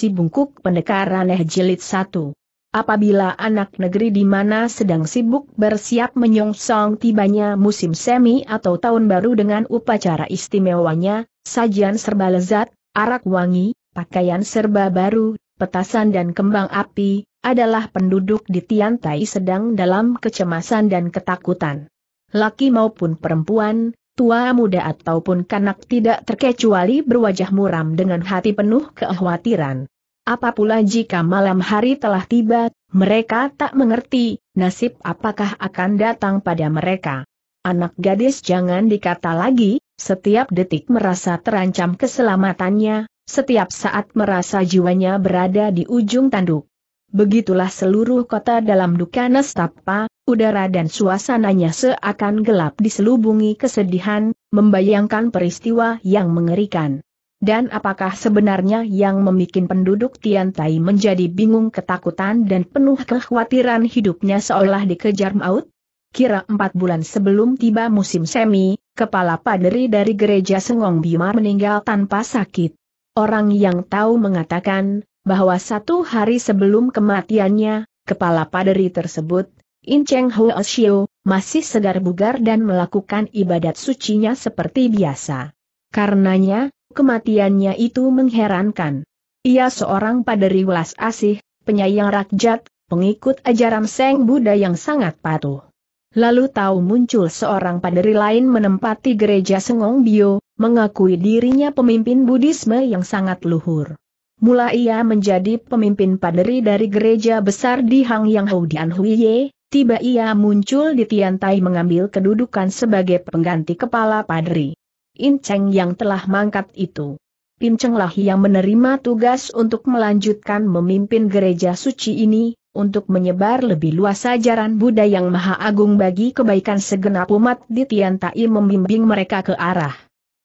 Si Bungkuk Pendekar Aneh Jilid satu. Apabila anak negeri di mana sedang sibuk bersiap menyongsong tibanya musim semi atau tahun baru dengan upacara istimewanya, sajian serba lezat, arak wangi, pakaian serba baru, petasan dan kembang api, adalah penduduk di Tiantai sedang dalam kecemasan dan ketakutan. Laki maupun perempuan, tua muda ataupun kanak tidak terkecuali berwajah muram dengan hati penuh kekhawatiran. Apa pula jika malam hari telah tiba, mereka tak mengerti, nasib apakah akan datang pada mereka. Anak gadis jangan dikata lagi, setiap detik merasa terancam keselamatannya, setiap saat merasa jiwanya berada di ujung tanduk. Begitulah seluruh kota dalam duka nestapa, udara dan suasananya seakan gelap diselubungi kesedihan, membayangkan peristiwa yang mengerikan. Dan apakah sebenarnya yang membuat penduduk Tiantai menjadi bingung ketakutan dan penuh kekhawatiran hidupnya seolah dikejar maut? Kira empat bulan sebelum tiba musim semi, kepala paderi dari gereja Sengong Bima meninggal tanpa sakit. Orang yang tahu mengatakan, bahwa satu hari sebelum kematiannya, kepala paderi tersebut In Cheng Ho Xiu, masih segar bugar dan melakukan ibadat sucinya seperti biasa. Karenanya, kematiannya itu mengherankan. Ia seorang paderi welas asih, penyayang rakyat, pengikut ajaran Seng Buddha yang sangat patuh. Lalu tahu muncul seorang paderi lain menempati gereja Sengong Bio, mengakui dirinya pemimpin Buddhisme yang sangat luhur. Mula ia menjadi pemimpin paderi dari gereja besar di Hang Yang Hou Dian Huiye, Tiba ia muncul di Tiantai mengambil kedudukan sebagai pengganti kepala padri. Inceng yang telah mangkat itu. Pincenglah yang menerima tugas untuk melanjutkan memimpin gereja suci ini, untuk menyebar lebih luas ajaran Buddha yang maha agung bagi kebaikan segenap umat di Tiantai membimbing mereka ke arah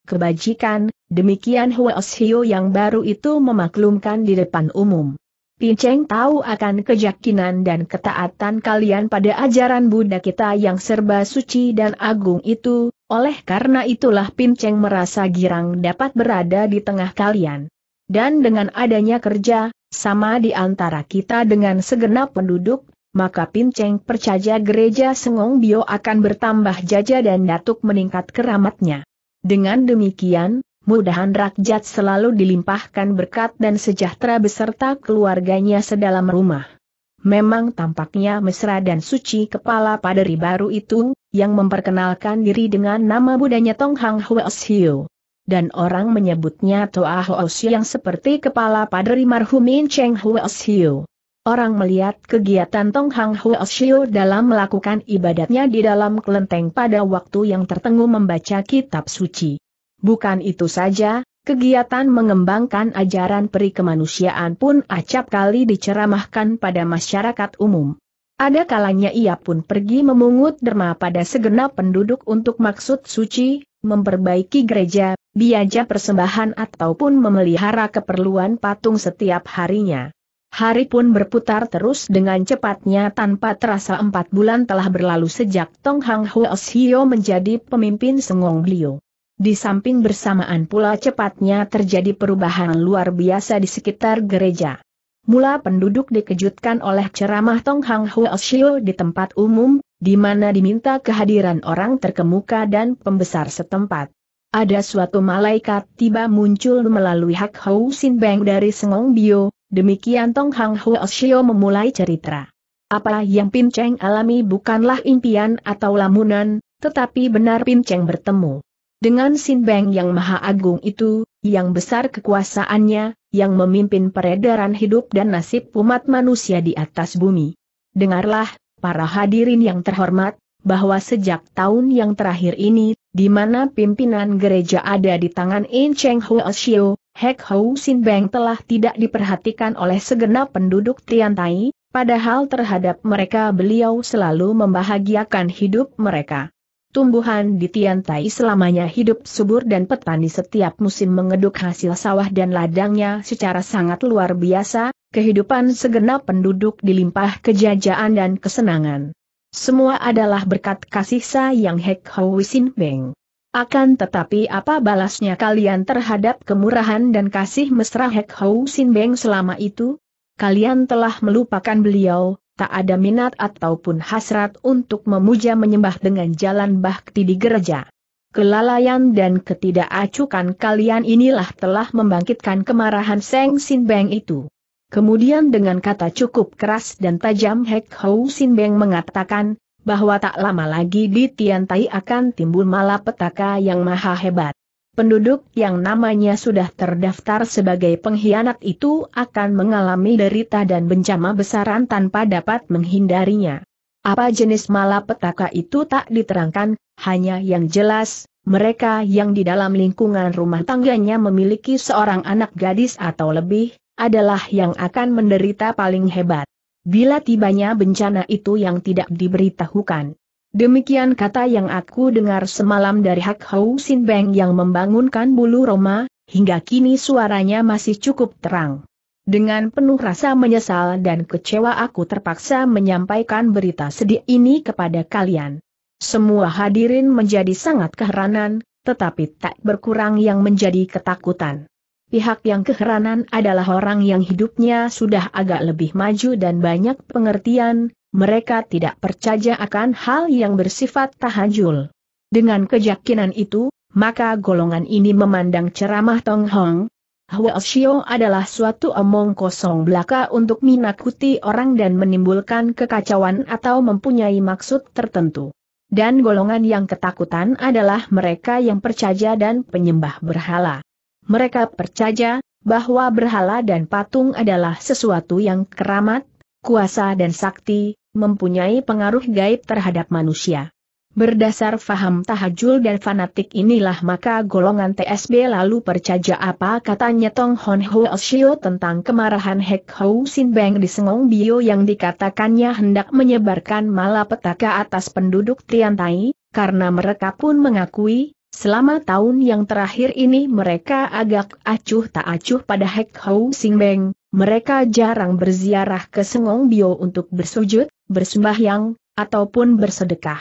kebajikan, demikian Hwa Oshio yang baru itu memaklumkan di depan umum. Pinceng tahu akan kejakinan dan ketaatan kalian pada ajaran Buddha kita yang serba suci dan agung itu, oleh karena itulah Pinceng merasa girang dapat berada di tengah kalian. Dan dengan adanya kerja, sama di antara kita dengan segenap penduduk, maka Pinceng percaya gereja Sengong Bio akan bertambah jaja dan datuk meningkat keramatnya. Dengan demikian, mudahan rakyat selalu dilimpahkan berkat dan sejahtera beserta keluarganya sedalam rumah. Memang tampaknya mesra dan suci kepala paderi baru itu, yang memperkenalkan diri dengan nama budanya Tong Hang Huos Hiu. Dan orang menyebutnya Toa Huos yang seperti kepala paderi marhumin Cheng Huos Hiu. Orang melihat kegiatan Tong Hang Huo Xiu dalam melakukan ibadatnya di dalam kelenteng pada waktu yang tertenggu membaca kitab suci. Bukan itu saja, kegiatan mengembangkan ajaran peri kemanusiaan pun acap kali diceramahkan pada masyarakat umum. Ada kalanya ia pun pergi memungut derma pada segenap penduduk untuk maksud suci, memperbaiki gereja, biaja persembahan ataupun memelihara keperluan patung setiap harinya. Hari pun berputar terus dengan cepatnya tanpa terasa empat bulan telah berlalu sejak Tong Hang Huo Hio menjadi pemimpin Sengong Liu. Di samping bersamaan pula cepatnya terjadi perubahan luar biasa di sekitar gereja. Mula penduduk dikejutkan oleh ceramah Tong Hang Huo Shio di tempat umum, di mana diminta kehadiran orang terkemuka dan pembesar setempat. Ada suatu malaikat tiba muncul melalui Hak Hou Sin Beng dari Sengong Bio, demikian Tong Hang Huo Shio memulai cerita. Apa yang Pin Cheng alami bukanlah impian atau lamunan, tetapi benar Pin Cheng bertemu dengan Sin Beng yang maha agung itu, yang besar kekuasaannya, yang memimpin peredaran hidup dan nasib umat manusia di atas bumi. Dengarlah, para hadirin yang terhormat, bahwa sejak tahun yang terakhir ini, di mana pimpinan gereja ada di tangan In Cheng Huo Xiu, Hek Hou Sin Beng telah tidak diperhatikan oleh segenap penduduk Tiantai, padahal terhadap mereka beliau selalu membahagiakan hidup mereka. Tumbuhan di Tiantai selamanya hidup subur dan petani setiap musim mengeduk hasil sawah dan ladangnya secara sangat luar biasa, kehidupan segenap penduduk dilimpah kejajaan dan kesenangan. Semua adalah berkat kasih sayang Hek Hou Sin Beng. Akan tetapi apa balasnya kalian terhadap kemurahan dan kasih mesra Hek Hou Sin Beng selama itu? Kalian telah melupakan beliau, tak ada minat ataupun hasrat untuk memuja menyembah dengan jalan bakti di gereja. Kelalaian dan ketidakacukan kalian inilah telah membangkitkan kemarahan Seng Sin Beng itu. Kemudian dengan kata cukup keras dan tajam Hek Hou Sin Beng mengatakan, bahwa tak lama lagi di Tian Tai akan timbul malapetaka yang maha hebat penduduk yang namanya sudah terdaftar sebagai pengkhianat itu akan mengalami derita dan bencana besaran tanpa dapat menghindarinya. Apa jenis malapetaka itu tak diterangkan, hanya yang jelas, mereka yang di dalam lingkungan rumah tangganya memiliki seorang anak gadis atau lebih, adalah yang akan menderita paling hebat. Bila tibanya bencana itu yang tidak diberitahukan. Demikian kata yang aku dengar semalam dari Hak Hou Sin Beng yang membangunkan bulu Roma, hingga kini suaranya masih cukup terang. Dengan penuh rasa menyesal dan kecewa aku terpaksa menyampaikan berita sedih ini kepada kalian. Semua hadirin menjadi sangat keheranan, tetapi tak berkurang yang menjadi ketakutan. Pihak yang keheranan adalah orang yang hidupnya sudah agak lebih maju dan banyak pengertian, mereka tidak percaya akan hal yang bersifat tahajul. Dengan keyakinan itu, maka golongan ini memandang ceramah Tong Hong, Xiao adalah suatu omong kosong belaka untuk menakuti orang dan menimbulkan kekacauan atau mempunyai maksud tertentu. Dan golongan yang ketakutan adalah mereka yang percaya dan penyembah berhala. Mereka percaya bahwa berhala dan patung adalah sesuatu yang keramat, kuasa dan sakti, mempunyai pengaruh gaib terhadap manusia. Berdasar faham tahajul dan fanatik inilah maka golongan TSB lalu percaya apa katanya Tong Hon Ho Shio tentang kemarahan Hek Ho Sin Beng di Sengong Bio yang dikatakannya hendak menyebarkan malapetaka atas penduduk Tiantai, karena mereka pun mengakui, selama tahun yang terakhir ini mereka agak acuh tak acuh pada Hek Hou Sin Beng, mereka jarang berziarah ke Sengong Bio untuk bersujud, bersembahyang, ataupun bersedekah.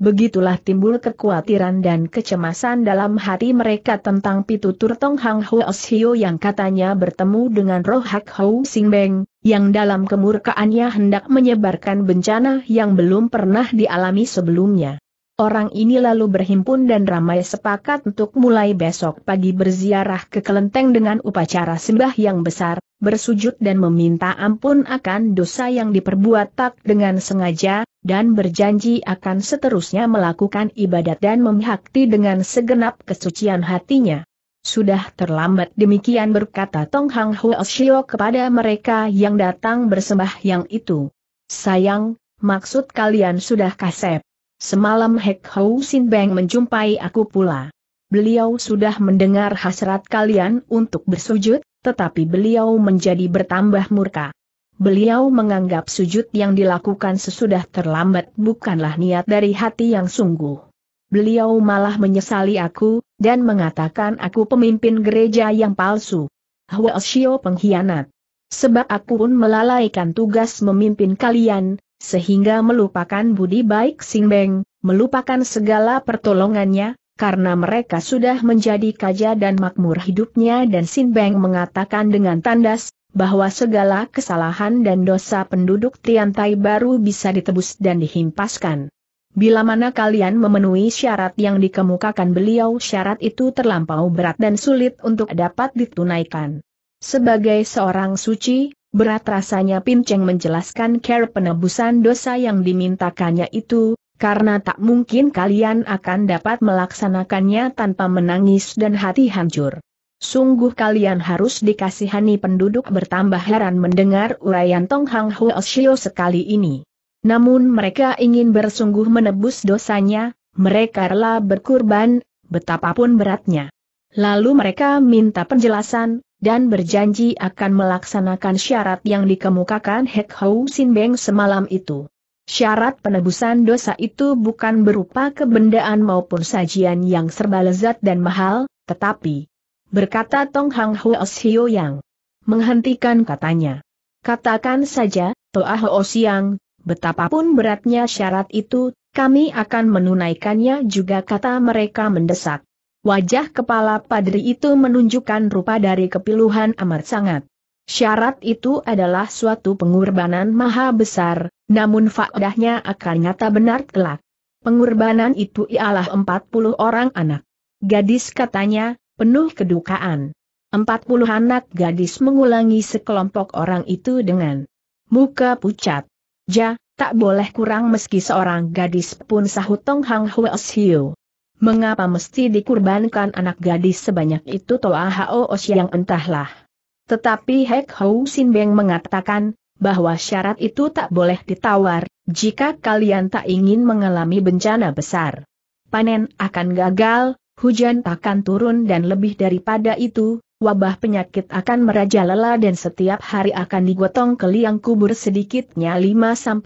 Begitulah timbul kekhawatiran dan kecemasan dalam hati mereka tentang pitutur Tong Hang Huo Hio yang katanya bertemu dengan Roh Hak Hou Sing Beng, yang dalam kemurkaannya hendak menyebarkan bencana yang belum pernah dialami sebelumnya. Orang ini lalu berhimpun dan ramai sepakat untuk mulai besok pagi berziarah ke kelenteng dengan upacara sembah yang besar, bersujud dan meminta ampun akan dosa yang diperbuat tak dengan sengaja, dan berjanji akan seterusnya melakukan ibadat dan memihakti dengan segenap kesucian hatinya. Sudah terlambat demikian berkata Tong Hang Huo Shio kepada mereka yang datang bersembah yang itu. Sayang, maksud kalian sudah kasep. Semalam Hek Hou Sin Beng menjumpai aku pula. Beliau sudah mendengar hasrat kalian untuk bersujud, tetapi beliau menjadi bertambah murka. Beliau menganggap sujud yang dilakukan sesudah terlambat bukanlah niat dari hati yang sungguh. Beliau malah menyesali aku, dan mengatakan aku pemimpin gereja yang palsu. Hwa Shio pengkhianat. Sebab aku pun melalaikan tugas memimpin kalian, sehingga melupakan budi baik Sing Beng, melupakan segala pertolongannya, karena mereka sudah menjadi kaja dan makmur hidupnya dan Sin Beng mengatakan dengan tandas, bahwa segala kesalahan dan dosa penduduk Tiantai baru bisa ditebus dan dihimpaskan. Bila mana kalian memenuhi syarat yang dikemukakan beliau syarat itu terlampau berat dan sulit untuk dapat ditunaikan. Sebagai seorang suci, Berat rasanya Pinceng menjelaskan care penebusan dosa yang dimintakannya itu, karena tak mungkin kalian akan dapat melaksanakannya tanpa menangis dan hati hancur. Sungguh kalian harus dikasihani penduduk bertambah heran mendengar uraian Tong Hang Huo Shio sekali ini. Namun mereka ingin bersungguh menebus dosanya, mereka rela berkurban, betapapun beratnya. Lalu mereka minta penjelasan, dan berjanji akan melaksanakan syarat yang dikemukakan Hek Hou Sin Beng semalam itu. Syarat penebusan dosa itu bukan berupa kebendaan maupun sajian yang serba lezat dan mahal, tetapi, berkata Tong Hang Huos Hio Yang, menghentikan katanya. Katakan saja, Toa Huos Siang, betapapun beratnya syarat itu, kami akan menunaikannya juga kata mereka mendesak. Wajah kepala padri itu menunjukkan rupa dari kepiluhan amat sangat. Syarat itu adalah suatu pengorbanan maha besar, namun faedahnya akan nyata benar kelak. Pengorbanan itu ialah 40 orang anak. Gadis katanya, penuh kedukaan. 40 anak gadis mengulangi sekelompok orang itu dengan muka pucat. Ja, tak boleh kurang meski seorang gadis pun sahutong Hang Hwe Hiu. Mengapa mesti dikurbankan anak gadis sebanyak itu Toa Hao yang entahlah. Tetapi Hek Hou Sin Beng mengatakan, bahwa syarat itu tak boleh ditawar, jika kalian tak ingin mengalami bencana besar. Panen akan gagal, hujan akan turun dan lebih daripada itu, wabah penyakit akan merajalela dan setiap hari akan digotong ke liang kubur sedikitnya 5-6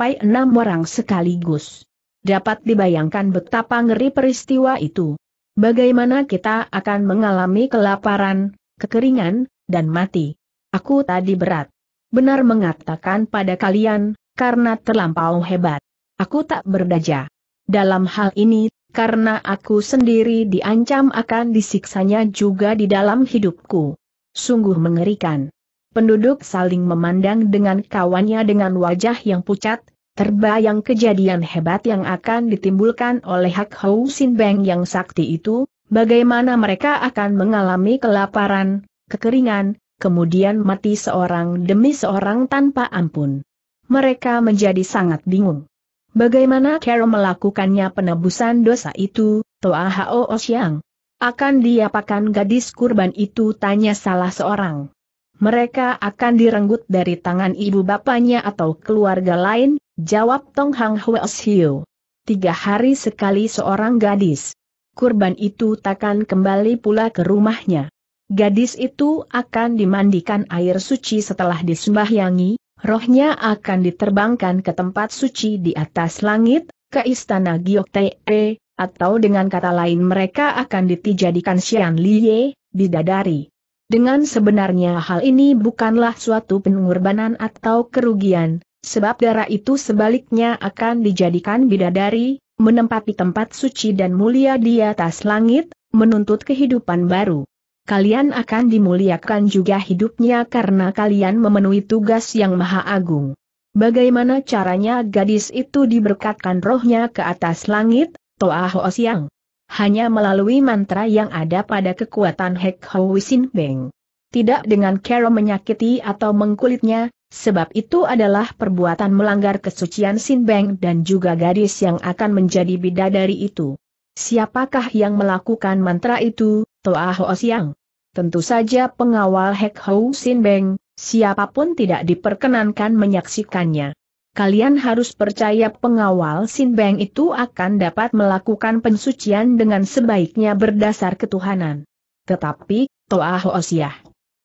orang sekaligus. Dapat dibayangkan betapa ngeri peristiwa itu. Bagaimana kita akan mengalami kelaparan, kekeringan, dan mati. Aku tadi berat. Benar mengatakan pada kalian, karena terlampau hebat. Aku tak berdaya. Dalam hal ini, karena aku sendiri diancam akan disiksanya juga di dalam hidupku. Sungguh mengerikan. Penduduk saling memandang dengan kawannya dengan wajah yang pucat, Terbayang kejadian hebat yang akan ditimbulkan oleh Hak Hou Sin Beng yang sakti itu, bagaimana mereka akan mengalami kelaparan, kekeringan, kemudian mati seorang demi seorang tanpa ampun. Mereka menjadi sangat bingung. Bagaimana Carol melakukannya penebusan dosa itu, Toa Hao Oshiang? Akan diapakan gadis kurban itu tanya salah seorang. Mereka akan direnggut dari tangan ibu bapaknya atau keluarga lain, Jawab Tong Hang Hwes Hiu. Tiga hari sekali seorang gadis. Kurban itu takkan kembali pula ke rumahnya. Gadis itu akan dimandikan air suci setelah disembahyangi, rohnya akan diterbangkan ke tempat suci di atas langit, ke istana Gyoktee, atau dengan kata lain mereka akan ditijadikan Xian Liye, bidadari. Dengan sebenarnya hal ini bukanlah suatu pengorbanan atau kerugian, sebab darah itu sebaliknya akan dijadikan bidadari, menempati tempat suci dan mulia di atas langit, menuntut kehidupan baru. Kalian akan dimuliakan juga hidupnya karena kalian memenuhi tugas yang maha agung. Bagaimana caranya gadis itu diberkatkan rohnya ke atas langit, Toa Ho Siang? Hanya melalui mantra yang ada pada kekuatan Hek Ho Wisin Beng. Tidak dengan cara menyakiti atau mengkulitnya, sebab itu adalah perbuatan melanggar kesucian Sin Beng dan juga gadis yang akan menjadi bidadari itu. Siapakah yang melakukan mantra itu, Toa Ho Siang? Tentu saja pengawal Hek Hou Sin Beng, siapapun tidak diperkenankan menyaksikannya. Kalian harus percaya pengawal Sin Beng itu akan dapat melakukan pensucian dengan sebaiknya berdasar ketuhanan. Tetapi, Toa Ho Siah.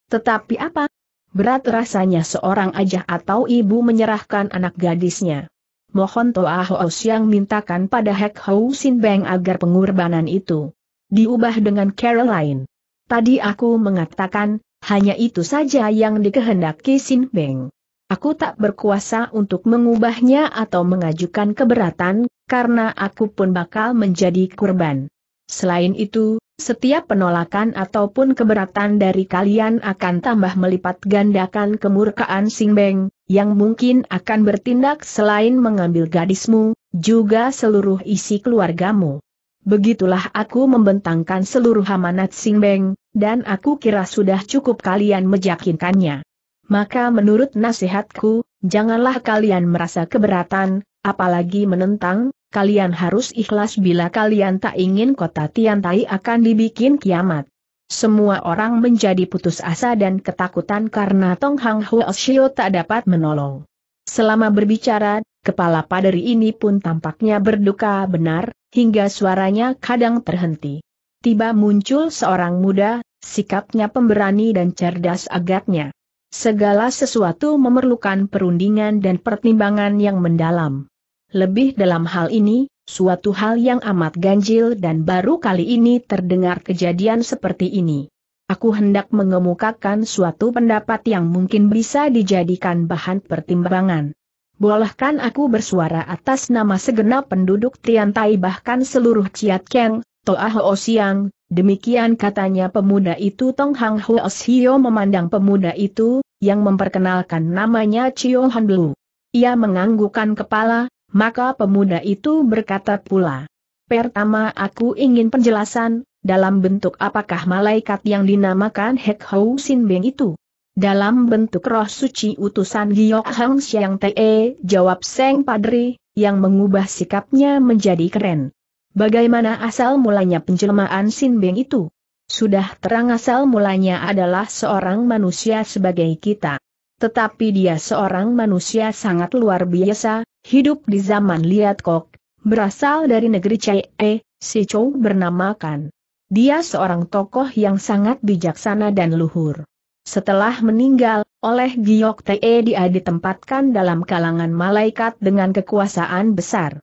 Tetapi apa? Berat rasanya seorang ajah atau ibu menyerahkan anak gadisnya. Mohon Toa Hoos yang mintakan pada Hek Hou Sin Beng agar pengorbanan itu diubah dengan Caroline. Tadi aku mengatakan, hanya itu saja yang dikehendaki Sin Beng. Aku tak berkuasa untuk mengubahnya atau mengajukan keberatan, karena aku pun bakal menjadi kurban. Selain itu, setiap penolakan ataupun keberatan dari kalian akan tambah melipat gandakan kemurkaan Sing Beng, yang mungkin akan bertindak selain mengambil gadismu, juga seluruh isi keluargamu. Begitulah aku membentangkan seluruh amanat Sing Beng, dan aku kira sudah cukup kalian meyakinkannya. Maka menurut nasihatku, janganlah kalian merasa keberatan, apalagi menentang, kalian harus ikhlas bila kalian tak ingin kota Tiantai akan dibikin kiamat. Semua orang menjadi putus asa dan ketakutan karena Tong Hang Huo Shio tak dapat menolong. Selama berbicara, kepala paderi ini pun tampaknya berduka benar, hingga suaranya kadang terhenti. Tiba muncul seorang muda, sikapnya pemberani dan cerdas agaknya. Segala sesuatu memerlukan perundingan dan pertimbangan yang mendalam. Lebih dalam hal ini, suatu hal yang amat ganjil dan baru kali ini terdengar kejadian seperti ini. Aku hendak mengemukakan suatu pendapat yang mungkin bisa dijadikan bahan pertimbangan. Bolehkan aku bersuara atas nama segenap penduduk Tiantai bahkan seluruh Ciat Keng, Toa Ho Siang, demikian katanya pemuda itu Tong Hang Ho Sio memandang pemuda itu, yang memperkenalkan namanya Chio Han Blue. Ia menganggukkan kepala, maka pemuda itu berkata pula, Pertama aku ingin penjelasan, dalam bentuk apakah malaikat yang dinamakan Hek Hou Sin Beng itu? Dalam bentuk roh suci utusan Giyok Hang Siang Te, jawab Seng Padri, yang mengubah sikapnya menjadi keren. Bagaimana asal mulanya penjelmaan Sin Beng itu? Sudah terang asal mulanya adalah seorang manusia sebagai kita. Tetapi dia seorang manusia sangat luar biasa, hidup di zaman Liat Kok, berasal dari negeri Chee, si Chou bernamakan. Dia seorang tokoh yang sangat bijaksana dan luhur. Setelah meninggal, oleh Giok Te dia ditempatkan dalam kalangan malaikat dengan kekuasaan besar.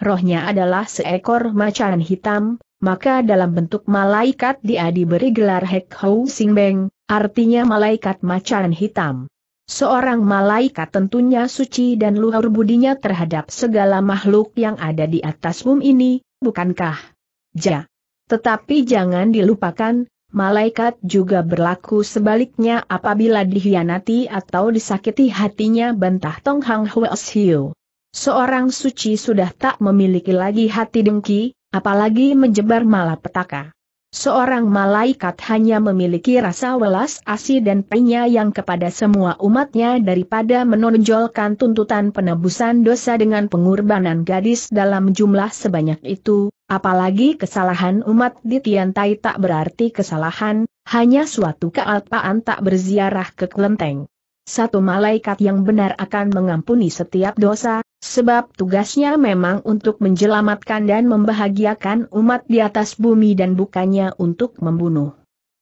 Rohnya adalah seekor macan hitam, maka dalam bentuk malaikat dia diberi gelar Hek Hou Sing Beng, artinya malaikat macan hitam. Seorang malaikat tentunya suci dan luhur budinya terhadap segala makhluk yang ada di atas bumi ini, bukankah? Ja. Tetapi jangan dilupakan, malaikat juga berlaku sebaliknya apabila dihianati atau disakiti hatinya Bentah Tong Hang Huas Hiu. Seorang suci sudah tak memiliki lagi hati dengki, apalagi menjebar malapetaka. Seorang malaikat hanya memiliki rasa welas asih dan penyayang kepada semua umatnya daripada menonjolkan tuntutan penebusan dosa dengan pengorbanan gadis dalam jumlah sebanyak itu, apalagi kesalahan umat di Tiantai tak berarti kesalahan, hanya suatu kealpaan tak berziarah ke kelenteng. Satu malaikat yang benar akan mengampuni setiap dosa, Sebab tugasnya memang untuk menjelamatkan dan membahagiakan umat di atas bumi dan bukannya untuk membunuh.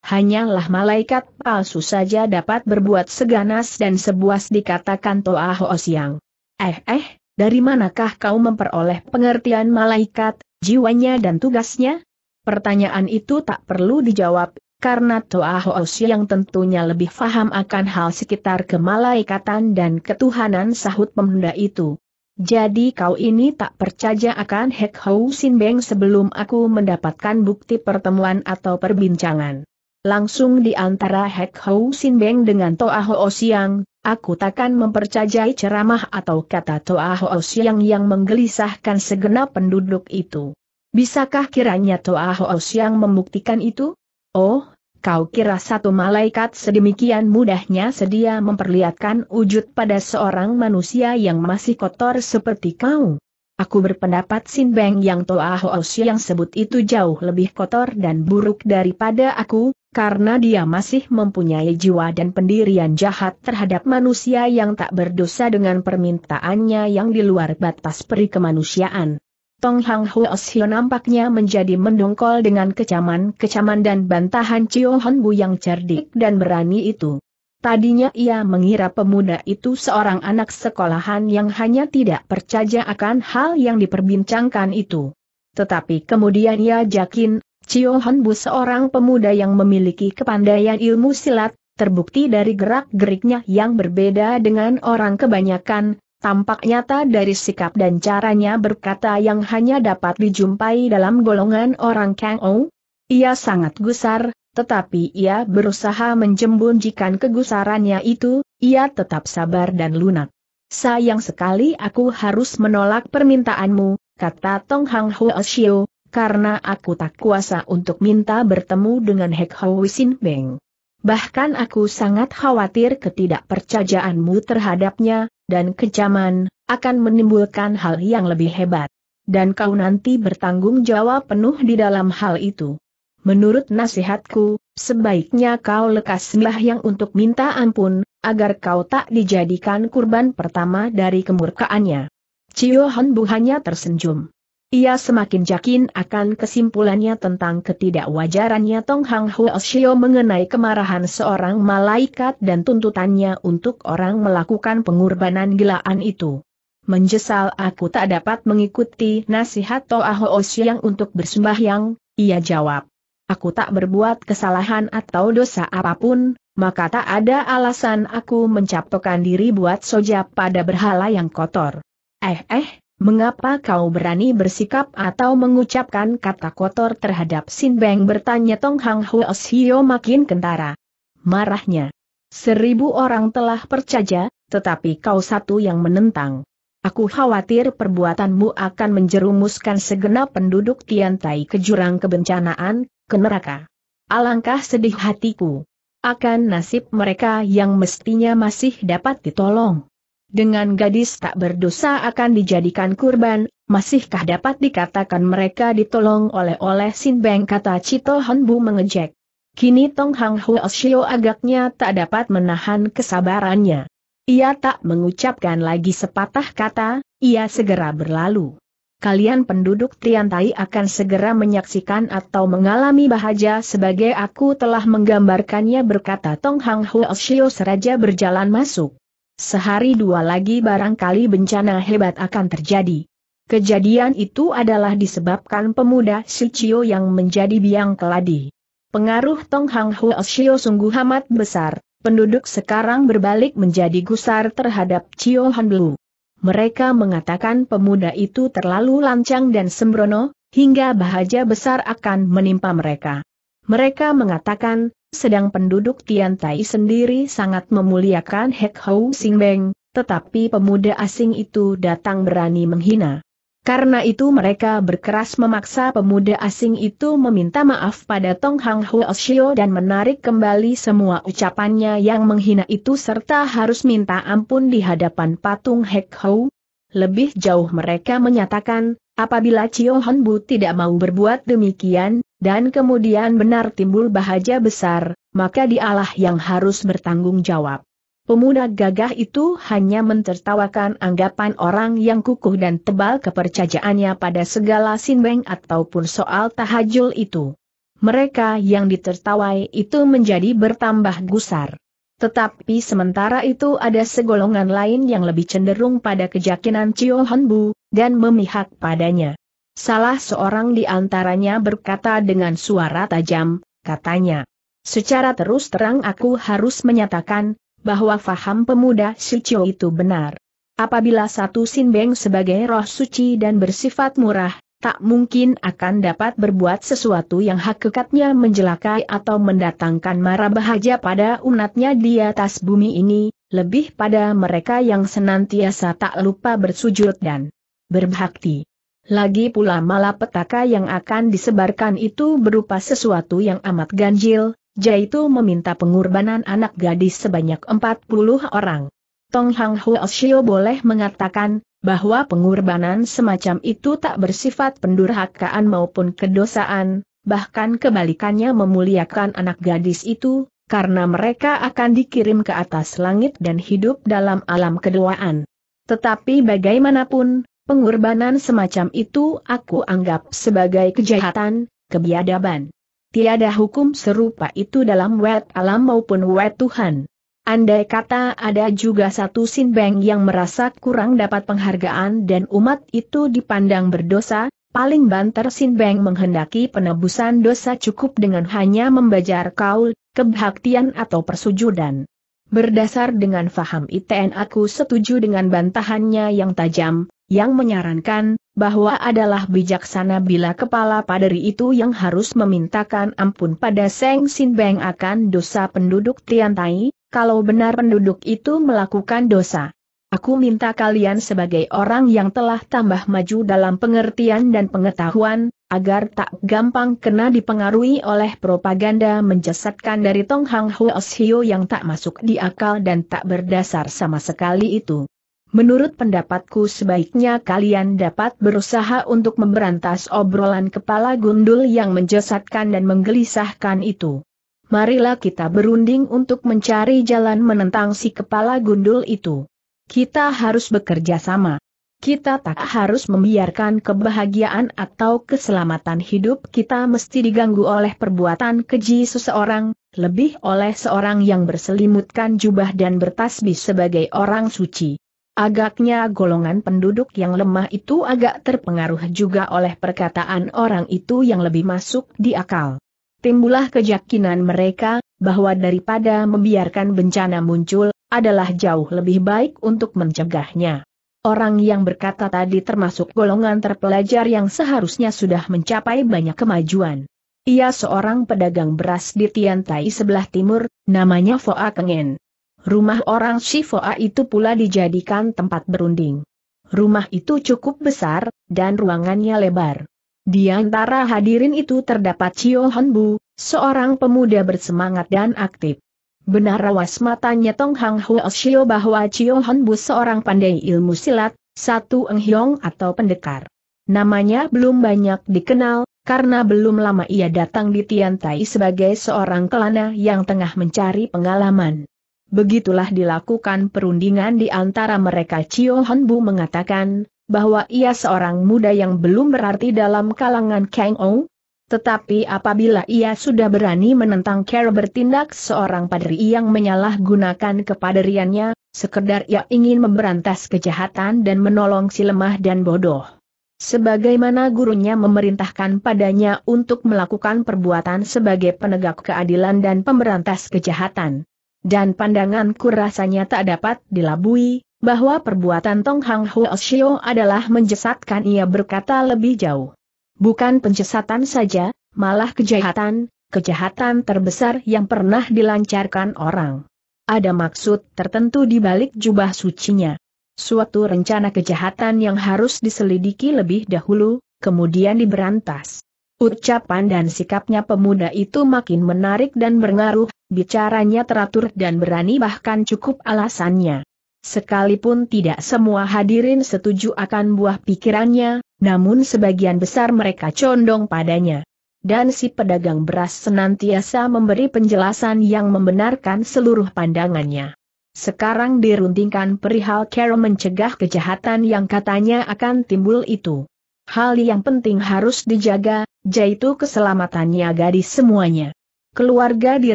Hanyalah malaikat palsu saja dapat berbuat seganas dan sebuas dikatakan Toa Hoosiang. Eh eh, dari manakah kau memperoleh pengertian malaikat, jiwanya dan tugasnya? Pertanyaan itu tak perlu dijawab, karena Toa Hoos tentunya lebih faham akan hal sekitar kemalaikatan dan ketuhanan sahut pemuda itu. Jadi kau ini tak percaya akan Hek Hou Sin Beng sebelum aku mendapatkan bukti pertemuan atau perbincangan. Langsung di antara Hek Hou Sin Beng dengan Toa Ho Siang, aku takkan mempercayai ceramah atau kata Toa Ho Siang yang menggelisahkan segenap penduduk itu. Bisakah kiranya Toa Ho Siang membuktikan itu? Oh, Kau kira satu malaikat sedemikian mudahnya sedia memperlihatkan wujud pada seorang manusia yang masih kotor seperti kau? Aku berpendapat Sin Beng yang Toa Hoos yang sebut itu jauh lebih kotor dan buruk daripada aku, karena dia masih mempunyai jiwa dan pendirian jahat terhadap manusia yang tak berdosa dengan permintaannya yang di luar batas peri kemanusiaan. Tong Hang Hyo nampaknya menjadi mendongkol dengan kecaman-kecaman dan bantahan Chio Hon Bu yang cerdik dan berani itu. Tadinya ia mengira pemuda itu seorang anak sekolahan yang hanya tidak percaya akan hal yang diperbincangkan itu. Tetapi kemudian ia yakin, Chio Hon Bu seorang pemuda yang memiliki kepandaian ilmu silat, terbukti dari gerak-geriknya yang berbeda dengan orang kebanyakan, tampak nyata dari sikap dan caranya berkata yang hanya dapat dijumpai dalam golongan orang Kang Ou. Ia sangat gusar, tetapi ia berusaha menjembunjikan kegusarannya itu, ia tetap sabar dan lunak. Sayang sekali aku harus menolak permintaanmu, kata Tong Hang Huo Xiu, karena aku tak kuasa untuk minta bertemu dengan Hek Ho Wisin Beng. Bahkan aku sangat khawatir ketidakpercayaanmu terhadapnya, dan kecaman, akan menimbulkan hal yang lebih hebat. Dan kau nanti bertanggung jawab penuh di dalam hal itu. Menurut nasihatku, sebaiknya kau lekaslah yang untuk minta ampun, agar kau tak dijadikan kurban pertama dari kemurkaannya. Cio Hon Bu hanya tersenyum. Ia semakin yakin akan kesimpulannya tentang ketidakwajarannya Tong Hang Huo Shio mengenai kemarahan seorang malaikat dan tuntutannya untuk orang melakukan pengorbanan gilaan itu. Menjesal aku tak dapat mengikuti nasihat Toa Ho Xiang untuk bersembahyang, ia jawab. Aku tak berbuat kesalahan atau dosa apapun, maka tak ada alasan aku mencaptokan diri buat soja pada berhala yang kotor. Eh eh, Mengapa kau berani bersikap atau mengucapkan kata kotor terhadap Sin Beng bertanya Tong Hang Huos Hio makin kentara. Marahnya. Seribu orang telah percaya, tetapi kau satu yang menentang. Aku khawatir perbuatanmu akan menjerumuskan segenap penduduk Tiantai ke jurang kebencanaan, ke neraka. Alangkah sedih hatiku. Akan nasib mereka yang mestinya masih dapat ditolong dengan gadis tak berdosa akan dijadikan kurban, masihkah dapat dikatakan mereka ditolong oleh-oleh Sin Beng kata Cito Honbu mengejek. Kini Tong Hang Huo Shio agaknya tak dapat menahan kesabarannya. Ia tak mengucapkan lagi sepatah kata, ia segera berlalu. Kalian penduduk Tiantai akan segera menyaksikan atau mengalami bahagia sebagai aku telah menggambarkannya berkata Tong Hang Huo Shio seraja berjalan masuk. Sehari dua lagi barangkali bencana hebat akan terjadi. Kejadian itu adalah disebabkan pemuda Shichio yang menjadi biang keladi. Pengaruh Tong Hang Huo Shio sungguh amat besar, penduduk sekarang berbalik menjadi gusar terhadap Chio Han Blu. Mereka mengatakan pemuda itu terlalu lancang dan sembrono, hingga bahaya besar akan menimpa mereka. Mereka mengatakan, sedang penduduk Tian Tai sendiri sangat memuliakan Hek Hou Sing Beng, tetapi pemuda asing itu datang berani menghina. Karena itu mereka berkeras memaksa pemuda asing itu meminta maaf pada Tong Hang Huo Shio dan menarik kembali semua ucapannya yang menghina itu serta harus minta ampun di hadapan patung Hek Hou. Lebih jauh mereka menyatakan, Apabila Hon Honbu tidak mau berbuat demikian, dan kemudian benar timbul bahagia besar, maka dialah yang harus bertanggung jawab. Pemuda gagah itu hanya mentertawakan anggapan orang yang kukuh dan tebal kepercayaannya pada segala sinbeng ataupun soal tahajul itu. Mereka yang ditertawai itu menjadi bertambah gusar. Tetapi sementara itu ada segolongan lain yang lebih cenderung pada keyakinan Hon Honbu, dan memihak padanya. Salah seorang di antaranya berkata dengan suara tajam, katanya. Secara terus terang aku harus menyatakan, bahwa faham pemuda Sicio itu benar. Apabila satu Sinbeng sebagai roh suci dan bersifat murah, tak mungkin akan dapat berbuat sesuatu yang hakikatnya menjelakai atau mendatangkan mara bahaja pada umatnya di atas bumi ini, lebih pada mereka yang senantiasa tak lupa bersujud dan berbakti. Lagi pula malapetaka yang akan disebarkan itu berupa sesuatu yang amat ganjil, yaitu meminta pengorbanan anak gadis sebanyak 40 orang. Tong Hang Huo Shio boleh mengatakan, bahwa pengorbanan semacam itu tak bersifat pendurhakaan maupun kedosaan, bahkan kebalikannya memuliakan anak gadis itu, karena mereka akan dikirim ke atas langit dan hidup dalam alam keduaan. Tetapi bagaimanapun, Pengorbanan semacam itu aku anggap sebagai kejahatan, kebiadaban. Tiada hukum serupa itu dalam wet alam maupun wet Tuhan. Andai kata ada juga satu sinbeng yang merasa kurang dapat penghargaan dan umat itu dipandang berdosa, paling banter sinbeng menghendaki penebusan dosa cukup dengan hanya membajar kaul, kebaktian atau persujudan. Berdasar dengan faham ITN aku setuju dengan bantahannya yang tajam, yang menyarankan bahwa adalah bijaksana bila kepala paderi itu yang harus memintakan ampun pada Seng Sin Beng akan dosa penduduk Tiantai, kalau benar penduduk itu melakukan dosa. Aku minta kalian sebagai orang yang telah tambah maju dalam pengertian dan pengetahuan, agar tak gampang kena dipengaruhi oleh propaganda menjesatkan dari Tong Hang Huos yang tak masuk di akal dan tak berdasar sama sekali itu. Menurut pendapatku sebaiknya kalian dapat berusaha untuk memberantas obrolan kepala gundul yang menjesatkan dan menggelisahkan itu. Marilah kita berunding untuk mencari jalan menentang si kepala gundul itu. Kita harus bekerja sama. Kita tak harus membiarkan kebahagiaan atau keselamatan hidup kita mesti diganggu oleh perbuatan keji seseorang, lebih oleh seorang yang berselimutkan jubah dan bertasbih sebagai orang suci. Agaknya golongan penduduk yang lemah itu agak terpengaruh juga oleh perkataan orang itu yang lebih masuk di akal. Timbulah keyakinan mereka, bahwa daripada membiarkan bencana muncul, adalah jauh lebih baik untuk mencegahnya. Orang yang berkata tadi termasuk golongan terpelajar yang seharusnya sudah mencapai banyak kemajuan. Ia seorang pedagang beras di Tiantai sebelah timur, namanya Foa Kengen. Rumah orang Shifoa itu pula dijadikan tempat berunding. Rumah itu cukup besar, dan ruangannya lebar. Di antara hadirin itu terdapat Chio Honbu, seorang pemuda bersemangat dan aktif. Benar rawas matanya Tong Hang Huo Shio bahwa Chio Honbu seorang pandai ilmu silat, satu enghiong atau pendekar. Namanya belum banyak dikenal, karena belum lama ia datang di Tiantai sebagai seorang kelana yang tengah mencari pengalaman. Begitulah dilakukan perundingan di antara mereka Chio Honbu mengatakan, bahwa ia seorang muda yang belum berarti dalam kalangan Kang Ou, tetapi apabila ia sudah berani menentang Care bertindak seorang padri yang menyalahgunakan kepaderiannya, sekedar ia ingin memberantas kejahatan dan menolong si lemah dan bodoh. Sebagaimana gurunya memerintahkan padanya untuk melakukan perbuatan sebagai penegak keadilan dan pemberantas kejahatan. Dan pandanganku rasanya tak dapat dilabui, bahwa perbuatan Tong Hang Huo Shio adalah menjesatkan ia berkata lebih jauh. Bukan pencesatan saja, malah kejahatan, kejahatan terbesar yang pernah dilancarkan orang. Ada maksud tertentu di balik jubah sucinya. Suatu rencana kejahatan yang harus diselidiki lebih dahulu, kemudian diberantas. Ucapan dan sikapnya pemuda itu makin menarik dan berpengaruh, bicaranya teratur dan berani bahkan cukup alasannya. Sekalipun tidak semua hadirin setuju akan buah pikirannya, namun sebagian besar mereka condong padanya. Dan si pedagang beras senantiasa memberi penjelasan yang membenarkan seluruh pandangannya. Sekarang diruntingkan perihal Carol mencegah kejahatan yang katanya akan timbul itu. Hal yang penting harus dijaga, Jaitu keselamatannya gadis semuanya. Keluarga di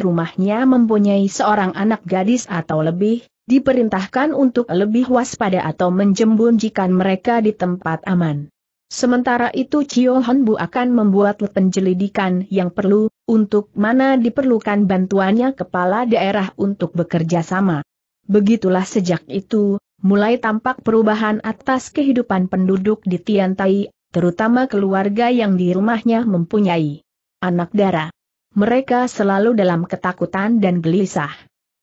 rumahnya mempunyai seorang anak gadis atau lebih, diperintahkan untuk lebih waspada atau menjembun jika mereka di tempat aman. Sementara itu Cio Honbu akan membuat penjelidikan yang perlu, untuk mana diperlukan bantuannya kepala daerah untuk bekerja sama. Begitulah sejak itu, mulai tampak perubahan atas kehidupan penduduk di Tiantai, terutama keluarga yang di rumahnya mempunyai anak darah. Mereka selalu dalam ketakutan dan gelisah.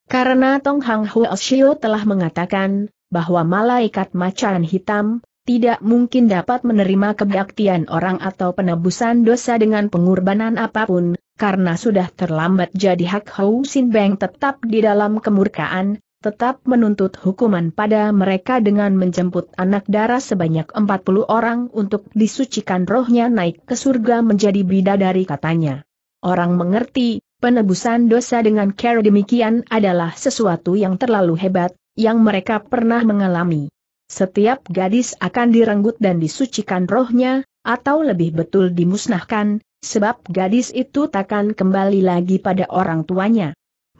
Karena Tong Hang Huo Shio telah mengatakan, bahwa malaikat macan hitam, tidak mungkin dapat menerima kebaktian orang atau penebusan dosa dengan pengorbanan apapun, karena sudah terlambat jadi Hak Hou Sin Beng tetap di dalam kemurkaan, tetap menuntut hukuman pada mereka dengan menjemput anak darah sebanyak 40 orang untuk disucikan rohnya naik ke surga menjadi bidadari katanya. Orang mengerti, penebusan dosa dengan cara demikian adalah sesuatu yang terlalu hebat, yang mereka pernah mengalami. Setiap gadis akan direnggut dan disucikan rohnya, atau lebih betul dimusnahkan, sebab gadis itu takkan kembali lagi pada orang tuanya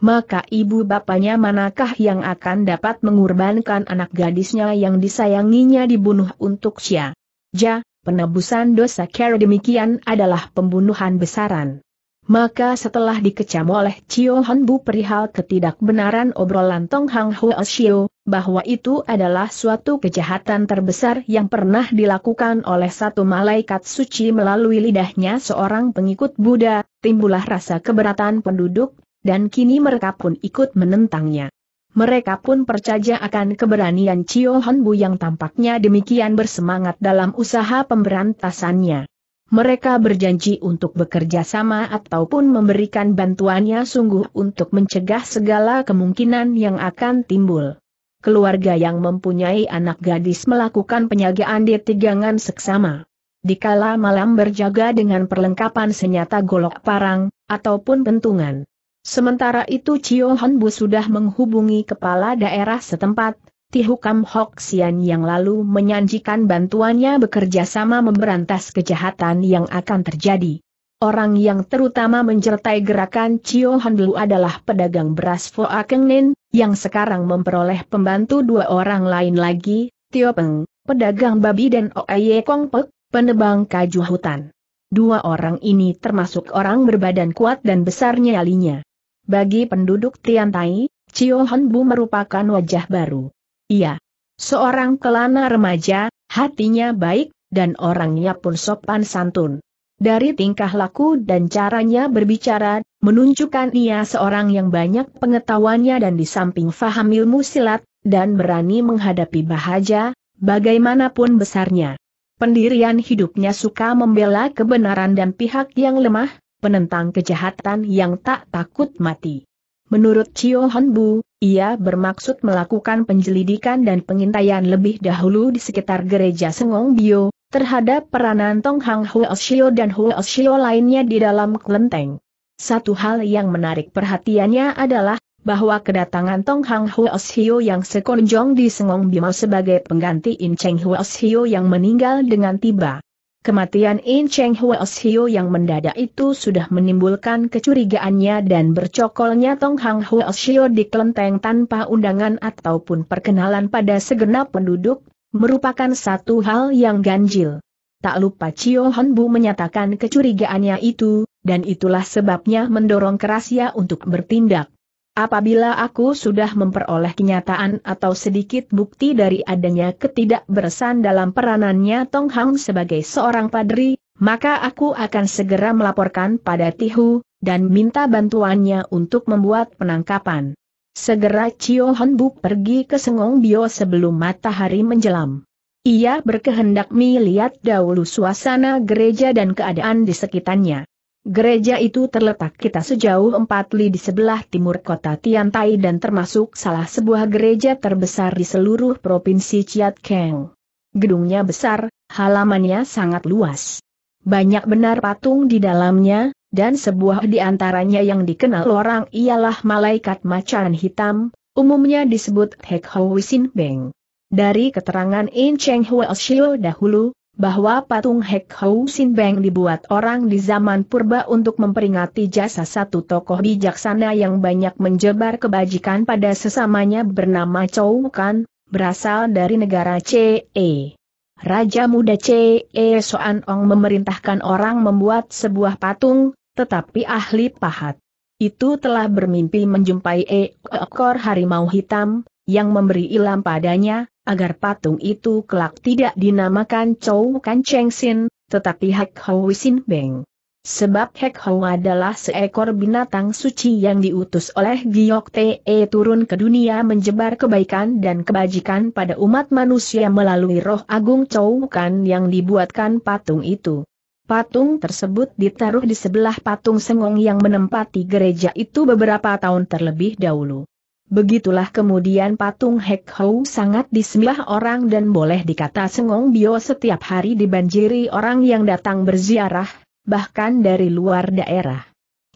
maka ibu bapaknya manakah yang akan dapat mengorbankan anak gadisnya yang disayanginya dibunuh untuk Xia? Ja, penebusan dosa kera demikian adalah pembunuhan besaran. Maka setelah dikecam oleh Chio Hon Bu perihal ketidakbenaran obrolan Tong Hang Huo Xiu, bahwa itu adalah suatu kejahatan terbesar yang pernah dilakukan oleh satu malaikat suci melalui lidahnya seorang pengikut Buddha, timbullah rasa keberatan penduduk dan kini mereka pun ikut menentangnya. Mereka pun percaya akan keberanian Chio Honbu yang tampaknya demikian bersemangat dalam usaha pemberantasannya. Mereka berjanji untuk bekerja sama ataupun memberikan bantuannya sungguh untuk mencegah segala kemungkinan yang akan timbul. Keluarga yang mempunyai anak gadis melakukan penyagaan di tegangan seksama. Dikala malam berjaga dengan perlengkapan senjata golok parang, ataupun pentungan. Sementara itu Chio Honbu sudah menghubungi kepala daerah setempat, Tihukam Hok Sian yang lalu menyanjikan bantuannya bekerja sama memberantas kejahatan yang akan terjadi. Orang yang terutama menjertai gerakan Chio Hanblu adalah pedagang beras Akeng Nin, yang sekarang memperoleh pembantu dua orang lain lagi, Tio Peng, pedagang babi dan Oaye Kong Pek, penebang kaju hutan. Dua orang ini termasuk orang berbadan kuat dan besarnya nyalinya. Bagi penduduk Tiantai, Cio Honbu merupakan wajah baru. Ia Seorang kelana remaja, hatinya baik, dan orangnya pun sopan santun. Dari tingkah laku dan caranya berbicara, menunjukkan ia seorang yang banyak pengetahuannya dan di samping faham ilmu silat, dan berani menghadapi bahaja, bagaimanapun besarnya. Pendirian hidupnya suka membela kebenaran dan pihak yang lemah, penentang kejahatan yang tak takut mati. Menurut Chio Hon ia bermaksud melakukan penyelidikan dan pengintaian lebih dahulu di sekitar gereja Sengong Bio, terhadap peranan Tong Hang Huoshio dan Huoshio lainnya di dalam kelenteng. Satu hal yang menarik perhatiannya adalah, bahwa kedatangan Tong Hang Huoshio yang sekonjong di Sengong Bio sebagai pengganti In Cheng Huoshio yang meninggal dengan tiba. Kematian In Cheng Hwasio yang mendadak itu sudah menimbulkan kecurigaannya dan bercokolnya Tong Hang Hwasio di kelenteng tanpa undangan ataupun perkenalan pada segenap penduduk, merupakan satu hal yang ganjil. Tak lupa Chio Hon Bu menyatakan kecurigaannya itu, dan itulah sebabnya mendorong kerasnya untuk bertindak. Apabila aku sudah memperoleh kenyataan atau sedikit bukti dari adanya ketidakberesan dalam peranannya Tong Hang sebagai seorang padri, maka aku akan segera melaporkan pada Tihu, dan minta bantuannya untuk membuat penangkapan. Segera Chio Honbuk pergi ke Sengong Bio sebelum matahari menjelam. Ia berkehendak melihat dahulu suasana gereja dan keadaan di sekitarnya. Gereja itu terletak kita sejauh empat li di sebelah timur kota Tiantai dan termasuk salah sebuah gereja terbesar di seluruh provinsi Chiat Keng. Gedungnya besar, halamannya sangat luas. Banyak benar patung di dalamnya, dan sebuah di antaranya yang dikenal orang ialah malaikat macan hitam, umumnya disebut Hek Ho Wisin Beng. Dari keterangan In Cheng Hua Shio dahulu, bahwa patung Hek Hou Sin Beng dibuat orang di zaman purba untuk memperingati jasa satu tokoh bijaksana yang banyak menjebar kebajikan pada sesamanya bernama Chou Kan, berasal dari negara CE. Raja muda CE Soan Ong memerintahkan orang membuat sebuah patung, tetapi ahli pahat itu telah bermimpi menjumpai ekor harimau hitam, yang memberi ilam padanya, agar patung itu kelak tidak dinamakan Chou Kan Cheng Sin, tetapi Hek Hou Sin Beng. Sebab Hek Hou adalah seekor binatang suci yang diutus oleh Giok Te e turun ke dunia menjebar kebaikan dan kebajikan pada umat manusia melalui roh agung Chou Kan yang dibuatkan patung itu. Patung tersebut ditaruh di sebelah patung Sengong yang menempati gereja itu beberapa tahun terlebih dahulu. Begitulah kemudian patung Hek Hou sangat disembah orang dan boleh dikata Sengong Bio setiap hari dibanjiri orang yang datang berziarah, bahkan dari luar daerah.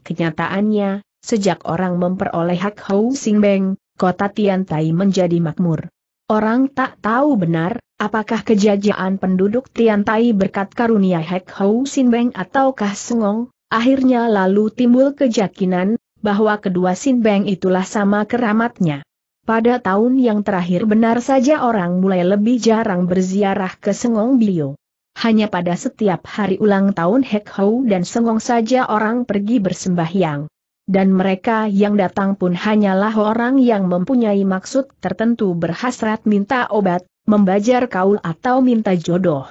Kenyataannya, sejak orang memperoleh Hek Hou Sing Beng, kota Tiantai menjadi makmur. Orang tak tahu benar, apakah kejajaan penduduk Tiantai berkat karunia Hek Hou Sing Beng ataukah Sengong, akhirnya lalu timbul kejakinan, bahwa kedua Sin Beng itulah sama keramatnya. Pada tahun yang terakhir benar saja orang mulai lebih jarang berziarah ke Sengong Bio. Hanya pada setiap hari ulang tahun Hek Hou dan Sengong saja orang pergi bersembahyang. Dan mereka yang datang pun hanyalah orang yang mempunyai maksud tertentu berhasrat minta obat, membajar kaul atau minta jodoh.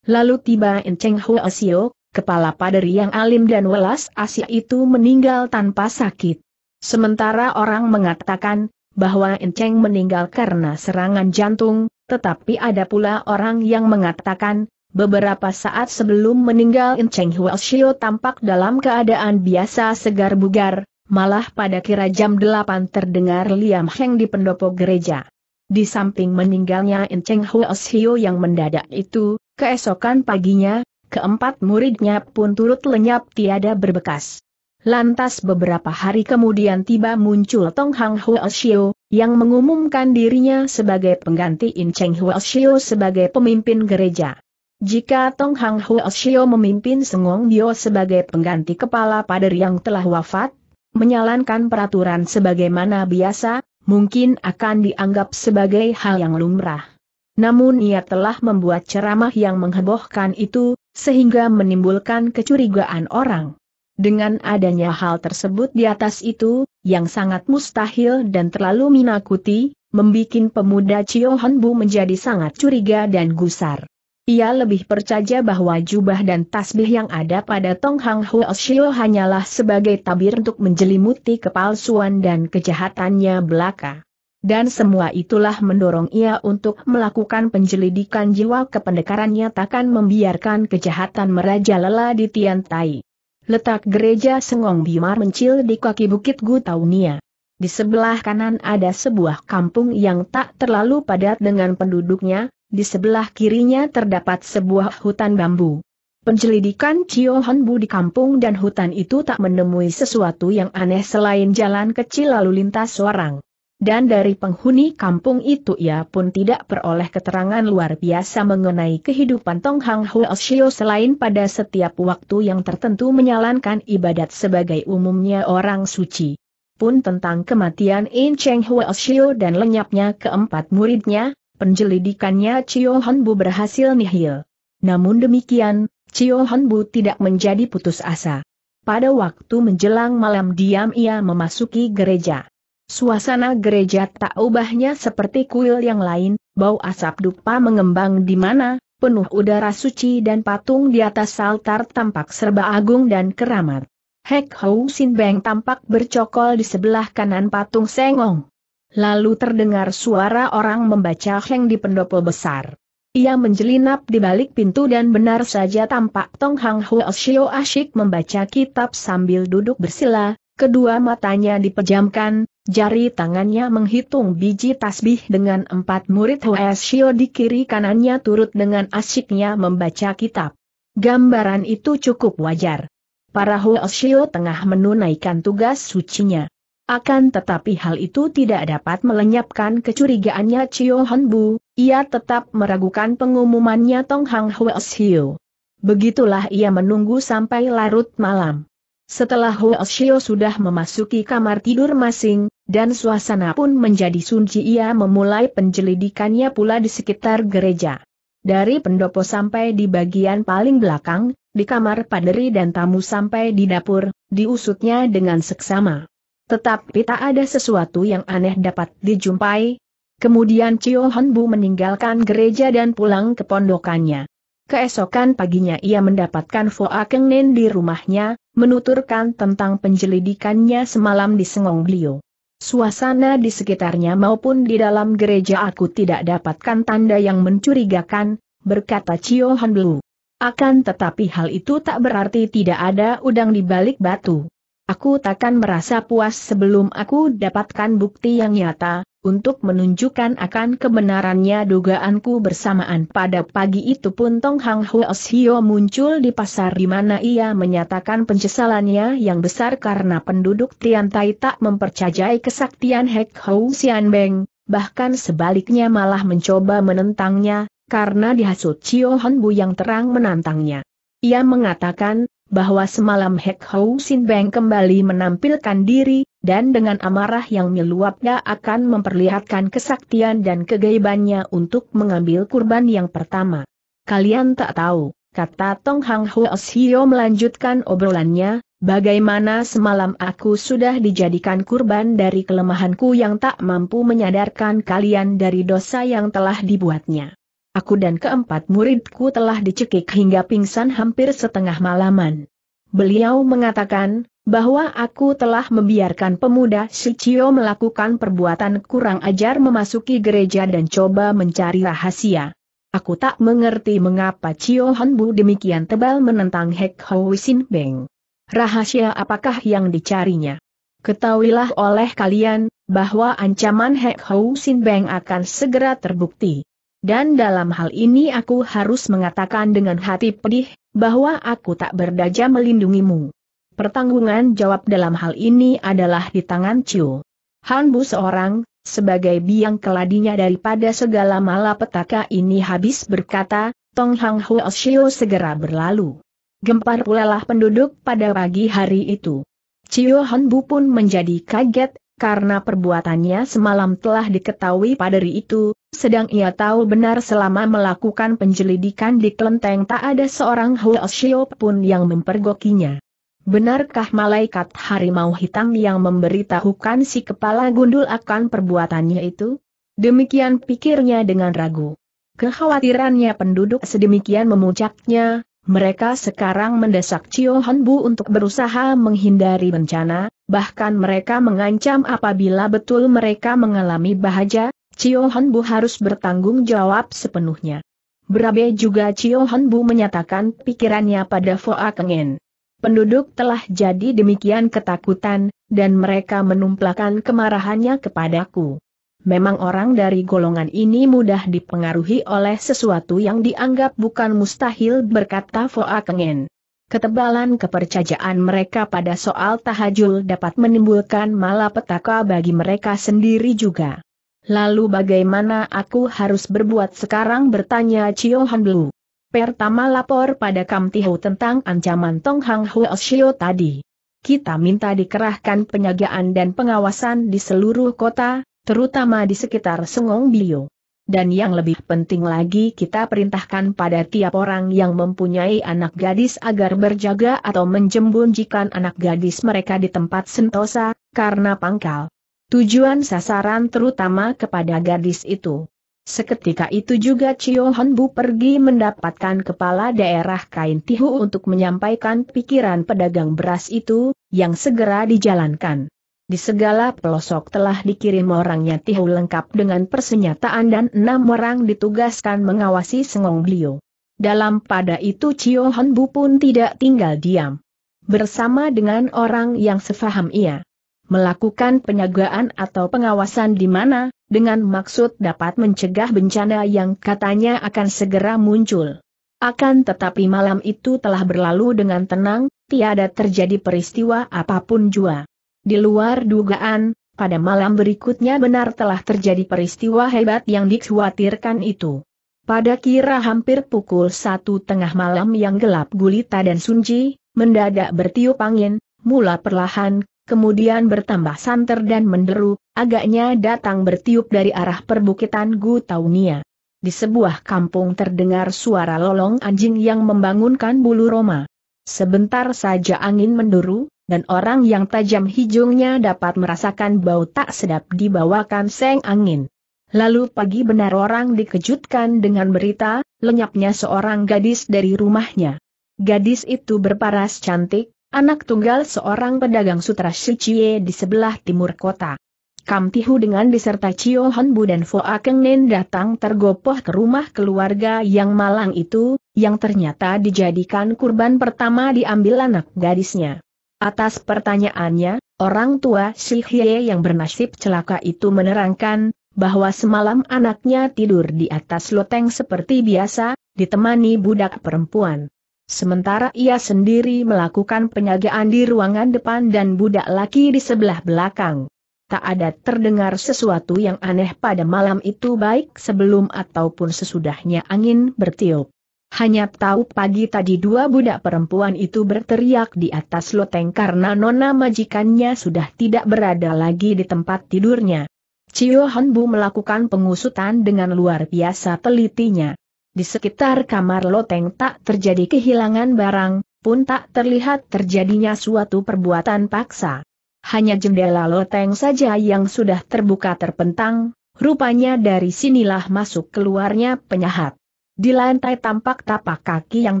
Lalu tiba Enceng Hou Asio kepala paderi yang alim dan welas asih itu meninggal tanpa sakit. Sementara orang mengatakan bahwa Enceng meninggal karena serangan jantung, tetapi ada pula orang yang mengatakan Beberapa saat sebelum meninggal Enceng Xiao tampak dalam keadaan biasa segar bugar, malah pada kira jam 8 terdengar Liam Heng di pendopo gereja. Di samping meninggalnya Enceng Xiao yang mendadak itu, keesokan paginya, keempat muridnya pun turut lenyap tiada berbekas. Lantas beberapa hari kemudian tiba muncul Tong Hang Huo Xiu, yang mengumumkan dirinya sebagai pengganti In Cheng Huo Xiu sebagai pemimpin gereja. Jika Tong Hang Huo Xiu memimpin Sengong Bio sebagai pengganti kepala pader yang telah wafat, menyalankan peraturan sebagaimana biasa, mungkin akan dianggap sebagai hal yang lumrah. Namun ia telah membuat ceramah yang menghebohkan itu, sehingga menimbulkan kecurigaan orang. Dengan adanya hal tersebut di atas itu, yang sangat mustahil dan terlalu minakuti, membuat pemuda Chio Bu menjadi sangat curiga dan gusar. Ia lebih percaya bahwa jubah dan tasbih yang ada pada Tong Hang Huo Shio hanyalah sebagai tabir untuk menjelimuti kepalsuan dan kejahatannya belaka. Dan semua itulah mendorong ia untuk melakukan penjelidikan jiwa kependekarannya takkan membiarkan kejahatan merajalela di Tiantai. Letak gereja Sengong Bimar mencil di kaki Bukit Gutaunia. Di sebelah kanan ada sebuah kampung yang tak terlalu padat dengan penduduknya, di sebelah kirinya terdapat sebuah hutan bambu. Penjelidikan Cio Honbu di kampung dan hutan itu tak menemui sesuatu yang aneh selain jalan kecil lalu lintas orang dan dari penghuni kampung itu ia pun tidak peroleh keterangan luar biasa mengenai kehidupan Tong Hang Huo Shio selain pada setiap waktu yang tertentu menyalankan ibadat sebagai umumnya orang suci. Pun tentang kematian In Cheng Huo Shio dan lenyapnya keempat muridnya, penjelidikannya Chio Hon Bu berhasil nihil. Namun demikian, Chio Hon Bu tidak menjadi putus asa. Pada waktu menjelang malam diam ia memasuki gereja. Suasana gereja tak ubahnya seperti kuil yang lain, bau asap dupa mengembang di mana, penuh udara suci dan patung di atas altar tampak serba agung dan keramat. Hek Hou Sin Beng tampak bercokol di sebelah kanan patung Sengong. Lalu terdengar suara orang membaca Heng di pendopo besar. Ia menjelinap di balik pintu dan benar saja tampak Tong Hang Huo asyik membaca kitab sambil duduk bersila, kedua matanya dipejamkan, Jari tangannya menghitung biji tasbih dengan empat murid Hoesio di kiri kanannya turut dengan asyiknya membaca kitab. Gambaran itu cukup wajar. Para Hoesio tengah menunaikan tugas sucinya. Akan tetapi hal itu tidak dapat melenyapkan kecurigaannya Chio Honbu, ia tetap meragukan pengumumannya Tong Hang Hoesio. Begitulah ia menunggu sampai larut malam. Setelah Hoashio sudah memasuki kamar tidur masing, dan suasana pun menjadi sunyi, ia memulai penjelidikannya pula di sekitar gereja. Dari pendopo sampai di bagian paling belakang, di kamar paderi dan tamu sampai di dapur, diusutnya dengan seksama. Tetapi tak ada sesuatu yang aneh dapat dijumpai. Kemudian Chio Honbu meninggalkan gereja dan pulang ke pondokannya. Keesokan paginya ia mendapatkan Fo Akeng Nen di rumahnya, menuturkan tentang penjelidikannya semalam di Sengong Lio. Suasana di sekitarnya maupun di dalam gereja aku tidak dapatkan tanda yang mencurigakan, berkata Cio Han Blu. Akan tetapi hal itu tak berarti tidak ada udang di balik batu. Aku takkan merasa puas sebelum aku dapatkan bukti yang nyata, untuk menunjukkan akan kebenarannya dugaanku bersamaan pada pagi itu pun Tong Hang Huo Hio muncul di pasar di mana ia menyatakan penyesalannya yang besar karena penduduk Tian Tai tak mempercayai kesaktian Hek Hou Xian Beng, bahkan sebaliknya malah mencoba menentangnya, karena dihasut Chio Hon Bu yang terang menantangnya. Ia mengatakan, bahwa semalam Hek Hou Sin Beng kembali menampilkan diri, dan dengan amarah yang meluapnya akan memperlihatkan kesaktian dan kegaibannya untuk mengambil kurban yang pertama. Kalian tak tahu, kata Tong Hang Ho Hio melanjutkan obrolannya, bagaimana semalam aku sudah dijadikan kurban dari kelemahanku yang tak mampu menyadarkan kalian dari dosa yang telah dibuatnya. Aku dan keempat muridku telah dicekik hingga pingsan hampir setengah malaman. Beliau mengatakan, bahwa aku telah membiarkan pemuda Sicio melakukan perbuatan kurang ajar memasuki gereja dan coba mencari rahasia. Aku tak mengerti mengapa Cio Hanbu demikian tebal menentang Hek Hoi Sin Beng. Rahasia apakah yang dicarinya? Ketahuilah oleh kalian, bahwa ancaman Hek Hou Sin Beng akan segera terbukti. Dan dalam hal ini aku harus mengatakan dengan hati pedih, bahwa aku tak berdaja melindungimu. Pertanggungan jawab dalam hal ini adalah di tangan Chiu. Hanbu seorang, sebagai biang keladinya daripada segala malapetaka ini habis berkata, Tong Hang Huo Shio segera berlalu. Gempar pulalah penduduk pada pagi hari itu. Chiu Hanbu pun menjadi kaget, karena perbuatannya semalam telah diketahui paderi itu, sedang ia tahu benar selama melakukan penyelidikan di kelenteng tak ada seorang Huoshio pun yang mempergokinya. Benarkah malaikat harimau hitam yang memberitahukan si kepala gundul akan perbuatannya itu? Demikian pikirnya dengan ragu. Kekhawatirannya penduduk sedemikian memuncaknya, mereka sekarang mendesak Chio Honbu untuk berusaha menghindari bencana, bahkan mereka mengancam apabila betul mereka mengalami bahaya, Cio Honbu harus bertanggung jawab sepenuhnya. Berabe juga Cio Honbu menyatakan pikirannya pada Foa Kengen. Penduduk telah jadi demikian ketakutan, dan mereka menumplakan kemarahannya kepadaku. Memang orang dari golongan ini mudah dipengaruhi oleh sesuatu yang dianggap bukan mustahil berkata Foa Kengen. Ketebalan kepercayaan mereka pada soal tahajul dapat menimbulkan malapetaka bagi mereka sendiri juga. Lalu bagaimana aku harus berbuat sekarang bertanya Chio Han Blu. Pertama lapor pada Kam tentang ancaman Tong Hang Huo Shio tadi. Kita minta dikerahkan penyagaan dan pengawasan di seluruh kota, terutama di sekitar Sengong Bio. Dan yang lebih penting lagi kita perintahkan pada tiap orang yang mempunyai anak gadis agar berjaga atau menjembunjikan anak gadis mereka di tempat sentosa, karena pangkal. Tujuan sasaran terutama kepada gadis itu. Seketika itu juga Chio Honbu pergi mendapatkan kepala daerah Kain Tihu untuk menyampaikan pikiran pedagang beras itu, yang segera dijalankan. Di segala pelosok telah dikirim orangnya Tihu lengkap dengan persenjataan dan enam orang ditugaskan mengawasi Sengong beliau. Dalam pada itu Cio Hon pun tidak tinggal diam. Bersama dengan orang yang sefaham ia. Melakukan penyagaan atau pengawasan di mana, dengan maksud dapat mencegah bencana yang katanya akan segera muncul. Akan tetapi malam itu telah berlalu dengan tenang, tiada terjadi peristiwa apapun jua. Di luar dugaan, pada malam berikutnya benar telah terjadi peristiwa hebat yang dikhawatirkan itu. Pada kira hampir pukul satu tengah malam yang gelap gulita dan sunji, mendadak bertiup angin, mula perlahan, kemudian bertambah santer dan menderu, agaknya datang bertiup dari arah perbukitan Gutaunia. Di sebuah kampung terdengar suara lolong anjing yang membangunkan bulu Roma. Sebentar saja angin menderu dan orang yang tajam hidungnya dapat merasakan bau tak sedap dibawakan seng angin. Lalu pagi benar orang dikejutkan dengan berita, lenyapnya seorang gadis dari rumahnya. Gadis itu berparas cantik, anak tunggal seorang pedagang sutra Shichie di sebelah timur kota. Kamtihu dengan diserta Chio Honbu dan Fo Kengnen datang tergopoh ke rumah keluarga yang malang itu, yang ternyata dijadikan kurban pertama diambil anak gadisnya. Atas pertanyaannya, orang tua si Hye yang bernasib celaka itu menerangkan, bahwa semalam anaknya tidur di atas loteng seperti biasa, ditemani budak perempuan. Sementara ia sendiri melakukan penyagaan di ruangan depan dan budak laki di sebelah belakang. Tak ada terdengar sesuatu yang aneh pada malam itu baik sebelum ataupun sesudahnya angin bertiup. Hanya tahu pagi tadi dua budak perempuan itu berteriak di atas loteng karena nona majikannya sudah tidak berada lagi di tempat tidurnya. Cio Honbu melakukan pengusutan dengan luar biasa telitinya. Di sekitar kamar loteng tak terjadi kehilangan barang, pun tak terlihat terjadinya suatu perbuatan paksa. Hanya jendela loteng saja yang sudah terbuka terpentang, rupanya dari sinilah masuk keluarnya penyahat. Di lantai tampak tapak kaki yang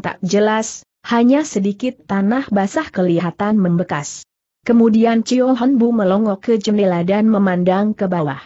tak jelas, hanya sedikit tanah basah kelihatan membekas. Kemudian Chio Hon Bu melongo ke jendela dan memandang ke bawah.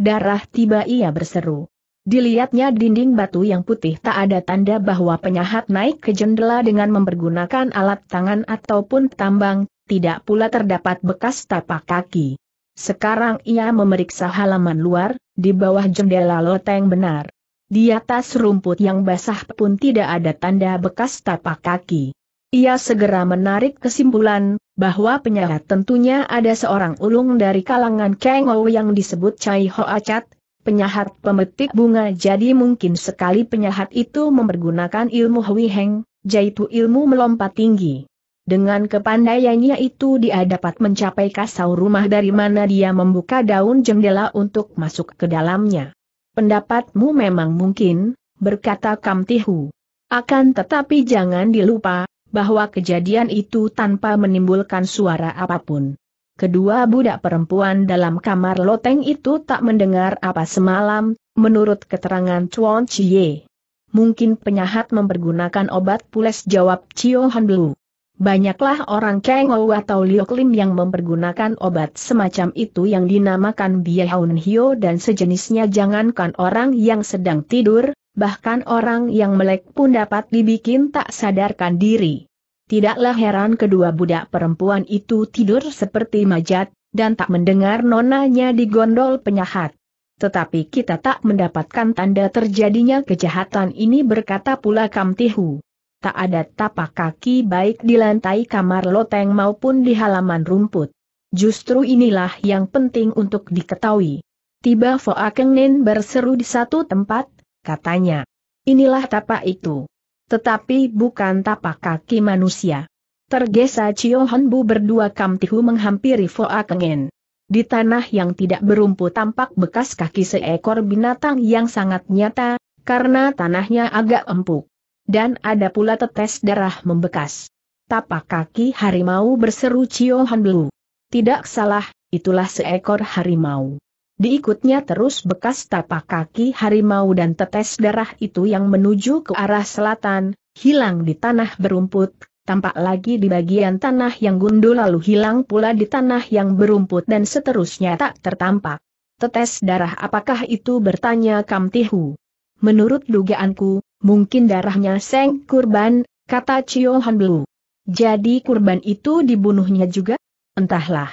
Darah tiba ia berseru. Dilihatnya dinding batu yang putih tak ada tanda bahwa penyahat naik ke jendela dengan mempergunakan alat tangan ataupun tambang, tidak pula terdapat bekas tapak kaki. Sekarang ia memeriksa halaman luar, di bawah jendela loteng benar. Di atas rumput yang basah pun tidak ada tanda bekas tapak kaki. Ia segera menarik kesimpulan, bahwa penyahat tentunya ada seorang ulung dari kalangan Kengou yang disebut Chai acat, penyahat pemetik bunga jadi mungkin sekali penyahat itu mempergunakan ilmu Hui Heng, yaitu ilmu melompat tinggi. Dengan kepandaiannya itu dia dapat mencapai kasau rumah dari mana dia membuka daun jendela untuk masuk ke dalamnya. Pendapatmu memang mungkin, berkata Kamtihu. Akan tetapi jangan dilupa, bahwa kejadian itu tanpa menimbulkan suara apapun. Kedua budak perempuan dalam kamar loteng itu tak mendengar apa semalam, menurut keterangan Chuan Chie. Mungkin penyahat mempergunakan obat pules jawab Chio Han Blue. Banyaklah orang Kengou atau Lioklim yang mempergunakan obat semacam itu yang dinamakan Biahaun Hio dan sejenisnya jangankan orang yang sedang tidur, bahkan orang yang melek pun dapat dibikin tak sadarkan diri. Tidaklah heran kedua budak perempuan itu tidur seperti majat, dan tak mendengar nonanya digondol penyahat. Tetapi kita tak mendapatkan tanda terjadinya kejahatan ini berkata pula Kamtihu tak ada tapak kaki baik di lantai kamar loteng maupun di halaman rumput. Justru inilah yang penting untuk diketahui. Tiba Foa Kengnin berseru di satu tempat, katanya. Inilah tapak itu. Tetapi bukan tapak kaki manusia. Tergesa Cio Honbu berdua Kam Tihu menghampiri Foa Di tanah yang tidak berumput tampak bekas kaki seekor binatang yang sangat nyata, karena tanahnya agak empuk. Dan ada pula tetes darah membekas. Tapak kaki harimau berseru Cio Han Blu. Tidak salah, itulah seekor harimau. Diikutnya terus bekas tapak kaki harimau dan tetes darah itu yang menuju ke arah selatan, hilang di tanah berumput, tampak lagi di bagian tanah yang gundul lalu hilang pula di tanah yang berumput dan seterusnya tak tertampak. Tetes darah apakah itu bertanya Kamtihu. Menurut dugaanku, Mungkin darahnya Seng Kurban, kata Chio Han Blu. Jadi kurban itu dibunuhnya juga? Entahlah.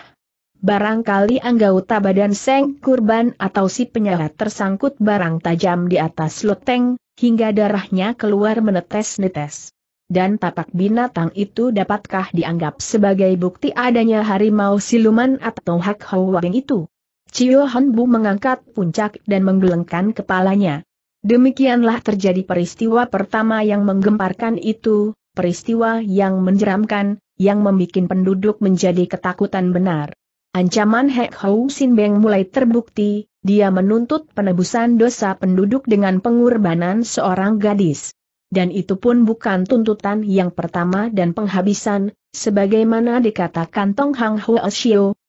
Barangkali anggota badan Seng Kurban atau si penyalat tersangkut barang tajam di atas loteng, hingga darahnya keluar menetes-netes. Dan tapak binatang itu dapatkah dianggap sebagai bukti adanya harimau siluman atau hak hawa itu? Chio Han Bu mengangkat puncak dan menggelengkan kepalanya. Demikianlah terjadi peristiwa pertama yang menggemparkan itu, peristiwa yang menjeramkan, yang membuat penduduk menjadi ketakutan benar. Ancaman Hek Hou Sin Beng mulai terbukti, dia menuntut penebusan dosa penduduk dengan pengorbanan seorang gadis. Dan itu pun bukan tuntutan yang pertama dan penghabisan, sebagaimana dikatakan Tong Hang Huo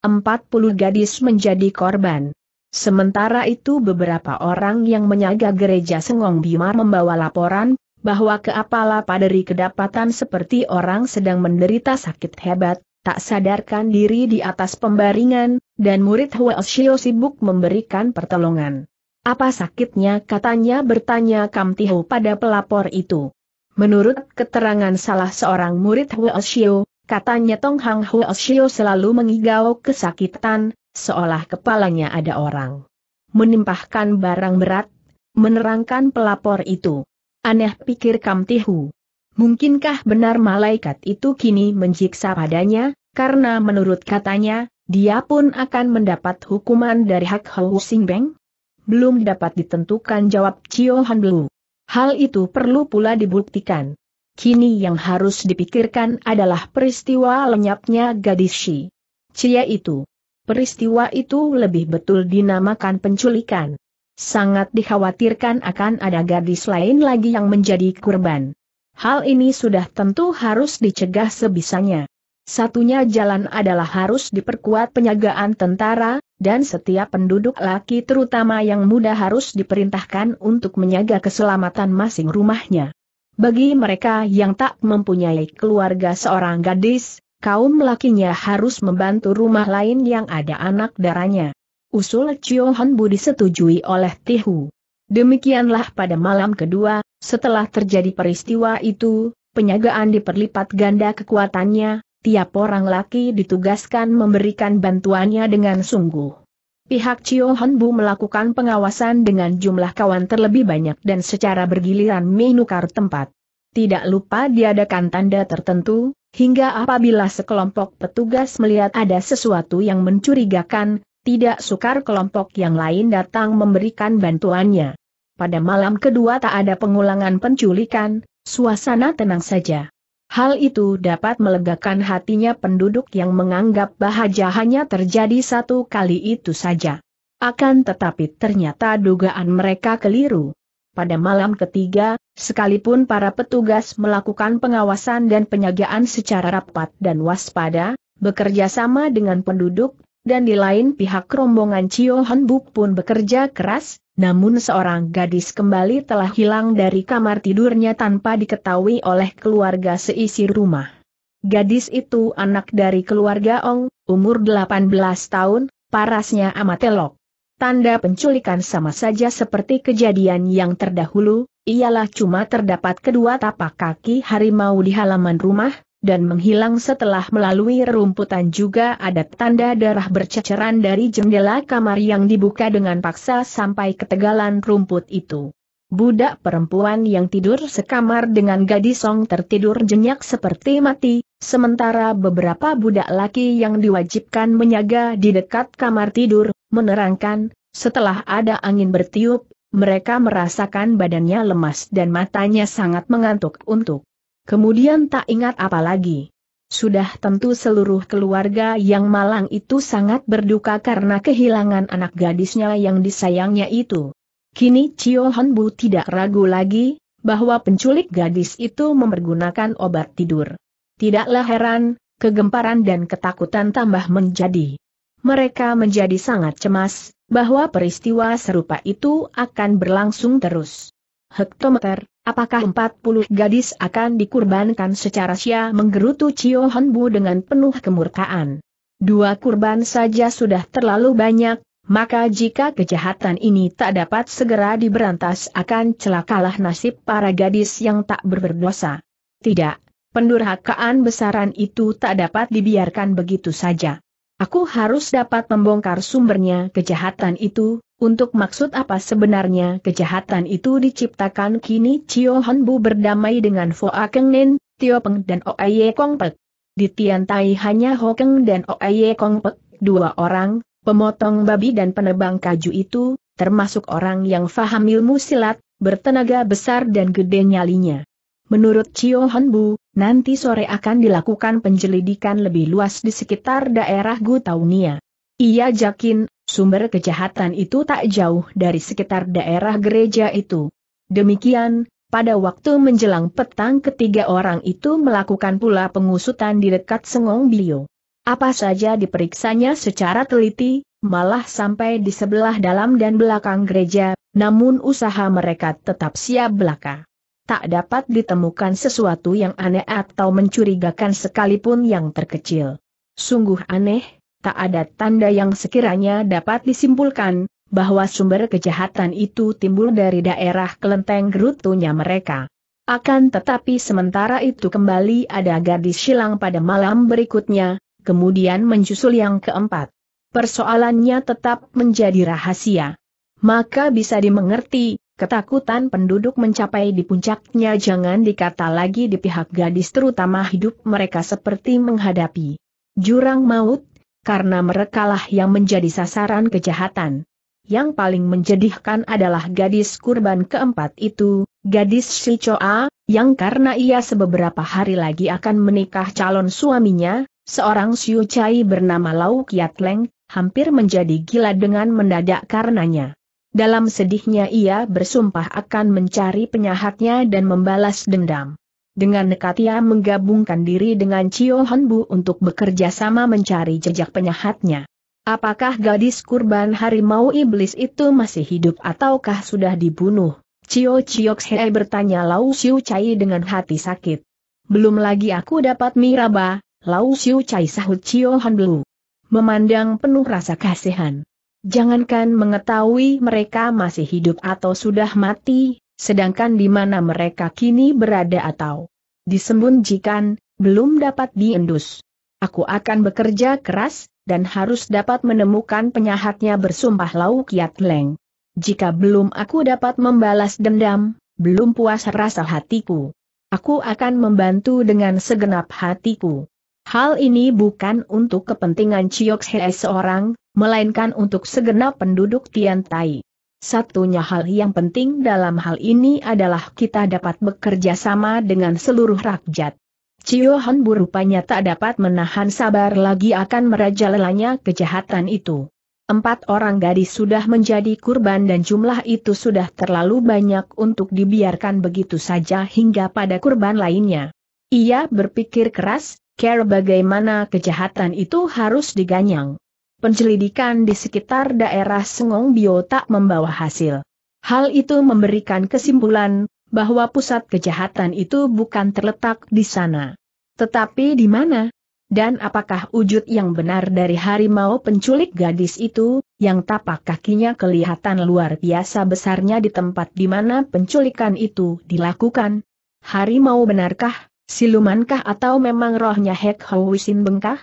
empat 40 gadis menjadi korban. Sementara itu beberapa orang yang menyaga gereja Sengong Bima membawa laporan, bahwa keapala paderi kedapatan seperti orang sedang menderita sakit hebat, tak sadarkan diri di atas pembaringan, dan murid Oshio sibuk memberikan pertolongan. Apa sakitnya katanya bertanya Kam Kamtiho pada pelapor itu. Menurut keterangan salah seorang murid Oshio, katanya Tong Hang Oshio selalu mengigau kesakitan, seolah kepalanya ada orang. Menimpahkan barang berat, menerangkan pelapor itu. Aneh pikir Kamtihu. Mungkinkah benar malaikat itu kini menjiksa padanya, karena menurut katanya, dia pun akan mendapat hukuman dari hak Hou Singbeng? Belum dapat ditentukan jawab Chio Han Blu. Hal itu perlu pula dibuktikan. Kini yang harus dipikirkan adalah peristiwa lenyapnya gadis Shi. Cia itu. Peristiwa itu lebih betul dinamakan penculikan. Sangat dikhawatirkan akan ada gadis lain lagi yang menjadi kurban. Hal ini sudah tentu harus dicegah sebisanya. Satunya jalan adalah harus diperkuat penyagaan tentara, dan setiap penduduk laki terutama yang muda harus diperintahkan untuk menyaga keselamatan masing rumahnya. Bagi mereka yang tak mempunyai keluarga seorang gadis, kaum lakinya harus membantu rumah lain yang ada anak darahnya. Usul Chiu Hon Bu disetujui oleh Tihu. Demikianlah pada malam kedua, setelah terjadi peristiwa itu, penyagaan diperlipat ganda kekuatannya, tiap orang laki ditugaskan memberikan bantuannya dengan sungguh. Pihak Chiu Hon Bu melakukan pengawasan dengan jumlah kawan terlebih banyak dan secara bergiliran menukar tempat. Tidak lupa diadakan tanda tertentu, Hingga apabila sekelompok petugas melihat ada sesuatu yang mencurigakan, tidak sukar kelompok yang lain datang memberikan bantuannya. Pada malam kedua tak ada pengulangan penculikan, suasana tenang saja. Hal itu dapat melegakan hatinya penduduk yang menganggap bahagia hanya terjadi satu kali itu saja. Akan tetapi ternyata dugaan mereka keliru pada malam ketiga, sekalipun para petugas melakukan pengawasan dan penyagaan secara rapat dan waspada, bekerja sama dengan penduduk, dan di lain pihak rombongan Chio Hanbuk pun bekerja keras, namun seorang gadis kembali telah hilang dari kamar tidurnya tanpa diketahui oleh keluarga seisi rumah. Gadis itu anak dari keluarga Ong, umur 18 tahun, parasnya amat elok tanda penculikan sama saja seperti kejadian yang terdahulu, ialah cuma terdapat kedua tapak kaki harimau di halaman rumah, dan menghilang setelah melalui rerumputan juga ada tanda darah berceceran dari jendela kamar yang dibuka dengan paksa sampai ketegalan rumput itu. Budak perempuan yang tidur sekamar dengan gadis Song tertidur jenyak seperti mati, sementara beberapa budak laki yang diwajibkan menyaga di dekat kamar tidur, menerangkan, setelah ada angin bertiup, mereka merasakan badannya lemas dan matanya sangat mengantuk untuk. Kemudian tak ingat apa lagi. Sudah tentu seluruh keluarga yang malang itu sangat berduka karena kehilangan anak gadisnya yang disayangnya itu. Kini Chio Honbu tidak ragu lagi, bahwa penculik gadis itu mempergunakan obat tidur. Tidaklah heran, kegemparan dan ketakutan tambah menjadi mereka menjadi sangat cemas, bahwa peristiwa serupa itu akan berlangsung terus. Hektometer, apakah 40 gadis akan dikurbankan secara sia menggerutu Cio Honbu dengan penuh kemurkaan. Dua kurban saja sudah terlalu banyak, maka jika kejahatan ini tak dapat segera diberantas akan celakalah nasib para gadis yang tak berberdosa. Tidak, pendurhakaan besaran itu tak dapat dibiarkan begitu saja. Aku harus dapat membongkar sumbernya kejahatan itu, untuk maksud apa sebenarnya kejahatan itu diciptakan kini Chio Honbu berdamai dengan Foa Keng Nin, Tio Peng dan Oaye Kong Pek. Di Tian Tai hanya Ho Keng dan Oaye Kong Pek, dua orang, pemotong babi dan penebang kaju itu, termasuk orang yang faham ilmu silat, bertenaga besar dan gede nyalinya. Menurut Chio Honbu, Nanti sore akan dilakukan penyelidikan lebih luas di sekitar daerah Gutaunia. Ia yakin, sumber kejahatan itu tak jauh dari sekitar daerah gereja itu. Demikian, pada waktu menjelang petang ketiga orang itu melakukan pula pengusutan di dekat Sengong Bio. Apa saja diperiksanya secara teliti, malah sampai di sebelah dalam dan belakang gereja, namun usaha mereka tetap siap belaka tak dapat ditemukan sesuatu yang aneh atau mencurigakan sekalipun yang terkecil. Sungguh aneh, tak ada tanda yang sekiranya dapat disimpulkan, bahwa sumber kejahatan itu timbul dari daerah kelenteng gerutunya mereka. Akan tetapi sementara itu kembali ada gadis silang pada malam berikutnya, kemudian menjusul yang keempat. Persoalannya tetap menjadi rahasia. Maka bisa dimengerti, Ketakutan penduduk mencapai di puncaknya jangan dikata lagi di pihak gadis terutama hidup mereka seperti menghadapi jurang maut, karena merekalah yang menjadi sasaran kejahatan. Yang paling menjedihkan adalah gadis kurban keempat itu, gadis Shichoa, yang karena ia sebeberapa hari lagi akan menikah calon suaminya, seorang Siu bernama Lau Kiat Leng, hampir menjadi gila dengan mendadak karenanya. Dalam sedihnya ia bersumpah akan mencari penyahatnya dan membalas dendam. Dengan nekat ia menggabungkan diri dengan Chio Honbu untuk bekerja sama mencari jejak penyahatnya. Apakah gadis kurban harimau iblis itu masih hidup ataukah sudah dibunuh? Cio Chiok Hei bertanya Lau Xiu Chai dengan hati sakit. Belum lagi aku dapat miraba, Lau Xiu Chai sahut Cio Han Memandang penuh rasa kasihan. Jangankan mengetahui mereka masih hidup atau sudah mati, sedangkan di mana mereka kini berada atau disembunyikan, belum dapat diendus. Aku akan bekerja keras, dan harus dapat menemukan penyahatnya bersumpah Lau Kiat Leng. Jika belum aku dapat membalas dendam, belum puas rasa hatiku. Aku akan membantu dengan segenap hatiku. Hal ini bukan untuk kepentingan Chiok Hei seorang, melainkan untuk segenap penduduk Tiantai. Satunya hal yang penting dalam hal ini adalah kita dapat bekerja sama dengan seluruh rakyat. Cio Han rupanya tak dapat menahan sabar lagi akan merajalelanya kejahatan itu. Empat orang gadis sudah menjadi kurban dan jumlah itu sudah terlalu banyak untuk dibiarkan begitu saja hingga pada kurban lainnya. Ia berpikir keras, care bagaimana kejahatan itu harus diganyang. Penyelidikan di sekitar daerah Sengong Bio tak membawa hasil. Hal itu memberikan kesimpulan bahwa pusat kejahatan itu bukan terletak di sana. Tetapi di mana? Dan apakah wujud yang benar dari harimau penculik gadis itu, yang tapak kakinya kelihatan luar biasa besarnya di tempat di mana penculikan itu dilakukan? Harimau benarkah? Silumankah atau memang rohnya Hek Howisin bengkah?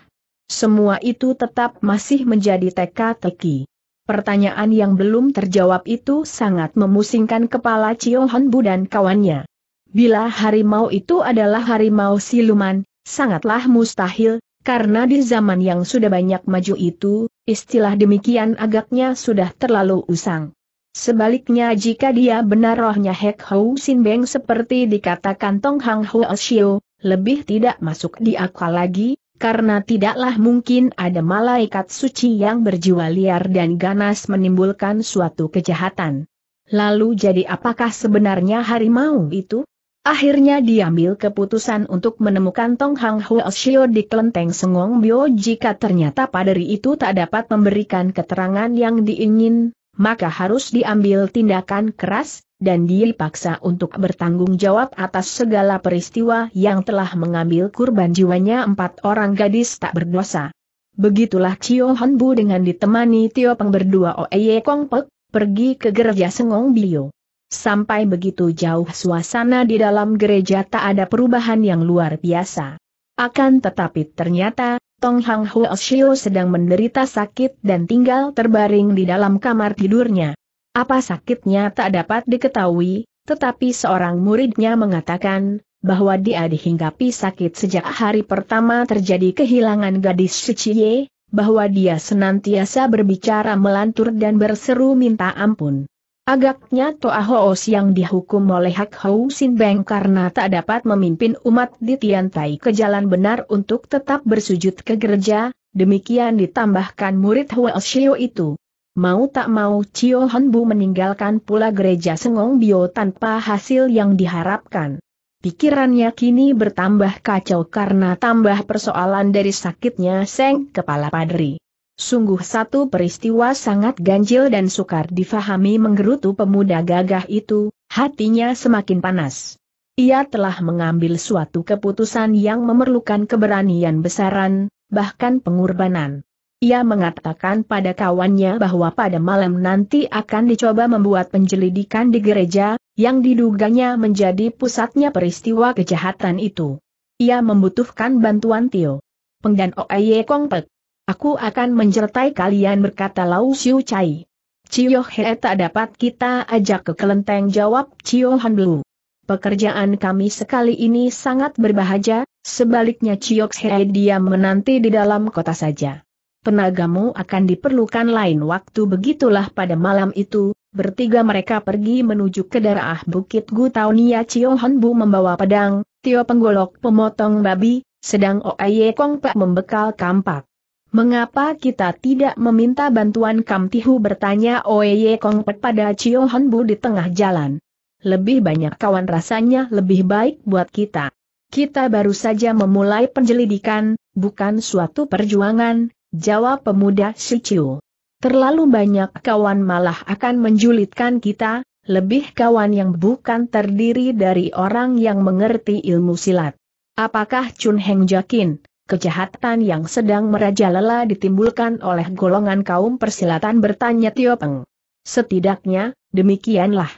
Semua itu tetap masih menjadi teka-teki. Pertanyaan yang belum terjawab itu sangat memusingkan kepala Chiong Honbu dan kawannya. Bila harimau itu adalah harimau siluman, sangatlah mustahil, karena di zaman yang sudah banyak maju itu, istilah demikian agaknya sudah terlalu usang. Sebaliknya jika dia benar rohnya Hek Hou Sin Beng seperti dikatakan Tong Hang Hou Osio, lebih tidak masuk di akal lagi, karena tidaklah mungkin ada malaikat suci yang berjiwa liar dan ganas menimbulkan suatu kejahatan. Lalu jadi apakah sebenarnya harimau itu? Akhirnya diambil keputusan untuk menemukan Tong Hang Huo Shio di kelenteng Sengong Bio jika ternyata paderi itu tak dapat memberikan keterangan yang diingin, maka harus diambil tindakan keras, dan dipaksa untuk bertanggung jawab atas segala peristiwa yang telah mengambil kurban jiwanya empat orang gadis tak berdosa. Begitulah Chio Honbu dengan ditemani Tio Peng berdua Oeye Kong Pek, pergi ke gereja Sengong Bio. Sampai begitu jauh suasana di dalam gereja tak ada perubahan yang luar biasa. Akan tetapi ternyata, Tong Hang Huo Xiu sedang menderita sakit dan tinggal terbaring di dalam kamar tidurnya. Apa sakitnya tak dapat diketahui, tetapi seorang muridnya mengatakan, bahwa dia dihinggapi sakit sejak hari pertama terjadi kehilangan gadis Ye, bahwa dia senantiasa berbicara melantur dan berseru minta ampun. Agaknya Toa Hoos yang dihukum oleh Hak Hou Sin Beng karena tak dapat memimpin umat di Tian Tai ke jalan benar untuk tetap bersujud ke gereja, demikian ditambahkan murid Huo Shio itu. Mau tak mau Chio Honbu meninggalkan pula gereja Sengong Bio tanpa hasil yang diharapkan. Pikirannya kini bertambah kacau karena tambah persoalan dari sakitnya Seng Kepala Padri. Sungguh satu peristiwa sangat ganjil dan sukar difahami menggerutu pemuda gagah itu, hatinya semakin panas. Ia telah mengambil suatu keputusan yang memerlukan keberanian besaran, bahkan pengorbanan. Ia mengatakan pada kawannya bahwa pada malam nanti akan dicoba membuat penyelidikan di gereja, yang diduganya menjadi pusatnya peristiwa kejahatan itu. Ia membutuhkan bantuan Tio. Pengdan Kong Pek. Aku akan menjertai kalian berkata Lau Xiu Chai. Cio He tak dapat kita ajak ke kelenteng jawab Cio Han Blu. Pekerjaan kami sekali ini sangat berbahaya, sebaliknya Ciok He dia menanti di dalam kota saja. Penagamu akan diperlukan lain waktu begitulah pada malam itu, bertiga mereka pergi menuju ke daerah Bukit Gutaunia Cio Han Bu membawa pedang, Tio penggolok pemotong babi, sedang Oaye Kong Pak membekal kampak. Mengapa kita tidak meminta bantuan Kamtihu bertanya Oeye Kong pada Chio Bu di tengah jalan. Lebih banyak kawan rasanya lebih baik buat kita. Kita baru saja memulai penyelidikan, bukan suatu perjuangan, jawab pemuda Chiu. Terlalu banyak kawan malah akan menjulitkan kita, lebih kawan yang bukan terdiri dari orang yang mengerti ilmu silat. Apakah Chun Heng yakin, Kejahatan yang sedang merajalela ditimbulkan oleh golongan kaum persilatan bertanya Tio Peng. Setidaknya, demikianlah.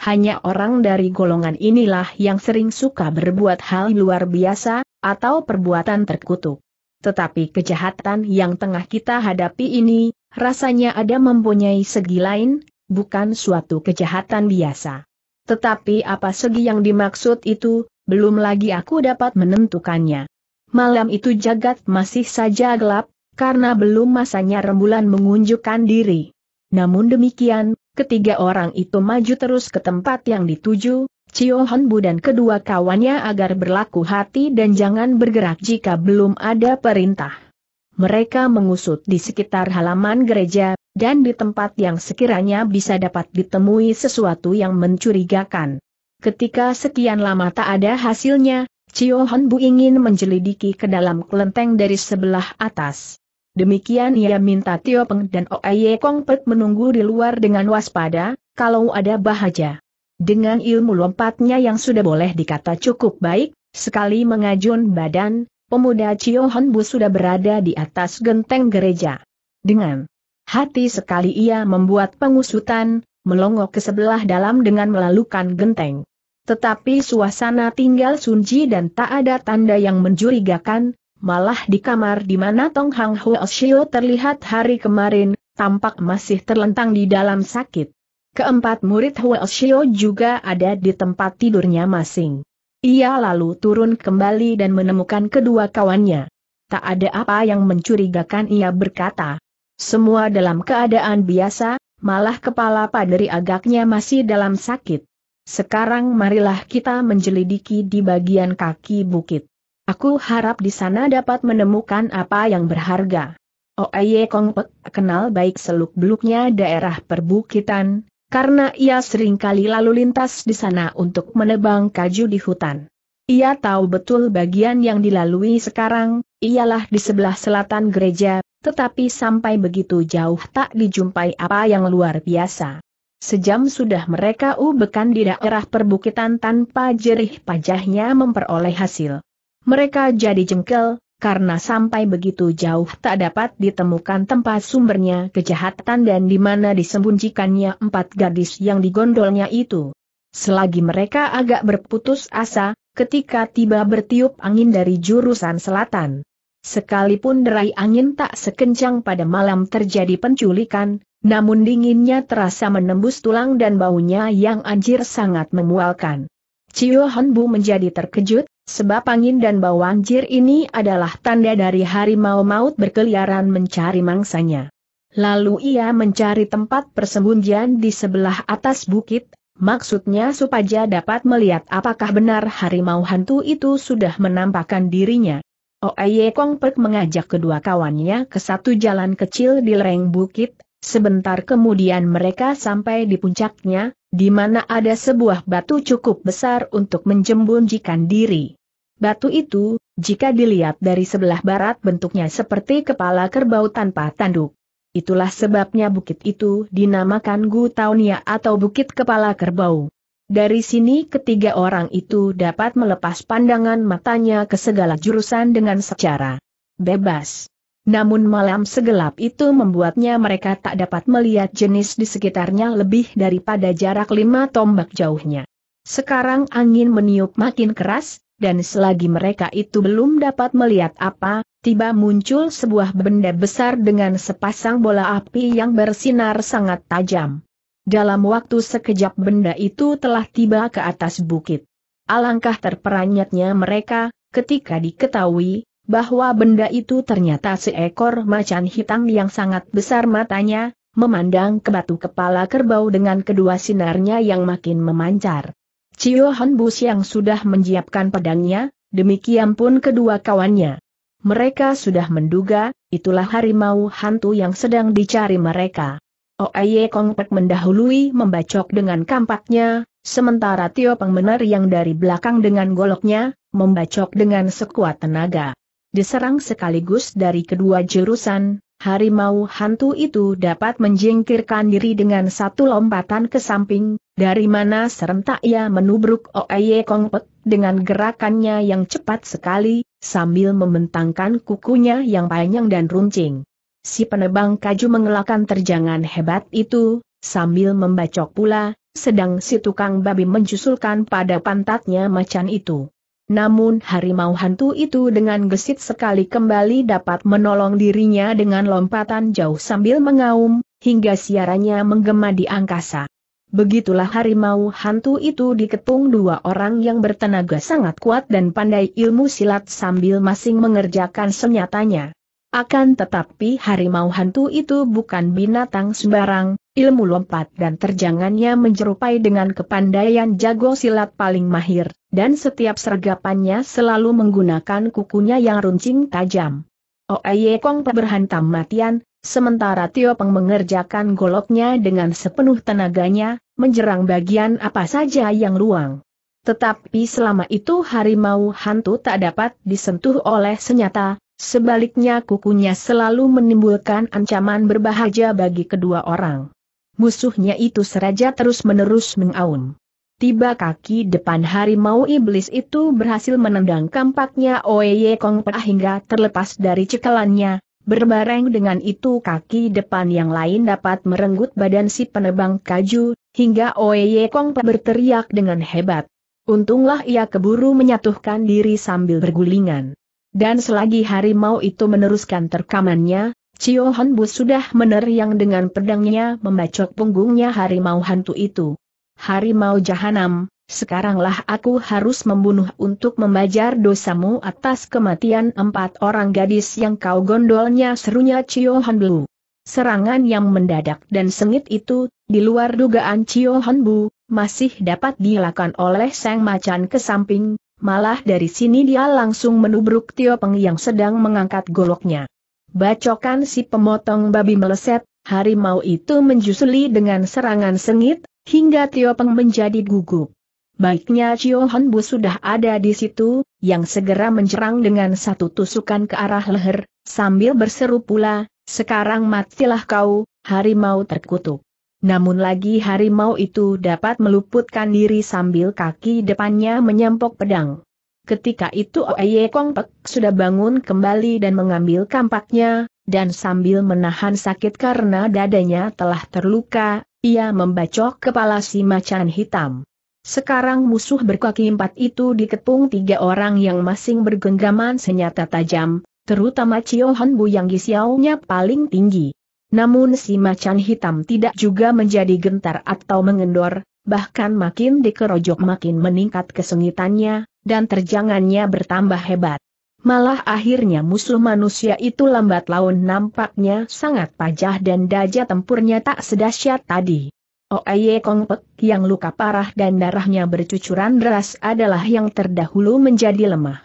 Hanya orang dari golongan inilah yang sering suka berbuat hal luar biasa, atau perbuatan terkutuk. Tetapi kejahatan yang tengah kita hadapi ini, rasanya ada mempunyai segi lain, bukan suatu kejahatan biasa. Tetapi apa segi yang dimaksud itu, belum lagi aku dapat menentukannya malam itu jagat masih saja gelap, karena belum masanya rembulan mengunjukkan diri. Namun demikian, ketiga orang itu maju terus ke tempat yang dituju, Cio Honbu dan kedua kawannya agar berlaku hati dan jangan bergerak jika belum ada perintah. Mereka mengusut di sekitar halaman gereja, dan di tempat yang sekiranya bisa dapat ditemui sesuatu yang mencurigakan. Ketika sekian lama tak ada hasilnya, Hon bu ingin menjelidiki ke dalam kelenteng dari sebelah atas. Demikian ia minta Tio Peng dan Oye Kong Pek menunggu di luar dengan waspada, kalau ada bahaya. Dengan ilmu lompatnya yang sudah boleh dikata cukup baik, sekali mengajun badan, pemuda Hon bu sudah berada di atas genteng gereja. Dengan hati sekali ia membuat pengusutan, melongok ke sebelah dalam dengan melalukan genteng. Tetapi suasana tinggal sunji dan tak ada tanda yang mencurigakan, malah di kamar di mana Tong Hang Huo Shio terlihat hari kemarin, tampak masih terlentang di dalam sakit. Keempat murid Huo Shio juga ada di tempat tidurnya masing. Ia lalu turun kembali dan menemukan kedua kawannya. Tak ada apa yang mencurigakan ia berkata. Semua dalam keadaan biasa, malah kepala paderi agaknya masih dalam sakit. Sekarang marilah kita menjelidiki di bagian kaki bukit. Aku harap di sana dapat menemukan apa yang berharga. Oeye oh, Kong Pek kenal baik seluk-beluknya daerah perbukitan, karena ia sering kali lalu lintas di sana untuk menebang kaju di hutan. Ia tahu betul bagian yang dilalui sekarang, ialah di sebelah selatan gereja, tetapi sampai begitu jauh tak dijumpai apa yang luar biasa. Sejam sudah mereka ubekan di daerah perbukitan tanpa jerih pajahnya memperoleh hasil. Mereka jadi jengkel, karena sampai begitu jauh tak dapat ditemukan tempat sumbernya kejahatan dan di mana disembunyikannya empat gadis yang digondolnya itu. Selagi mereka agak berputus asa, ketika tiba bertiup angin dari jurusan selatan. Sekalipun derai angin tak sekencang pada malam terjadi penculikan, namun dinginnya terasa menembus tulang dan baunya yang anjir sangat memualkan. Cio Honbu menjadi terkejut, sebab angin dan bau anjir ini adalah tanda dari harimau maut berkeliaran mencari mangsanya. Lalu ia mencari tempat persembunyian di sebelah atas bukit, Maksudnya supaya dapat melihat apakah benar harimau hantu itu sudah menampakkan dirinya. Oeye Kong Pek mengajak kedua kawannya ke satu jalan kecil di lereng bukit, Sebentar kemudian mereka sampai di puncaknya, di mana ada sebuah batu cukup besar untuk menjembunjikan diri. Batu itu, jika dilihat dari sebelah barat bentuknya seperti kepala kerbau tanpa tanduk. Itulah sebabnya bukit itu dinamakan Gutaunia atau Bukit Kepala Kerbau. Dari sini ketiga orang itu dapat melepas pandangan matanya ke segala jurusan dengan secara bebas. Namun malam segelap itu membuatnya mereka tak dapat melihat jenis di sekitarnya lebih daripada jarak lima tombak jauhnya. Sekarang angin meniup makin keras, dan selagi mereka itu belum dapat melihat apa, tiba muncul sebuah benda besar dengan sepasang bola api yang bersinar sangat tajam. Dalam waktu sekejap benda itu telah tiba ke atas bukit. Alangkah terperanyatnya mereka, ketika diketahui, bahwa benda itu ternyata seekor macan hitam yang sangat besar matanya, memandang ke batu kepala kerbau dengan kedua sinarnya yang makin memancar. Cio Bus yang sudah menyiapkan pedangnya, demikian pun kedua kawannya. Mereka sudah menduga, itulah harimau hantu yang sedang dicari mereka. Kong Pek mendahului membacok dengan kampaknya, sementara Tio Pengbenar yang dari belakang dengan goloknya, membacok dengan sekuat tenaga diserang sekaligus dari kedua jurusan, harimau hantu itu dapat menjengkirkan diri dengan satu lompatan ke samping, dari mana serentak ia menubruk Oeye Kongpet dengan gerakannya yang cepat sekali, sambil membentangkan kukunya yang panjang dan runcing. Si penebang kaju mengelakkan terjangan hebat itu, sambil membacok pula, sedang si tukang babi menjusulkan pada pantatnya macan itu. Namun harimau hantu itu dengan gesit sekali kembali dapat menolong dirinya dengan lompatan jauh sambil mengaum, hingga siarannya menggema di angkasa. Begitulah harimau hantu itu diketung dua orang yang bertenaga sangat kuat dan pandai ilmu silat sambil masing mengerjakan senyatanya. Akan tetapi harimau hantu itu bukan binatang sembarang, ilmu lompat dan terjangannya menyerupai dengan kepandaian jago silat paling mahir, dan setiap sergapannya selalu menggunakan kukunya yang runcing tajam. Oeye oh, Kong berhantam matian, sementara Tio Peng mengerjakan goloknya dengan sepenuh tenaganya, menjerang bagian apa saja yang luang. Tetapi selama itu harimau hantu tak dapat disentuh oleh senjata. Sebaliknya kukunya selalu menimbulkan ancaman berbahaya bagi kedua orang. Musuhnya itu seraja terus-menerus mengaum. Tiba kaki depan harimau iblis itu berhasil menendang kampaknya Oeye Kong Pa hingga terlepas dari cekalannya, berbareng dengan itu kaki depan yang lain dapat merenggut badan si penebang kaju, hingga Oeye Kong Pa berteriak dengan hebat. Untunglah ia keburu menyatuhkan diri sambil bergulingan. Dan selagi harimau itu meneruskan terkamannya, Cio Honbu sudah meneriang dengan pedangnya membacok punggungnya harimau hantu itu. Harimau jahanam, sekaranglah aku harus membunuh untuk membajar dosamu atas kematian empat orang gadis yang kau gondolnya serunya Cio Honbu. Serangan yang mendadak dan sengit itu, di luar dugaan Cio Honbu, masih dapat dilakukan oleh sang macan ke samping, Malah dari sini dia langsung menubruk Tio Peng yang sedang mengangkat goloknya. Bacokan si pemotong babi meleset, harimau itu menjusuli dengan serangan sengit, hingga Tio Peng menjadi gugup. Baiknya Cio Hon Bu sudah ada di situ, yang segera menjerang dengan satu tusukan ke arah leher, sambil berseru pula, sekarang matilah kau, harimau terkutuk. Namun lagi harimau itu dapat meluputkan diri sambil kaki depannya menyampok pedang. Ketika itu Oeye Kong Pek sudah bangun kembali dan mengambil kampaknya, dan sambil menahan sakit karena dadanya telah terluka, ia membacok kepala si macan hitam. Sekarang musuh berkaki empat itu diketung tiga orang yang masing bergenggaman senjata tajam, terutama Chio Hon Bu yang gisiaunya paling tinggi. Namun si macan hitam tidak juga menjadi gentar atau mengendor, bahkan makin dikerojok makin meningkat kesengitannya, dan terjangannya bertambah hebat. Malah akhirnya musuh manusia itu lambat laun nampaknya sangat pajah dan daja tempurnya tak sedahsyat tadi. Oeye Kongpek yang luka parah dan darahnya bercucuran deras adalah yang terdahulu menjadi lemah.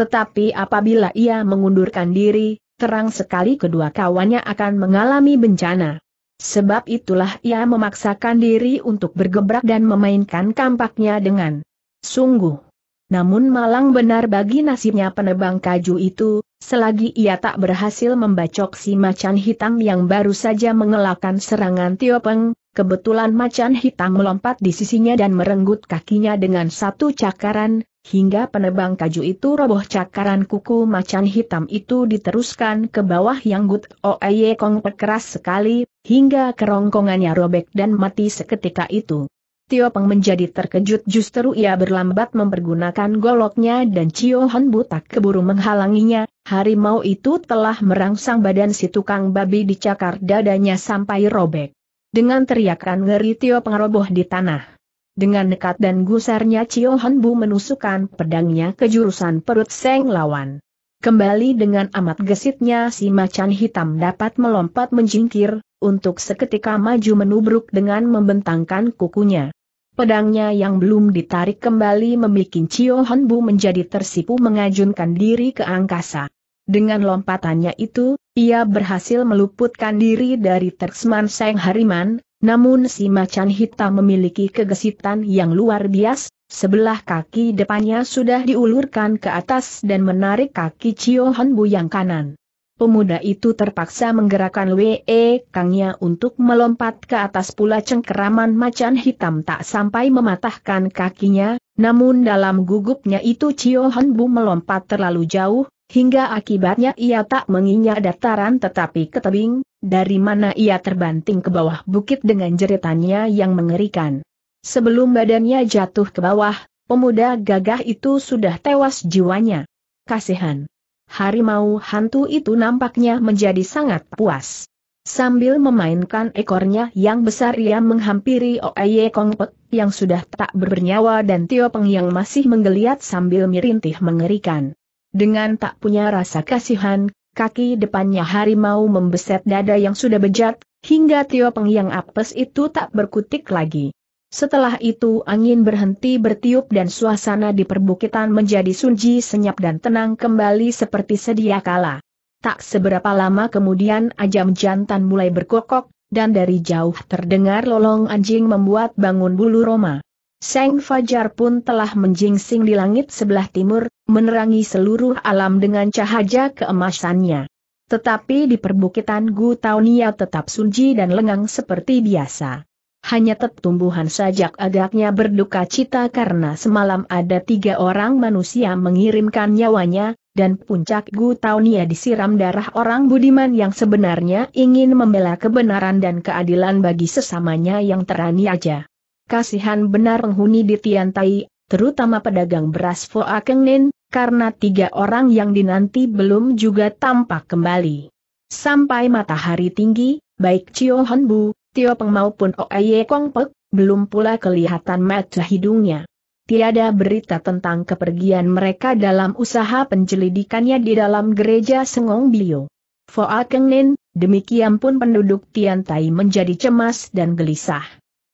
Tetapi apabila ia mengundurkan diri, terang sekali kedua kawannya akan mengalami bencana. Sebab itulah ia memaksakan diri untuk bergebrak dan memainkan kampaknya dengan sungguh. Namun malang benar bagi nasibnya penebang kaju itu, selagi ia tak berhasil membacok si macan hitam yang baru saja mengelakkan serangan Tiopeng, kebetulan macan hitam melompat di sisinya dan merenggut kakinya dengan satu cakaran, hingga penebang kaju itu roboh cakaran kuku macan hitam itu diteruskan ke bawah yang Gut Oeye Kong pekeras sekali, hingga kerongkongannya robek dan mati seketika itu. Tio Peng menjadi terkejut justru ia berlambat mempergunakan goloknya dan Cio Hon butak keburu menghalanginya, harimau itu telah merangsang badan si tukang babi dicakar dadanya sampai robek. Dengan teriakan ngeri Tio Peng roboh di tanah. Dengan nekat dan gusarnya Cio Honbu menusukkan pedangnya ke jurusan perut Seng lawan. Kembali dengan amat gesitnya si macan hitam dapat melompat menjingkir, untuk seketika maju menubruk dengan membentangkan kukunya. Pedangnya yang belum ditarik kembali membuat Cio Honbu menjadi tersipu mengajunkan diri ke angkasa. Dengan lompatannya itu, ia berhasil meluputkan diri dari Terksman Seng Hariman, namun si macan hitam memiliki kegesitan yang luar biasa, sebelah kaki depannya sudah diulurkan ke atas dan menarik kaki Cio Honbu yang kanan. Pemuda itu terpaksa menggerakkan WE Kangnya untuk melompat ke atas pula cengkeraman macan hitam tak sampai mematahkan kakinya, namun dalam gugupnya itu Cio Han Bu melompat terlalu jauh, hingga akibatnya ia tak menginjak dataran tetapi ke tebing, dari mana ia terbanting ke bawah bukit dengan jeritannya yang mengerikan. Sebelum badannya jatuh ke bawah, pemuda gagah itu sudah tewas jiwanya. Kasihan. Harimau hantu itu nampaknya menjadi sangat puas. Sambil memainkan ekornya yang besar ia menghampiri Oeye Kongpet yang sudah tak bernyawa dan Tio Peng yang masih menggeliat sambil mirintih mengerikan. Dengan tak punya rasa kasihan, kaki depannya harimau membeset dada yang sudah bejat, hingga Tio Peng yang apes itu tak berkutik lagi. Setelah itu angin berhenti bertiup dan suasana di perbukitan menjadi sunyi, senyap dan tenang kembali seperti sedia kala. Tak seberapa lama kemudian ajam jantan mulai berkokok, dan dari jauh terdengar lolong anjing membuat bangun bulu Roma. Seng Fajar pun telah menjingsing di langit sebelah timur, menerangi seluruh alam dengan cahaya keemasannya. Tetapi di perbukitan Taunia tetap sunyi dan lengang seperti biasa hanya tetumbuhan sajak agaknya berduka cita karena semalam ada tiga orang manusia mengirimkan nyawanya, dan puncak Gu Taunia disiram darah orang budiman yang sebenarnya ingin membela kebenaran dan keadilan bagi sesamanya yang teraniaja. Kasihan benar penghuni di Tiantai, terutama pedagang beras Foa Kengnin, karena tiga orang yang dinanti belum juga tampak kembali. Sampai matahari tinggi, baik Chio Honbu, Tio Peng maupun Oye Kong Pek, belum pula kelihatan mata hidungnya. Tiada berita tentang kepergian mereka dalam usaha penjelidikannya di dalam gereja Sengong Bio. Foa Kengnin, demikian pun penduduk Tian Tai menjadi cemas dan gelisah.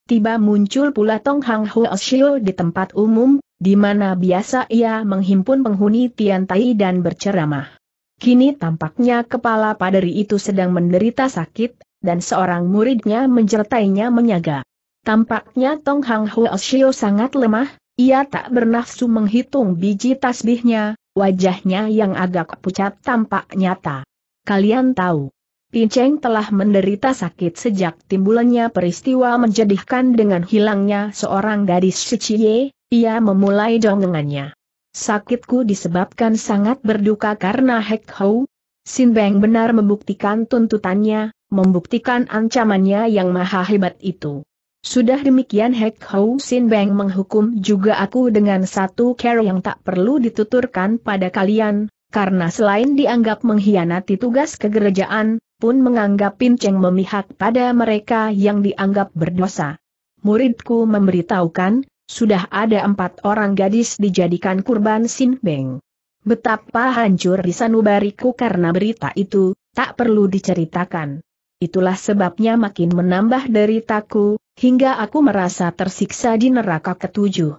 Tiba muncul pula Tong Hang Huo Shio di tempat umum, di mana biasa ia menghimpun penghuni Tian Tai dan berceramah. Kini tampaknya kepala paderi itu sedang menderita sakit, dan seorang muridnya menjertainya menyaga. Tampaknya Tong Hang Huo Shio sangat lemah, ia tak bernafsu menghitung biji tasbihnya, wajahnya yang agak pucat tampak nyata. Kalian tahu, Pinceng telah menderita sakit sejak timbulannya peristiwa menjadikan dengan hilangnya seorang gadis Shichie, ia memulai dongengannya. Sakitku disebabkan sangat berduka karena Hek Hou. Sin Beng benar membuktikan tuntutannya, membuktikan ancamannya yang maha hebat itu. Sudah demikian Hek Hou Sin Beng menghukum juga aku dengan satu cara yang tak perlu dituturkan pada kalian, karena selain dianggap mengkhianati tugas kegerejaan, pun menganggap Pinceng memihak pada mereka yang dianggap berdosa. Muridku memberitahukan, sudah ada empat orang gadis dijadikan kurban Sin Beng. Betapa hancur di sanubariku karena berita itu, tak perlu diceritakan itulah sebabnya makin menambah deritaku, hingga aku merasa tersiksa di neraka ketujuh.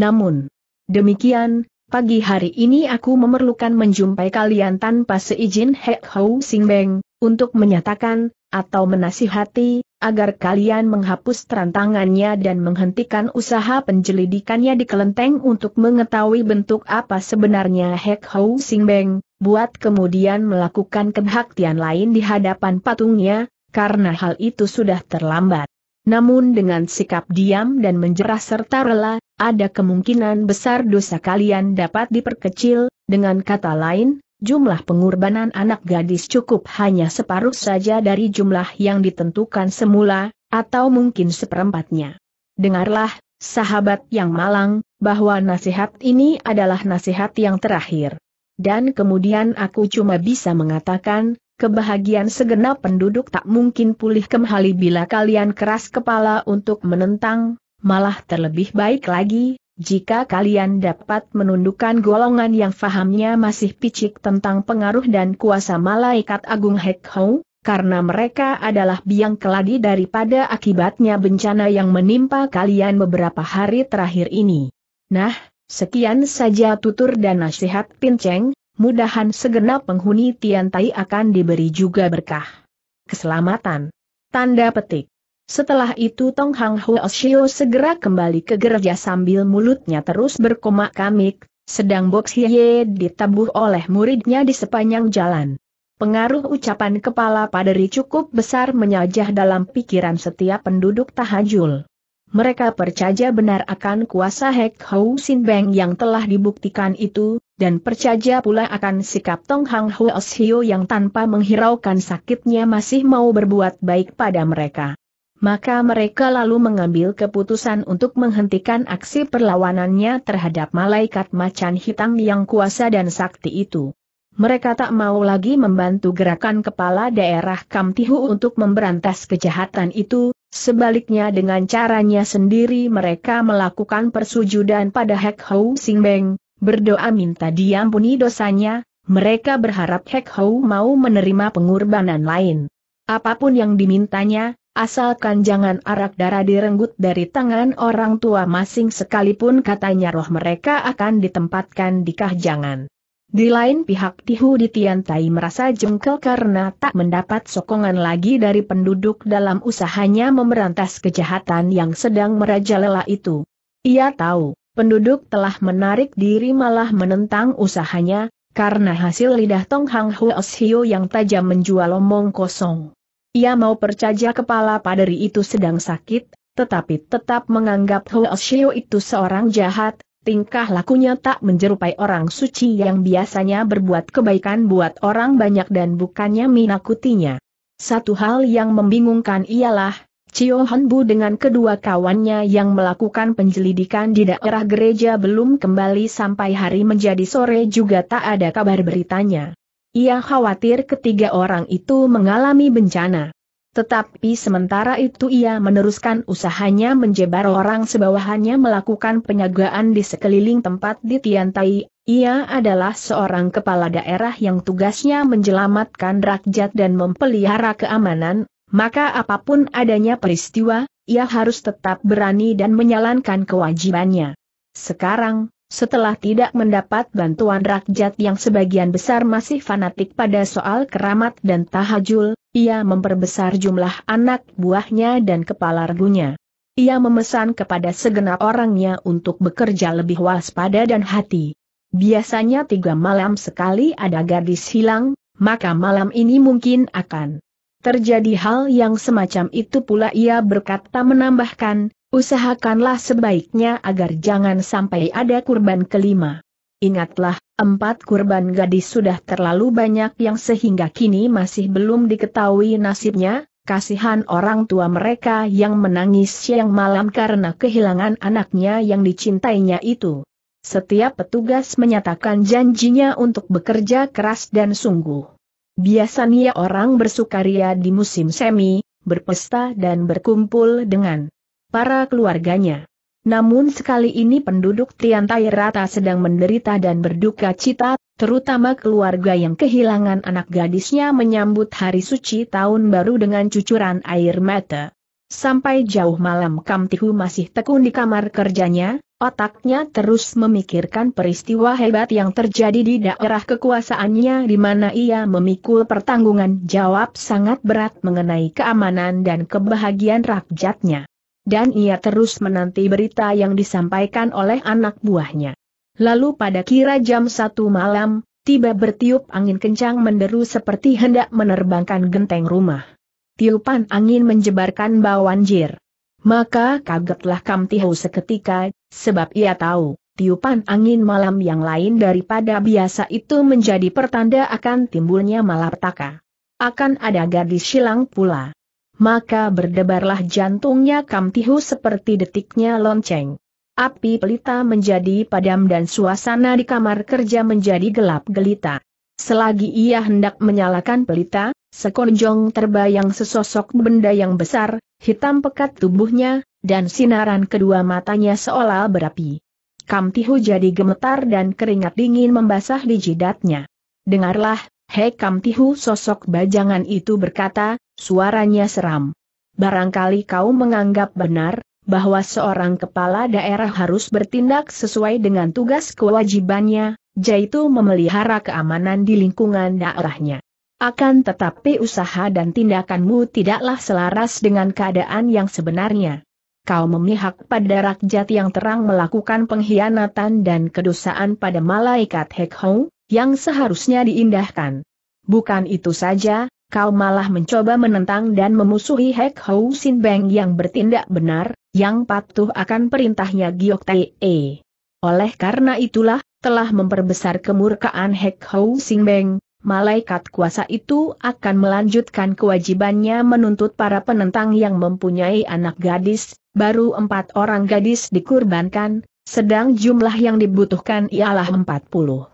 Namun, demikian, pagi hari ini aku memerlukan menjumpai kalian tanpa seizin Hek Hou Sing Beng, untuk menyatakan, atau menasihati, agar kalian menghapus terantangannya dan menghentikan usaha penjelidikannya di kelenteng untuk mengetahui bentuk apa sebenarnya Hek Hou Sing Beng, buat kemudian melakukan kebaktian lain di hadapan patungnya, karena hal itu sudah terlambat. Namun dengan sikap diam dan menjerah serta rela, ada kemungkinan besar dosa kalian dapat diperkecil, dengan kata lain, jumlah pengorbanan anak gadis cukup hanya separuh saja dari jumlah yang ditentukan semula, atau mungkin seperempatnya. Dengarlah, sahabat yang malang, bahwa nasihat ini adalah nasihat yang terakhir. Dan kemudian aku cuma bisa mengatakan, kebahagiaan segenap penduduk tak mungkin pulih kembali bila kalian keras kepala untuk menentang, malah terlebih baik lagi, jika kalian dapat menundukkan golongan yang fahamnya masih picik tentang pengaruh dan kuasa malaikat agung Hek karena mereka adalah biang keladi daripada akibatnya bencana yang menimpa kalian beberapa hari terakhir ini. Nah, sekian saja tutur dan nasihat Pinceng, mudahan segenap penghuni Tiantai akan diberi juga berkah. Keselamatan. Tanda petik. Setelah itu Tong Hang Xiu segera kembali ke gereja sambil mulutnya terus berkomak kamik, sedang Bok Xie ditabuh oleh muridnya di sepanjang jalan. Pengaruh ucapan kepala paderi cukup besar menyajah dalam pikiran setiap penduduk tahajul. Mereka percaya benar akan kuasa Hek Hou Sin Beng yang telah dibuktikan itu, dan percaya pula akan sikap Tong Hang Huo Xiu yang tanpa menghiraukan sakitnya masih mau berbuat baik pada mereka maka mereka lalu mengambil keputusan untuk menghentikan aksi perlawanannya terhadap malaikat macan hitam yang kuasa dan sakti itu. Mereka tak mau lagi membantu gerakan kepala daerah Kamtihu untuk memberantas kejahatan itu, sebaliknya dengan caranya sendiri mereka melakukan persujudan pada Hek Hou Sing Beng, berdoa minta diampuni dosanya, mereka berharap Hek Hou mau menerima pengorbanan lain. Apapun yang dimintanya, Asalkan jangan arak darah direnggut dari tangan orang tua masing sekalipun katanya roh mereka akan ditempatkan di kahjangan. Di lain pihak Tihu di Tiantai merasa jengkel karena tak mendapat sokongan lagi dari penduduk dalam usahanya memberantas kejahatan yang sedang merajalela itu. Ia tahu, penduduk telah menarik diri malah menentang usahanya, karena hasil lidah Tong Hang Huo Hio yang tajam menjual omong kosong. Ia mau percaya kepala paderi itu sedang sakit, tetapi tetap menganggap Huo Shio itu seorang jahat, tingkah lakunya tak menjerupai orang suci yang biasanya berbuat kebaikan buat orang banyak dan bukannya minakutinya. Satu hal yang membingungkan ialah, Chio Honbu dengan kedua kawannya yang melakukan penyelidikan di daerah gereja belum kembali sampai hari menjadi sore juga tak ada kabar beritanya. Ia khawatir ketiga orang itu mengalami bencana. Tetapi sementara itu ia meneruskan usahanya menjebar orang sebawahannya melakukan penyagaan di sekeliling tempat di Tiantai. Ia adalah seorang kepala daerah yang tugasnya menjelamatkan rakyat dan memelihara keamanan, maka apapun adanya peristiwa, ia harus tetap berani dan menyalankan kewajibannya. Sekarang, setelah tidak mendapat bantuan rakyat yang sebagian besar masih fanatik pada soal keramat dan tahajul, ia memperbesar jumlah anak buahnya dan kepala regunya. Ia memesan kepada segenap orangnya untuk bekerja lebih waspada dan hati. Biasanya tiga malam sekali ada gadis hilang, maka malam ini mungkin akan terjadi hal yang semacam itu pula ia berkata menambahkan, Usahakanlah sebaiknya agar jangan sampai ada kurban kelima. Ingatlah, empat kurban gadis sudah terlalu banyak yang sehingga kini masih belum diketahui nasibnya, kasihan orang tua mereka yang menangis siang malam karena kehilangan anaknya yang dicintainya itu. Setiap petugas menyatakan janjinya untuk bekerja keras dan sungguh. Biasanya orang bersukaria di musim semi, berpesta dan berkumpul dengan para keluarganya. Namun sekali ini penduduk Tiantai rata sedang menderita dan berduka cita, terutama keluarga yang kehilangan anak gadisnya menyambut hari suci tahun baru dengan cucuran air mata. Sampai jauh malam Kamtihu masih tekun di kamar kerjanya, otaknya terus memikirkan peristiwa hebat yang terjadi di daerah kekuasaannya di mana ia memikul pertanggungan jawab sangat berat mengenai keamanan dan kebahagiaan rakyatnya. Dan ia terus menanti berita yang disampaikan oleh anak buahnya. Lalu pada kira jam satu malam, tiba bertiup angin kencang menderu seperti hendak menerbangkan genteng rumah. Tiupan angin menjebarkan bau anjir. Maka kagetlah Kamtihu seketika, sebab ia tahu, tiupan angin malam yang lain daripada biasa itu menjadi pertanda akan timbulnya malapetaka. Akan ada gadis silang pula maka berdebarlah jantungnya Kamtihu seperti detiknya lonceng. Api pelita menjadi padam dan suasana di kamar kerja menjadi gelap gelita. Selagi ia hendak menyalakan pelita, sekonjong terbayang sesosok benda yang besar, hitam pekat tubuhnya, dan sinaran kedua matanya seolah berapi. Kamtihu jadi gemetar dan keringat dingin membasah di jidatnya. Dengarlah, Hei Kamtihu sosok bajangan itu berkata, suaranya seram. Barangkali kau menganggap benar, bahwa seorang kepala daerah harus bertindak sesuai dengan tugas kewajibannya, yaitu memelihara keamanan di lingkungan daerahnya. Akan tetapi usaha dan tindakanmu tidaklah selaras dengan keadaan yang sebenarnya. Kau memihak pada rakyat yang terang melakukan pengkhianatan dan kedosaan pada malaikat Hekhong, yang seharusnya diindahkan. Bukan itu saja, kau malah mencoba menentang dan memusuhi Hek Hou Sin Beng yang bertindak benar, yang patuh akan perintahnya Giok Tae. Oleh karena itulah, telah memperbesar kemurkaan Hek Hou Sin Beng, malaikat kuasa itu akan melanjutkan kewajibannya menuntut para penentang yang mempunyai anak gadis, baru empat orang gadis dikurbankan, sedang jumlah yang dibutuhkan ialah empat puluh.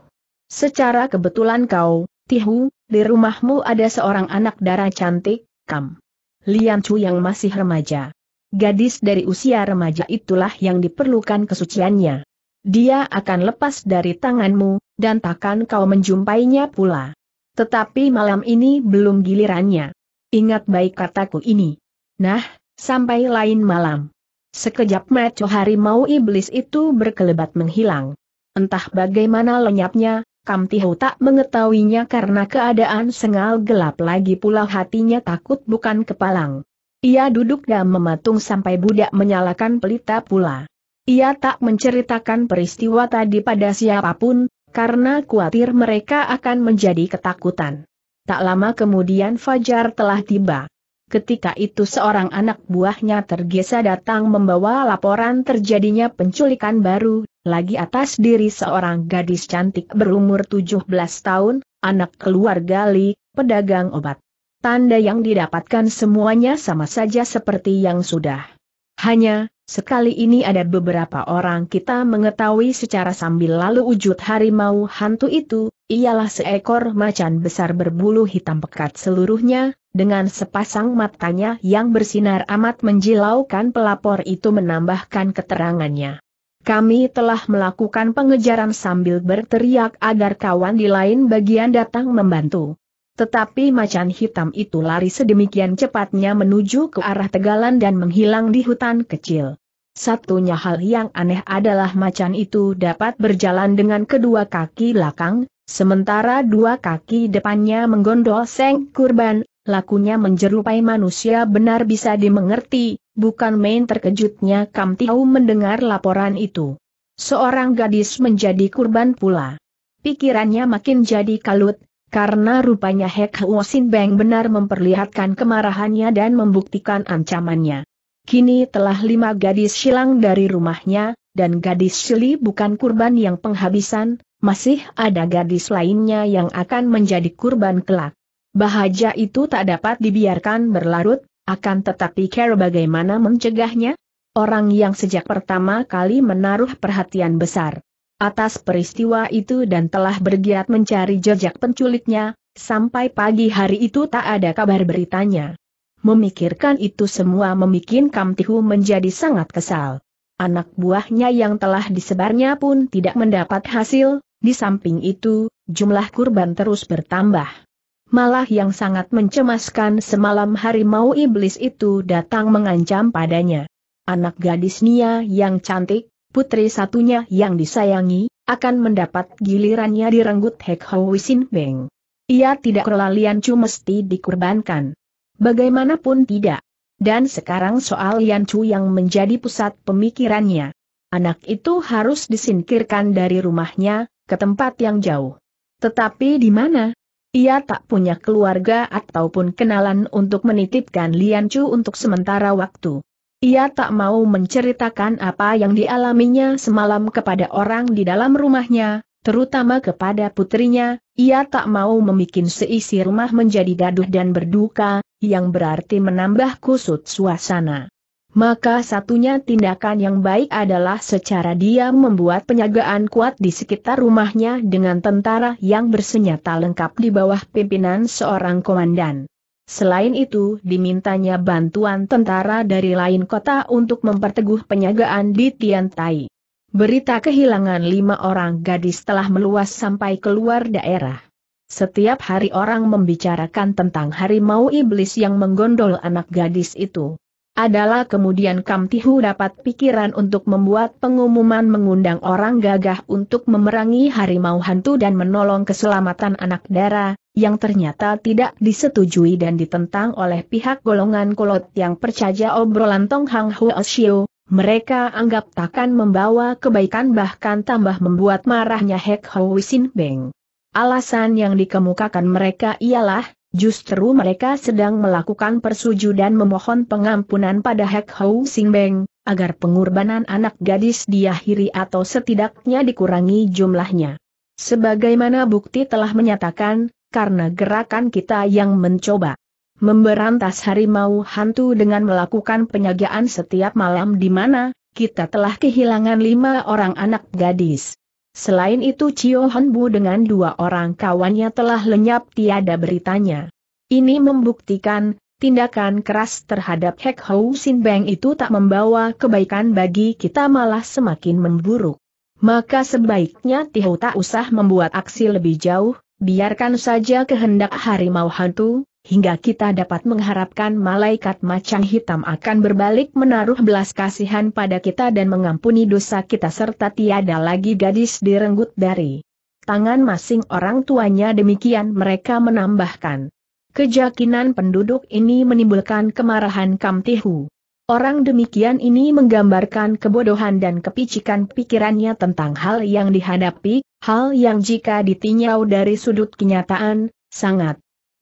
Secara kebetulan kau, Tihu, di rumahmu ada seorang anak darah cantik, Kam. Lian Chu yang masih remaja. Gadis dari usia remaja itulah yang diperlukan kesuciannya. Dia akan lepas dari tanganmu, dan takkan kau menjumpainya pula. Tetapi malam ini belum gilirannya. Ingat baik kataku ini. Nah, sampai lain malam. Sekejap mata harimau iblis itu berkelebat menghilang. Entah bagaimana lenyapnya, Tiho tak mengetahuinya karena keadaan sengal gelap lagi pula hatinya takut bukan kepalang. Ia duduk dan mematung sampai budak menyalakan pelita pula. Ia tak menceritakan peristiwa tadi pada siapapun, karena khawatir mereka akan menjadi ketakutan. Tak lama kemudian Fajar telah tiba. Ketika itu seorang anak buahnya tergesa datang membawa laporan terjadinya penculikan baru lagi atas diri seorang gadis cantik berumur 17 tahun, anak keluarga Li, pedagang obat. Tanda yang didapatkan semuanya sama saja seperti yang sudah. Hanya, sekali ini ada beberapa orang kita mengetahui secara sambil lalu wujud harimau hantu itu, ialah seekor macan besar berbulu hitam pekat seluruhnya, dengan sepasang matanya yang bersinar amat menjilaukan pelapor itu menambahkan keterangannya. Kami telah melakukan pengejaran sambil berteriak agar kawan di lain bagian datang membantu. Tetapi macan hitam itu lari sedemikian cepatnya menuju ke arah tegalan dan menghilang di hutan kecil. Satunya hal yang aneh adalah macan itu dapat berjalan dengan kedua kaki belakang, sementara dua kaki depannya menggondol seng kurban, lakunya menjerupai manusia benar bisa dimengerti, bukan main terkejutnya Kam Tiau mendengar laporan itu. Seorang gadis menjadi kurban pula. Pikirannya makin jadi kalut, karena rupanya Hek Huo Sin Beng benar memperlihatkan kemarahannya dan membuktikan ancamannya. Kini telah lima gadis silang dari rumahnya, dan gadis Sili bukan kurban yang penghabisan, masih ada gadis lainnya yang akan menjadi kurban kelak. Bahaya itu tak dapat dibiarkan berlarut, akan tetapi care bagaimana mencegahnya? Orang yang sejak pertama kali menaruh perhatian besar atas peristiwa itu dan telah bergiat mencari jejak penculiknya, sampai pagi hari itu tak ada kabar beritanya. Memikirkan itu semua membuat Kamtihu menjadi sangat kesal. Anak buahnya yang telah disebarnya pun tidak mendapat hasil, di samping itu, jumlah kurban terus bertambah malah yang sangat mencemaskan semalam harimau iblis itu datang mengancam padanya. Anak gadis Nia yang cantik, putri satunya yang disayangi, akan mendapat gilirannya direnggut Hek Hoi Sin Beng. Ia tidak kelalian Chu mesti dikorbankan. Bagaimanapun tidak. Dan sekarang soal Lian Chu yang menjadi pusat pemikirannya. Anak itu harus disingkirkan dari rumahnya, ke tempat yang jauh. Tetapi di mana? Ia tak punya keluarga ataupun kenalan untuk menitipkan Lian Chu untuk sementara waktu. Ia tak mau menceritakan apa yang dialaminya semalam kepada orang di dalam rumahnya, terutama kepada putrinya, ia tak mau membuat seisi rumah menjadi gaduh dan berduka, yang berarti menambah kusut suasana. Maka satunya tindakan yang baik adalah secara dia membuat penyagaan kuat di sekitar rumahnya dengan tentara yang bersenjata lengkap di bawah pimpinan seorang komandan. Selain itu dimintanya bantuan tentara dari lain kota untuk memperteguh penyagaan di Tiantai. Berita kehilangan lima orang gadis telah meluas sampai keluar daerah. Setiap hari orang membicarakan tentang harimau iblis yang menggondol anak gadis itu adalah kemudian Kam Tihu dapat pikiran untuk membuat pengumuman mengundang orang gagah untuk memerangi harimau hantu dan menolong keselamatan anak dara, yang ternyata tidak disetujui dan ditentang oleh pihak golongan kolot yang percaya obrolan Tong Hang Huo mereka anggap takkan membawa kebaikan bahkan tambah membuat marahnya Hek Hou Wisin Beng. Alasan yang dikemukakan mereka ialah, Justru mereka sedang melakukan persujudan memohon pengampunan pada Hek Hou Sing Beng, agar pengorbanan anak gadis diakhiri atau setidaknya dikurangi jumlahnya. Sebagaimana bukti telah menyatakan, karena gerakan kita yang mencoba memberantas harimau hantu dengan melakukan penyagaan setiap malam di mana, kita telah kehilangan lima orang anak gadis. Selain itu Chio Hanbu dengan dua orang kawannya telah lenyap tiada beritanya. Ini membuktikan, tindakan keras terhadap Hek Hou Sin Beng itu tak membawa kebaikan bagi kita malah semakin memburuk. Maka sebaiknya Tihau tak usah membuat aksi lebih jauh, biarkan saja kehendak harimau hantu, hingga kita dapat mengharapkan malaikat macan hitam akan berbalik menaruh belas kasihan pada kita dan mengampuni dosa kita serta tiada lagi gadis direnggut dari tangan masing orang tuanya demikian mereka menambahkan. Kejakinan penduduk ini menimbulkan kemarahan Kamtihu. Orang demikian ini menggambarkan kebodohan dan kepicikan pikirannya tentang hal yang dihadapi, hal yang jika ditinjau dari sudut kenyataan, sangat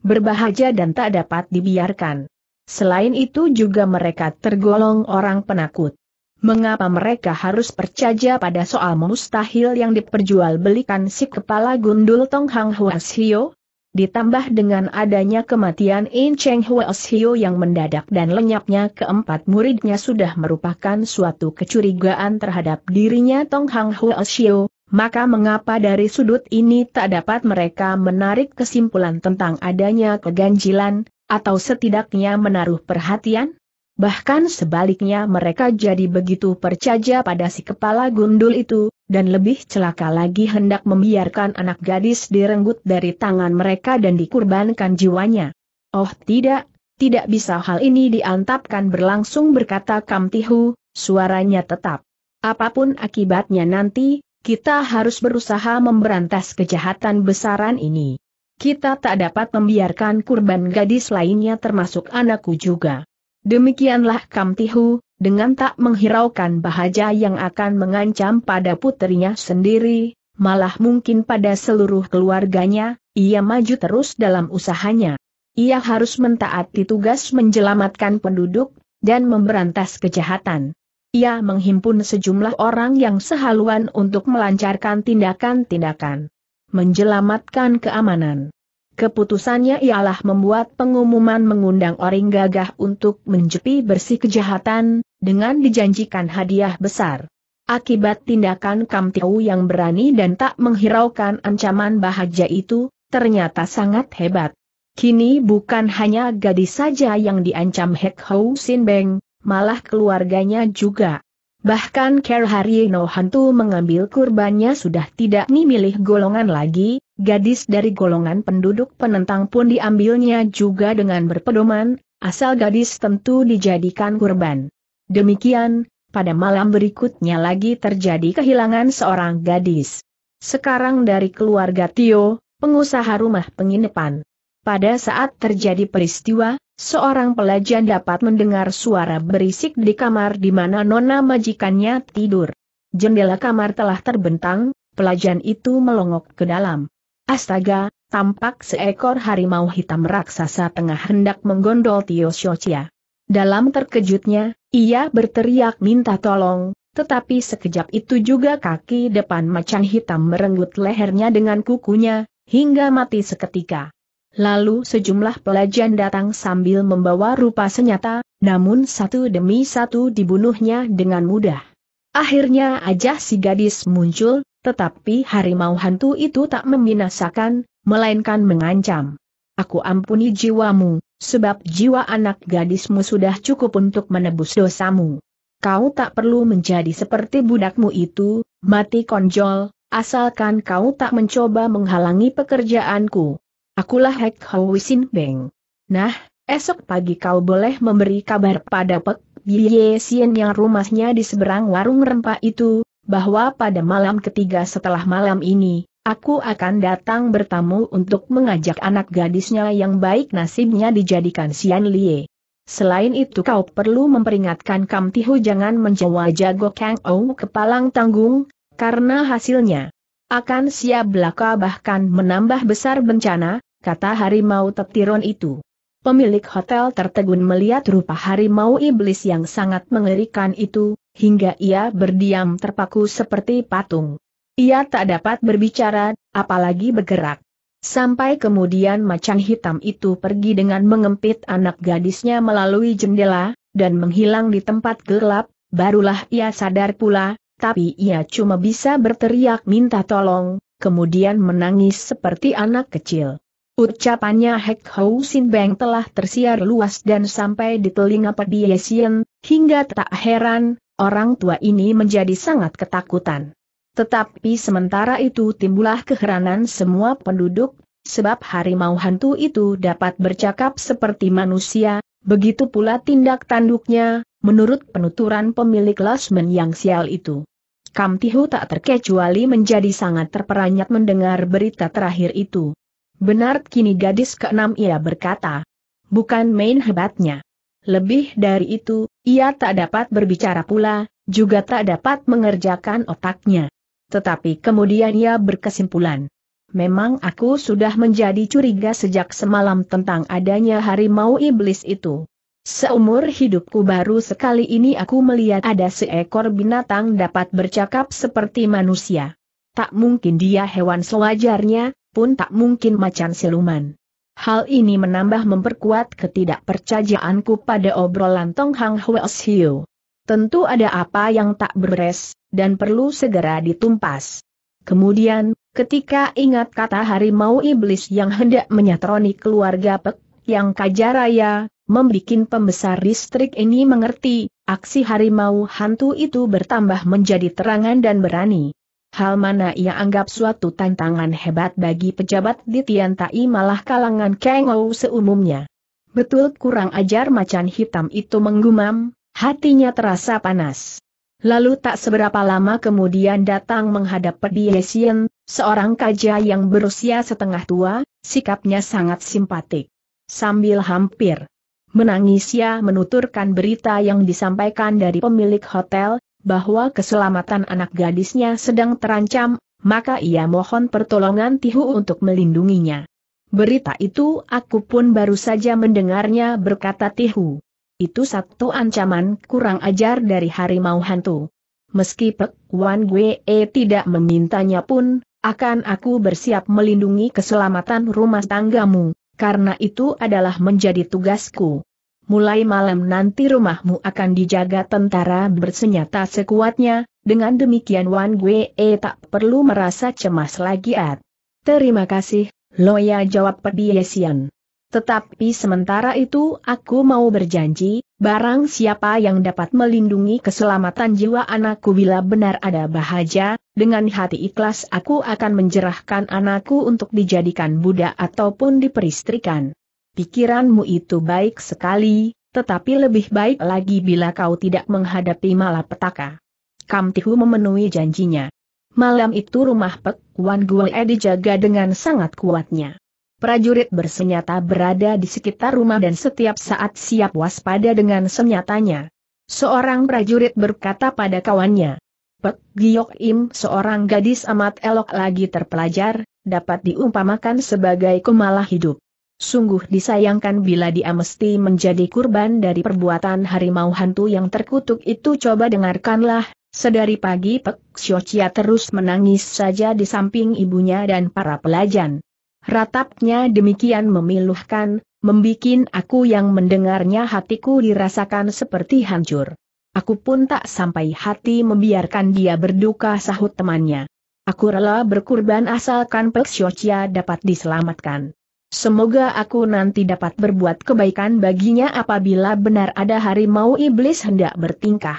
berbahaya dan tak dapat dibiarkan. Selain itu juga mereka tergolong orang penakut. Mengapa mereka harus percaya pada soal mustahil yang diperjualbelikan si kepala gundul Tong Hang Huas Hio? Ditambah dengan adanya kematian In Cheng Huas Hio yang mendadak dan lenyapnya keempat muridnya sudah merupakan suatu kecurigaan terhadap dirinya Tong Hang Huas Hio, maka mengapa dari sudut ini tak dapat mereka menarik kesimpulan tentang adanya keganjilan, atau setidaknya menaruh perhatian? Bahkan sebaliknya mereka jadi begitu percaya pada si kepala gundul itu, dan lebih celaka lagi hendak membiarkan anak gadis direnggut dari tangan mereka dan dikurbankan jiwanya. Oh tidak, tidak bisa hal ini diantapkan berlangsung berkata Kamtihu, suaranya tetap. Apapun akibatnya nanti, kita harus berusaha memberantas kejahatan besaran ini. Kita tak dapat membiarkan kurban gadis lainnya termasuk anakku juga. Demikianlah Kamtihu, dengan tak menghiraukan bahaya yang akan mengancam pada putrinya sendiri, malah mungkin pada seluruh keluarganya, ia maju terus dalam usahanya. Ia harus mentaati tugas menjelamatkan penduduk, dan memberantas kejahatan. Ia menghimpun sejumlah orang yang sehaluan untuk melancarkan tindakan-tindakan. Menjelamatkan keamanan. Keputusannya ialah membuat pengumuman mengundang orang gagah untuk menjepi bersih kejahatan, dengan dijanjikan hadiah besar. Akibat tindakan Tiu yang berani dan tak menghiraukan ancaman bahagia itu, ternyata sangat hebat. Kini bukan hanya gadis saja yang diancam Hek Hou Sin Beng, malah keluarganya juga. Bahkan Ker Haryeno hantu mengambil kurbannya sudah tidak memilih golongan lagi, gadis dari golongan penduduk penentang pun diambilnya juga dengan berpedoman, asal gadis tentu dijadikan kurban. Demikian, pada malam berikutnya lagi terjadi kehilangan seorang gadis. Sekarang dari keluarga Tio, pengusaha rumah penginapan. Pada saat terjadi peristiwa, seorang pelajar dapat mendengar suara berisik di kamar di mana nona majikannya tidur. Jendela kamar telah terbentang, pelajar itu melongok ke dalam. Astaga, tampak seekor harimau hitam raksasa tengah hendak menggondol Tio Shochia. Dalam terkejutnya, ia berteriak minta tolong, tetapi sekejap itu juga kaki depan macan hitam merenggut lehernya dengan kukunya, hingga mati seketika. Lalu sejumlah pelajar datang sambil membawa rupa senyata, namun satu demi satu dibunuhnya dengan mudah. Akhirnya aja si gadis muncul, tetapi harimau hantu itu tak membinasakan, melainkan mengancam. Aku ampuni jiwamu, sebab jiwa anak gadismu sudah cukup untuk menebus dosamu. Kau tak perlu menjadi seperti budakmu itu, mati konjol, asalkan kau tak mencoba menghalangi pekerjaanku. Akulah Hek Hou Wisin Beng. Nah, esok pagi kau boleh memberi kabar pada Pek Biye Sien yang rumahnya di seberang warung rempah itu, bahwa pada malam ketiga setelah malam ini, aku akan datang bertamu untuk mengajak anak gadisnya yang baik nasibnya dijadikan Sian Lie. Selain itu kau perlu memperingatkan Kam Tihu jangan menjawa jago Kang Ou kepalang tanggung, karena hasilnya akan siap belaka bahkan menambah besar bencana, kata harimau tetiron itu. Pemilik hotel tertegun melihat rupa harimau iblis yang sangat mengerikan itu, hingga ia berdiam terpaku seperti patung. Ia tak dapat berbicara, apalagi bergerak. Sampai kemudian macan hitam itu pergi dengan mengempit anak gadisnya melalui jendela, dan menghilang di tempat gelap, barulah ia sadar pula, tapi ia cuma bisa berteriak minta tolong, kemudian menangis seperti anak kecil. Ucapannya Hek Hou Sin Beng telah tersiar luas dan sampai di telinga Pediesien, hingga tak heran, orang tua ini menjadi sangat ketakutan. Tetapi sementara itu timbullah keheranan semua penduduk, sebab harimau hantu itu dapat bercakap seperti manusia, begitu pula tindak tanduknya, menurut penuturan pemilik Lasmen yang sial itu. Kamtihu tak terkecuali menjadi sangat terperanjat mendengar berita terakhir itu. Benar kini gadis keenam ia berkata. Bukan main hebatnya. Lebih dari itu, ia tak dapat berbicara pula, juga tak dapat mengerjakan otaknya. Tetapi kemudian ia berkesimpulan. Memang aku sudah menjadi curiga sejak semalam tentang adanya harimau iblis itu. Seumur hidupku baru sekali ini aku melihat ada seekor binatang dapat bercakap seperti manusia. Tak mungkin dia hewan sewajarnya, pun tak mungkin macan siluman. Hal ini menambah memperkuat ketidakpercayaanku pada obrolan Tong Hang Hwes Hiu. Tentu ada apa yang tak beres, dan perlu segera ditumpas. Kemudian, ketika ingat kata harimau iblis yang hendak menyatroni keluarga Pek, yang kajaraya, membikin pembesar distrik ini mengerti, aksi harimau hantu itu bertambah menjadi terangan dan berani hal mana ia anggap suatu tantangan hebat bagi pejabat di Tiantai malah kalangan Kang Ou seumumnya. Betul kurang ajar macan hitam itu menggumam, hatinya terasa panas. Lalu tak seberapa lama kemudian datang menghadap Pediesien, seorang kaja yang berusia setengah tua, sikapnya sangat simpatik. Sambil hampir menangis ia menuturkan berita yang disampaikan dari pemilik hotel, bahwa keselamatan anak gadisnya sedang terancam, maka ia mohon pertolongan Tihu untuk melindunginya. Berita itu aku pun baru saja mendengarnya berkata Tihu. Itu satu ancaman kurang ajar dari harimau hantu. Meski Pek Wan Gue tidak memintanya pun, akan aku bersiap melindungi keselamatan rumah tanggamu, karena itu adalah menjadi tugasku mulai malam nanti rumahmu akan dijaga tentara bersenjata sekuatnya, dengan demikian Wan Gue e tak perlu merasa cemas lagi at. Terima kasih, Loya jawab Pediesian. Tetapi sementara itu aku mau berjanji, barang siapa yang dapat melindungi keselamatan jiwa anakku bila benar ada bahaya, dengan hati ikhlas aku akan menjerahkan anakku untuk dijadikan budak ataupun diperistrikan pikiranmu itu baik sekali, tetapi lebih baik lagi bila kau tidak menghadapi malapetaka. Kamtihu memenuhi janjinya. Malam itu rumah Pek Wan Gue dijaga dengan sangat kuatnya. Prajurit bersenjata berada di sekitar rumah dan setiap saat siap waspada dengan senjatanya. Seorang prajurit berkata pada kawannya, Pek Giok Im seorang gadis amat elok lagi terpelajar, dapat diumpamakan sebagai kemalah hidup. Sungguh disayangkan bila dia mesti menjadi kurban dari perbuatan harimau hantu yang terkutuk itu coba dengarkanlah, sedari pagi Pek Xiochia terus menangis saja di samping ibunya dan para pelajan. Ratapnya demikian memiluhkan, membikin aku yang mendengarnya hatiku dirasakan seperti hancur. Aku pun tak sampai hati membiarkan dia berduka sahut temannya. Aku rela berkurban asalkan Pek Xiochia dapat diselamatkan. Semoga aku nanti dapat berbuat kebaikan baginya apabila benar ada harimau iblis hendak bertingkah.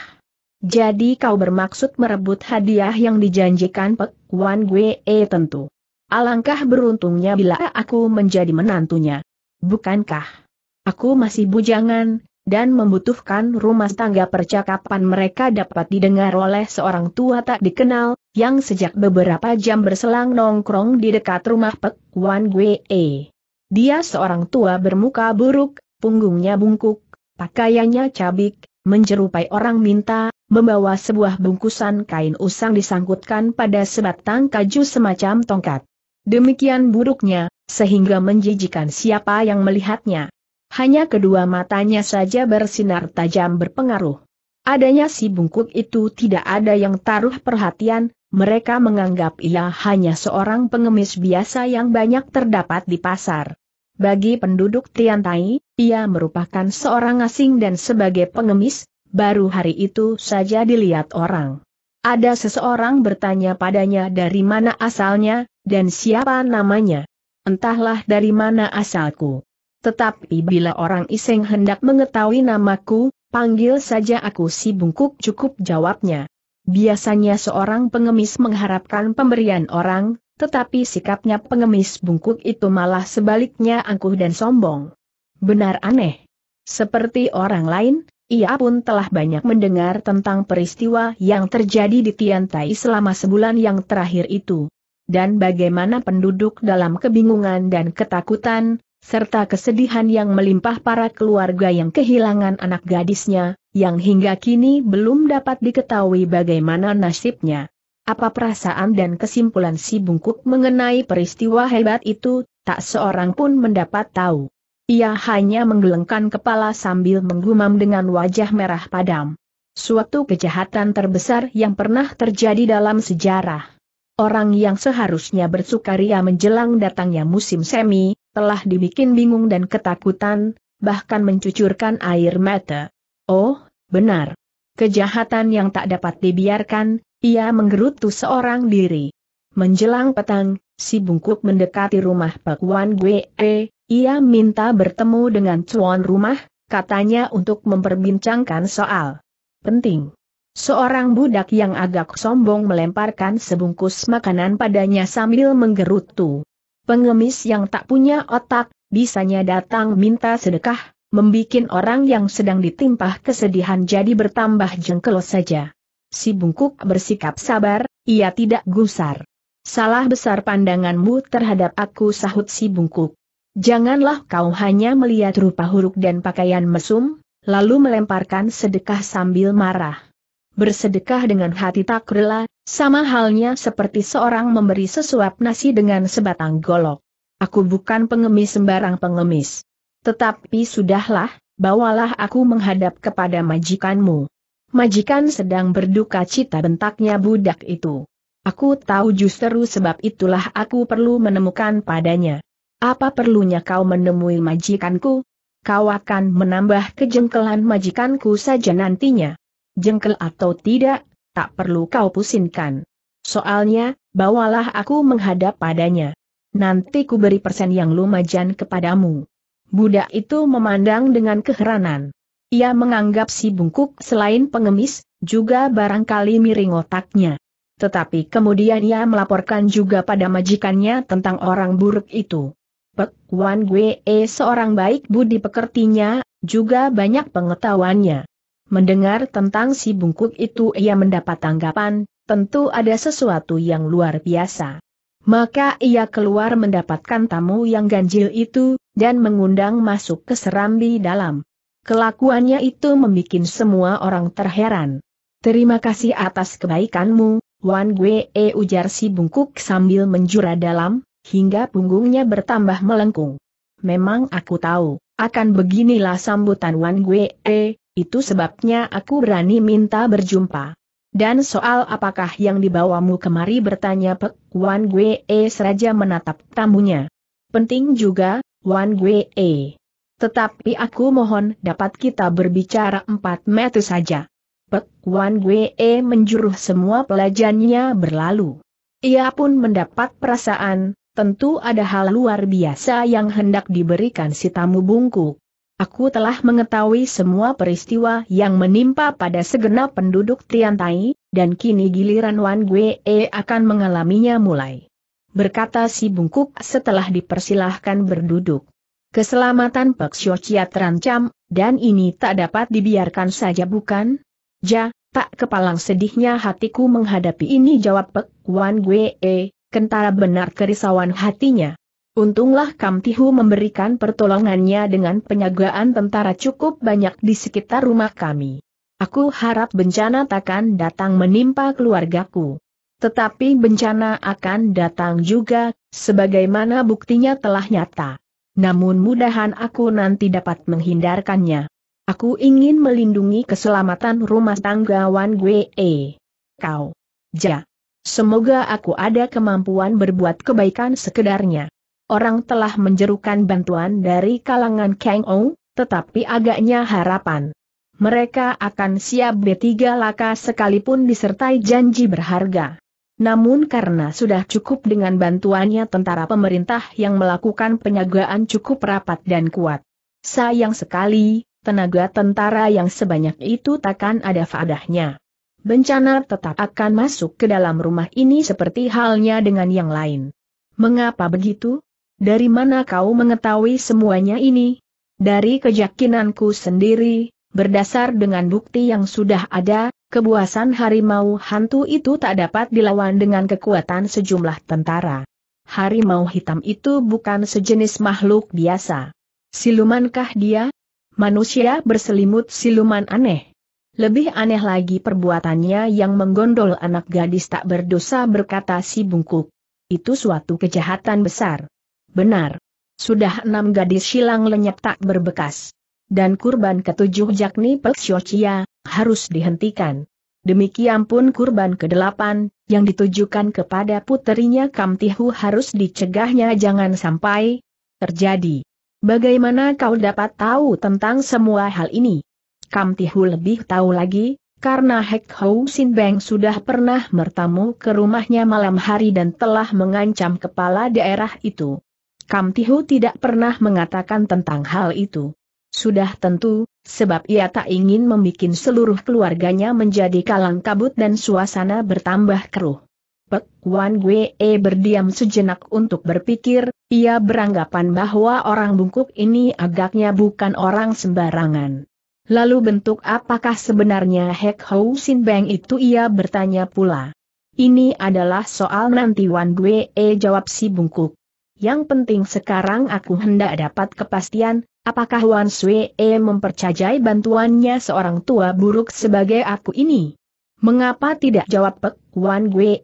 Jadi kau bermaksud merebut hadiah yang dijanjikan Pek Wan e tentu. Alangkah beruntungnya bila aku menjadi menantunya. Bukankah? Aku masih bujangan, dan membutuhkan rumah tangga percakapan mereka dapat didengar oleh seorang tua tak dikenal, yang sejak beberapa jam berselang nongkrong di dekat rumah Pek Wan e. Dia seorang tua bermuka buruk, punggungnya bungkuk, pakaiannya cabik, menjerupai orang minta, membawa sebuah bungkusan kain usang disangkutkan pada sebatang kaju semacam tongkat. Demikian buruknya, sehingga menjijikan siapa yang melihatnya. Hanya kedua matanya saja bersinar tajam berpengaruh. Adanya si bungkuk itu tidak ada yang taruh perhatian, mereka menganggap ia hanya seorang pengemis biasa yang banyak terdapat di pasar. Bagi penduduk Tiantai, ia merupakan seorang asing dan sebagai pengemis, baru hari itu saja dilihat orang. Ada seseorang bertanya padanya dari mana asalnya, dan siapa namanya. Entahlah dari mana asalku. Tetapi bila orang iseng hendak mengetahui namaku, panggil saja aku si bungkuk cukup jawabnya. Biasanya seorang pengemis mengharapkan pemberian orang, tetapi sikapnya pengemis bungkuk itu malah sebaliknya angkuh dan sombong. Benar aneh. Seperti orang lain, ia pun telah banyak mendengar tentang peristiwa yang terjadi di Tiantai selama sebulan yang terakhir itu. Dan bagaimana penduduk dalam kebingungan dan ketakutan, serta kesedihan yang melimpah para keluarga yang kehilangan anak gadisnya, yang hingga kini belum dapat diketahui bagaimana nasibnya. Apa perasaan dan kesimpulan si bungkuk mengenai peristiwa hebat itu, tak seorang pun mendapat tahu. Ia hanya menggelengkan kepala sambil menggumam dengan wajah merah padam. Suatu kejahatan terbesar yang pernah terjadi dalam sejarah. Orang yang seharusnya bersukaria menjelang datangnya musim semi, telah dibikin bingung dan ketakutan, bahkan mencucurkan air mata. Oh, benar. Kejahatan yang tak dapat dibiarkan, ia menggerutu seorang diri. Menjelang petang, si bungkuk mendekati rumah Pak Wan Gue, ia minta bertemu dengan tuan rumah, katanya untuk memperbincangkan soal penting. Seorang budak yang agak sombong melemparkan sebungkus makanan padanya sambil menggerutu pengemis yang tak punya otak, bisanya datang minta sedekah, membuat orang yang sedang ditimpa kesedihan jadi bertambah jengkel saja. Si bungkuk bersikap sabar, ia tidak gusar. Salah besar pandanganmu terhadap aku sahut si bungkuk. Janganlah kau hanya melihat rupa huruk dan pakaian mesum, lalu melemparkan sedekah sambil marah bersedekah dengan hati tak rela, sama halnya seperti seorang memberi sesuap nasi dengan sebatang golok. Aku bukan pengemis sembarang pengemis. Tetapi sudahlah, bawalah aku menghadap kepada majikanmu. Majikan sedang berduka cita bentaknya budak itu. Aku tahu justru sebab itulah aku perlu menemukan padanya. Apa perlunya kau menemui majikanku? Kau akan menambah kejengkelan majikanku saja nantinya jengkel atau tidak, tak perlu kau pusingkan. Soalnya, bawalah aku menghadap padanya. Nanti ku beri persen yang lumajan kepadamu. Budak itu memandang dengan keheranan. Ia menganggap si bungkuk selain pengemis, juga barangkali miring otaknya. Tetapi kemudian ia melaporkan juga pada majikannya tentang orang buruk itu. Pek Gue seorang baik budi pekertinya, juga banyak pengetahuannya. Mendengar tentang si bungkuk itu ia mendapat tanggapan, tentu ada sesuatu yang luar biasa. Maka ia keluar mendapatkan tamu yang ganjil itu, dan mengundang masuk ke serambi dalam. Kelakuannya itu membuat semua orang terheran. Terima kasih atas kebaikanmu, Wan Gue e ujar si bungkuk sambil menjura dalam, hingga punggungnya bertambah melengkung. Memang aku tahu, akan beginilah sambutan Wan Gue e itu sebabnya aku berani minta berjumpa. Dan soal apakah yang dibawamu kemari bertanya Pek Wan e, seraja menatap tamunya. Penting juga, Wan Gwee. Tetapi aku mohon dapat kita berbicara empat meter saja. Pek Wan e menjuruh semua pelajannya berlalu. Ia pun mendapat perasaan, tentu ada hal luar biasa yang hendak diberikan si tamu bungkuk. Aku telah mengetahui semua peristiwa yang menimpa pada segenap penduduk Tiantai, dan kini giliran Wan Gue e akan mengalaminya mulai. Berkata si bungkuk setelah dipersilahkan berduduk. Keselamatan Pek Syocia terancam, dan ini tak dapat dibiarkan saja bukan? Ja, tak kepalang sedihnya hatiku menghadapi ini jawab Pek Wan Gue, e, kentara benar kerisauan hatinya. Untunglah Kamtihu memberikan pertolongannya dengan penyagaan tentara cukup banyak di sekitar rumah kami. Aku harap bencana takkan datang menimpa keluargaku. Tetapi bencana akan datang juga, sebagaimana buktinya telah nyata. Namun mudahan aku nanti dapat menghindarkannya. Aku ingin melindungi keselamatan rumah tangga Wan gue. Kau. Ja. Semoga aku ada kemampuan berbuat kebaikan sekedarnya orang telah menjerukan bantuan dari kalangan Kang Ou, tetapi agaknya harapan. Mereka akan siap B3 laka sekalipun disertai janji berharga. Namun karena sudah cukup dengan bantuannya tentara pemerintah yang melakukan penyagaan cukup rapat dan kuat. Sayang sekali, tenaga tentara yang sebanyak itu takkan ada fadahnya. Bencana tetap akan masuk ke dalam rumah ini seperti halnya dengan yang lain. Mengapa begitu? Dari mana kau mengetahui semuanya ini? Dari keyakinanku sendiri, berdasar dengan bukti yang sudah ada, kebuasan harimau hantu itu tak dapat dilawan dengan kekuatan sejumlah tentara. Harimau hitam itu bukan sejenis makhluk biasa. Silumankah dia? Manusia berselimut siluman aneh. Lebih aneh lagi perbuatannya yang menggondol anak gadis tak berdosa berkata si bungkuk. Itu suatu kejahatan besar. Benar. Sudah enam gadis silang lenyap tak berbekas. Dan kurban ketujuh Jakni Pelsiocia, harus dihentikan. Demikian pun kurban kedelapan, yang ditujukan kepada puterinya Kamtihu harus dicegahnya jangan sampai terjadi. Bagaimana kau dapat tahu tentang semua hal ini? Kamtihu lebih tahu lagi, karena Hek Hou Sin Beng sudah pernah bertamu ke rumahnya malam hari dan telah mengancam kepala daerah itu. Kam Tihu tidak pernah mengatakan tentang hal itu. Sudah tentu, sebab ia tak ingin membuat seluruh keluarganya menjadi kalang kabut dan suasana bertambah keruh. Pek Wan Gue e berdiam sejenak untuk berpikir, ia beranggapan bahwa orang bungkuk ini agaknya bukan orang sembarangan. Lalu bentuk apakah sebenarnya Hek Hou Sin Beng itu ia bertanya pula. Ini adalah soal nanti Wan Gue e jawab si bungkuk. Yang penting sekarang aku hendak dapat kepastian, apakah Wan Sue mempercayai bantuannya seorang tua buruk sebagai aku ini? Mengapa tidak jawab Pek Wan Gue?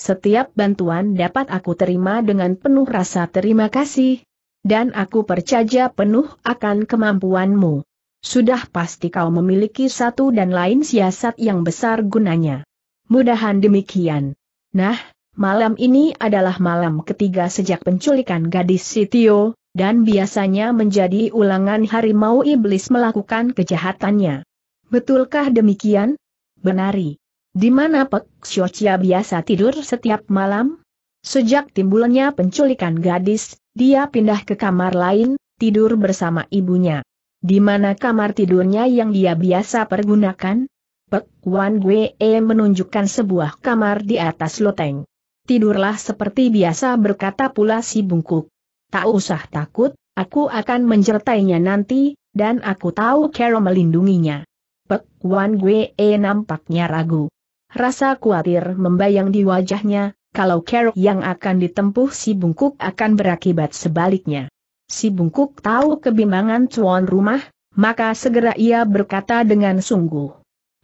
Setiap bantuan dapat aku terima dengan penuh rasa terima kasih. Dan aku percaya penuh akan kemampuanmu. Sudah pasti kau memiliki satu dan lain siasat yang besar gunanya. Mudahan demikian. Nah, Malam ini adalah malam ketiga sejak penculikan gadis Sitio, dan biasanya menjadi ulangan harimau iblis melakukan kejahatannya. Betulkah demikian? Benari. Di mana Pek Xiochia biasa tidur setiap malam? Sejak timbulnya penculikan gadis, dia pindah ke kamar lain, tidur bersama ibunya. Di mana kamar tidurnya yang dia biasa pergunakan? Pek Wan Gue menunjukkan sebuah kamar di atas loteng tidurlah seperti biasa berkata pula si bungkuk. Tak usah takut, aku akan menjertainya nanti, dan aku tahu Carol melindunginya. Pek Wan Gue e nampaknya ragu. Rasa khawatir membayang di wajahnya, kalau Carol yang akan ditempuh si bungkuk akan berakibat sebaliknya. Si bungkuk tahu kebimbangan tuan rumah, maka segera ia berkata dengan sungguh.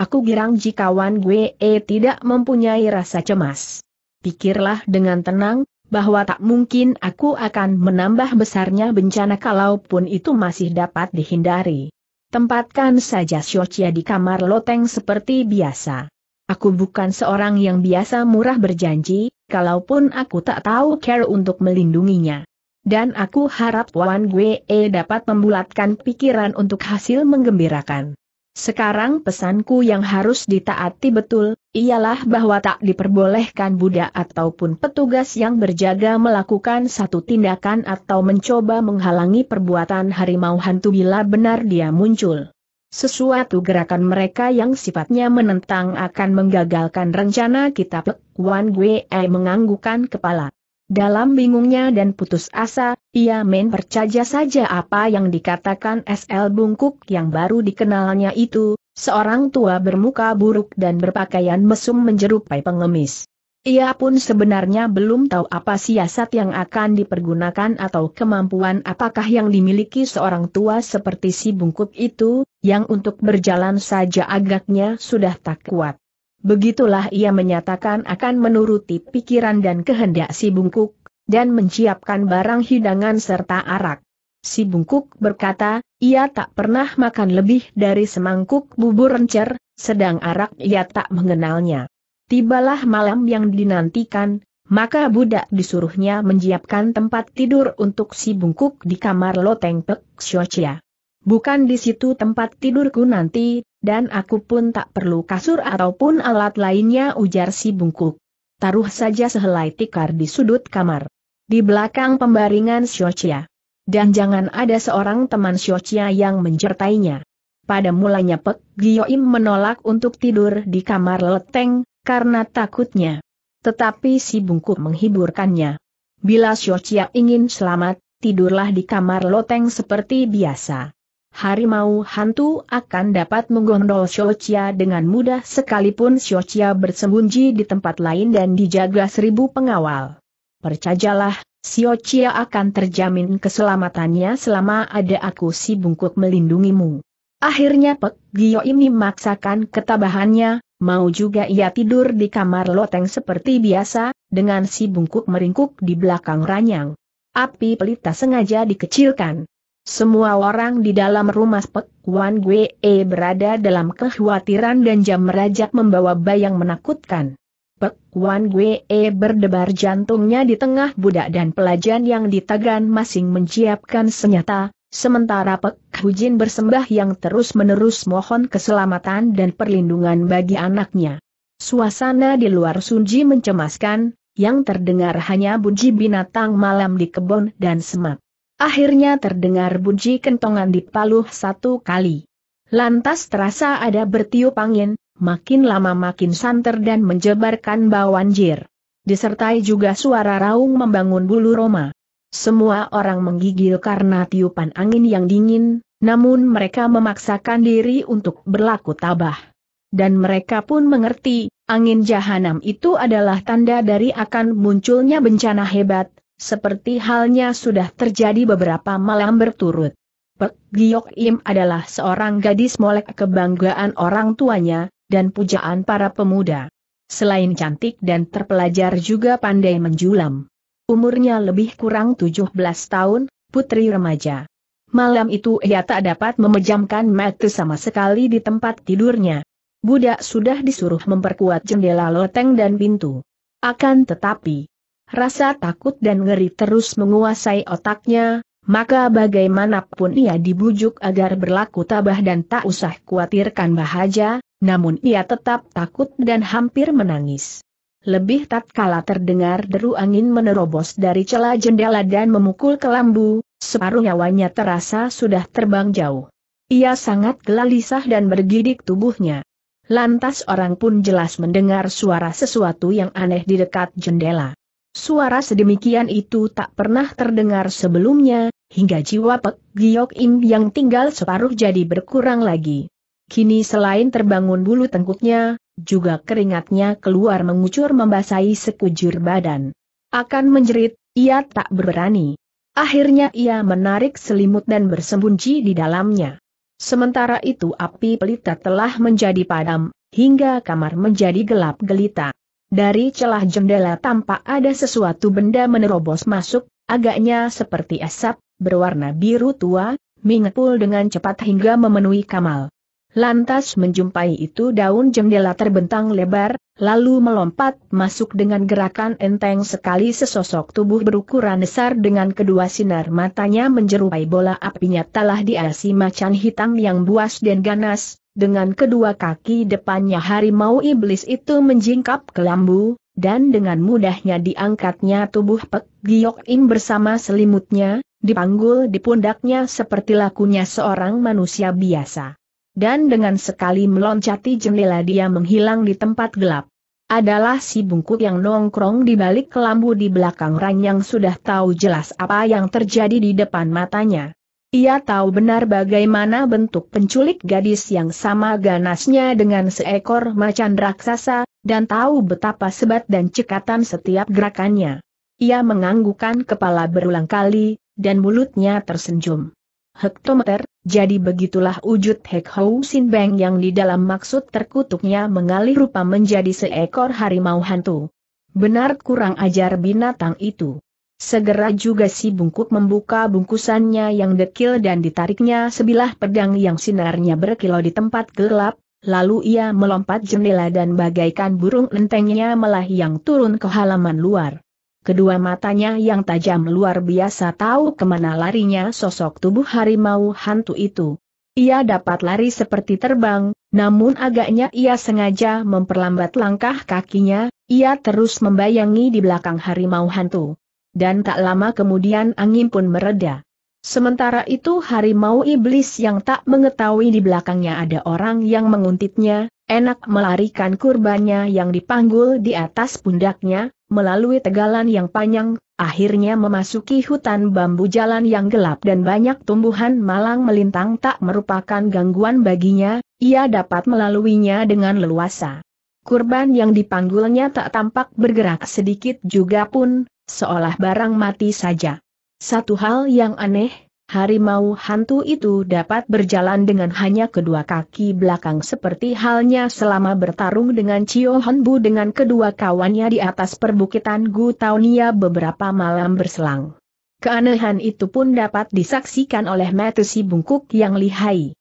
Aku girang jika Wan Gue e tidak mempunyai rasa cemas pikirlah dengan tenang, bahwa tak mungkin aku akan menambah besarnya bencana kalaupun itu masih dapat dihindari. Tempatkan saja Shochia di kamar loteng seperti biasa. Aku bukan seorang yang biasa murah berjanji, kalaupun aku tak tahu care untuk melindunginya. Dan aku harap Wan Gwe dapat membulatkan pikiran untuk hasil menggembirakan. Sekarang pesanku yang harus ditaati betul, ialah bahwa tak diperbolehkan budak ataupun petugas yang berjaga melakukan satu tindakan atau mencoba menghalangi perbuatan harimau hantu bila benar dia muncul. Sesuatu gerakan mereka yang sifatnya menentang akan menggagalkan rencana kita Wan Gue eh, menganggukkan kepala. Dalam bingungnya dan putus asa, ia main percaya saja apa yang dikatakan SL Bungkuk yang baru dikenalnya itu, seorang tua bermuka buruk dan berpakaian mesum menjerupai pengemis. Ia pun sebenarnya belum tahu apa siasat yang akan dipergunakan atau kemampuan apakah yang dimiliki seorang tua seperti si Bungkuk itu, yang untuk berjalan saja agaknya sudah tak kuat. Begitulah ia menyatakan akan menuruti pikiran dan kehendak si bungkuk, dan menciapkan barang hidangan serta arak. Si bungkuk berkata, ia tak pernah makan lebih dari semangkuk bubur encer, sedang arak ia tak mengenalnya. Tibalah malam yang dinantikan, maka budak disuruhnya menyiapkan tempat tidur untuk si bungkuk di kamar loteng Pek Xiochia. Bukan di situ tempat tidurku nanti, dan aku pun tak perlu kasur ataupun alat lainnya ujar si bungkuk. Taruh saja sehelai tikar di sudut kamar. Di belakang pembaringan Xiochia. Dan jangan ada seorang teman Xiochia yang menjertainya. Pada mulanya Pek Gioim menolak untuk tidur di kamar leteng, karena takutnya. Tetapi si bungkuk menghiburkannya. Bila Xiochia ingin selamat, tidurlah di kamar loteng seperti biasa harimau hantu akan dapat menggondol Xiaochia dengan mudah sekalipun Xiaochia bersembunyi di tempat lain dan dijaga seribu pengawal. Percayalah, Xiaochia akan terjamin keselamatannya selama ada aku si bungkuk melindungimu. Akhirnya Pek Gio ini memaksakan ketabahannya, mau juga ia tidur di kamar loteng seperti biasa, dengan si bungkuk meringkuk di belakang ranyang. Api pelita sengaja dikecilkan. Semua orang di dalam rumah Pekuan Wan e berada dalam kekhawatiran dan jam merajak membawa bayang menakutkan. Pekuan Wan e berdebar jantungnya di tengah budak dan pelajan yang ditagan masing menciapkan senjata, sementara Pek Hujin bersembah yang terus-menerus mohon keselamatan dan perlindungan bagi anaknya. Suasana di luar Sunji mencemaskan, yang terdengar hanya bunyi binatang malam di kebun dan semak. Akhirnya terdengar bunyi kentongan di paluh satu kali. Lantas terasa ada bertiup angin, makin lama makin santer dan menjebarkan bau anjir. Disertai juga suara raung membangun bulu Roma. Semua orang menggigil karena tiupan angin yang dingin, namun mereka memaksakan diri untuk berlaku tabah. Dan mereka pun mengerti, angin jahanam itu adalah tanda dari akan munculnya bencana hebat, seperti halnya sudah terjadi beberapa malam berturut. Pek Giok Im adalah seorang gadis molek kebanggaan orang tuanya, dan pujaan para pemuda. Selain cantik dan terpelajar juga pandai menjulam. Umurnya lebih kurang 17 tahun, putri remaja. Malam itu ia tak dapat memejamkan mata sama sekali di tempat tidurnya. Budak sudah disuruh memperkuat jendela loteng dan pintu. Akan tetapi, Rasa takut dan ngeri terus menguasai otaknya, maka bagaimanapun ia dibujuk agar berlaku tabah dan tak usah khawatirkan bahaya, namun ia tetap takut dan hampir menangis. Lebih tatkala terdengar deru angin menerobos dari celah jendela dan memukul kelambu, separuh nyawanya terasa sudah terbang jauh. Ia sangat gelisah dan bergidik tubuhnya. Lantas orang pun jelas mendengar suara sesuatu yang aneh di dekat jendela. Suara sedemikian itu tak pernah terdengar sebelumnya, hingga jiwa Pek Giok Im yang tinggal separuh jadi berkurang lagi. Kini selain terbangun bulu tengkuknya, juga keringatnya keluar mengucur membasahi sekujur badan. Akan menjerit, ia tak berani. Akhirnya ia menarik selimut dan bersembunyi di dalamnya. Sementara itu api pelita telah menjadi padam, hingga kamar menjadi gelap gelita. Dari celah jendela tampak ada sesuatu benda menerobos masuk, agaknya seperti asap, berwarna biru tua, mengepul dengan cepat hingga memenuhi Kamal. Lantas menjumpai itu daun jendela terbentang lebar, lalu melompat masuk dengan gerakan enteng sekali sesosok tubuh berukuran besar dengan kedua sinar matanya menjerupai bola apinya telah diasi macan hitam yang buas dan ganas, dengan kedua kaki depannya harimau iblis itu menjingkap ke lambu, dan dengan mudahnya diangkatnya tubuh Pek Giok Im bersama selimutnya, dipanggul di pundaknya seperti lakunya seorang manusia biasa. Dan dengan sekali meloncati jendela dia menghilang di tempat gelap adalah si bungkuk yang nongkrong di balik kelambu di belakang Ranyang sudah tahu jelas apa yang terjadi di depan matanya. Ia tahu benar bagaimana bentuk penculik gadis yang sama ganasnya dengan seekor macan raksasa, dan tahu betapa sebat dan cekatan setiap gerakannya. Ia menganggukkan kepala berulang kali, dan mulutnya tersenyum. Hektometer, jadi begitulah wujud Hek Hou Sin Beng yang di dalam maksud terkutuknya mengalih rupa menjadi seekor harimau hantu. Benar kurang ajar binatang itu. Segera juga si bungkuk membuka bungkusannya yang dekil dan ditariknya sebilah pedang yang sinarnya berkilau di tempat gelap, lalu ia melompat jendela dan bagaikan burung lentengnya yang turun ke halaman luar. Kedua matanya yang tajam luar biasa tahu kemana larinya sosok tubuh harimau hantu itu. Ia dapat lari seperti terbang, namun agaknya ia sengaja memperlambat langkah kakinya, ia terus membayangi di belakang harimau hantu dan tak lama kemudian angin pun mereda. Sementara itu harimau iblis yang tak mengetahui di belakangnya ada orang yang menguntitnya, enak melarikan kurbannya yang dipanggul di atas pundaknya, melalui tegalan yang panjang, akhirnya memasuki hutan bambu jalan yang gelap dan banyak tumbuhan malang melintang tak merupakan gangguan baginya, ia dapat melaluinya dengan leluasa. Kurban yang dipanggulnya tak tampak bergerak sedikit juga pun, seolah barang mati saja. Satu hal yang aneh, harimau hantu itu dapat berjalan dengan hanya kedua kaki belakang seperti halnya selama bertarung dengan Chio Honbu dengan kedua kawannya di atas perbukitan Gu Taunia beberapa malam berselang. Keanehan itu pun dapat disaksikan oleh Matusi Bungkuk yang lihai.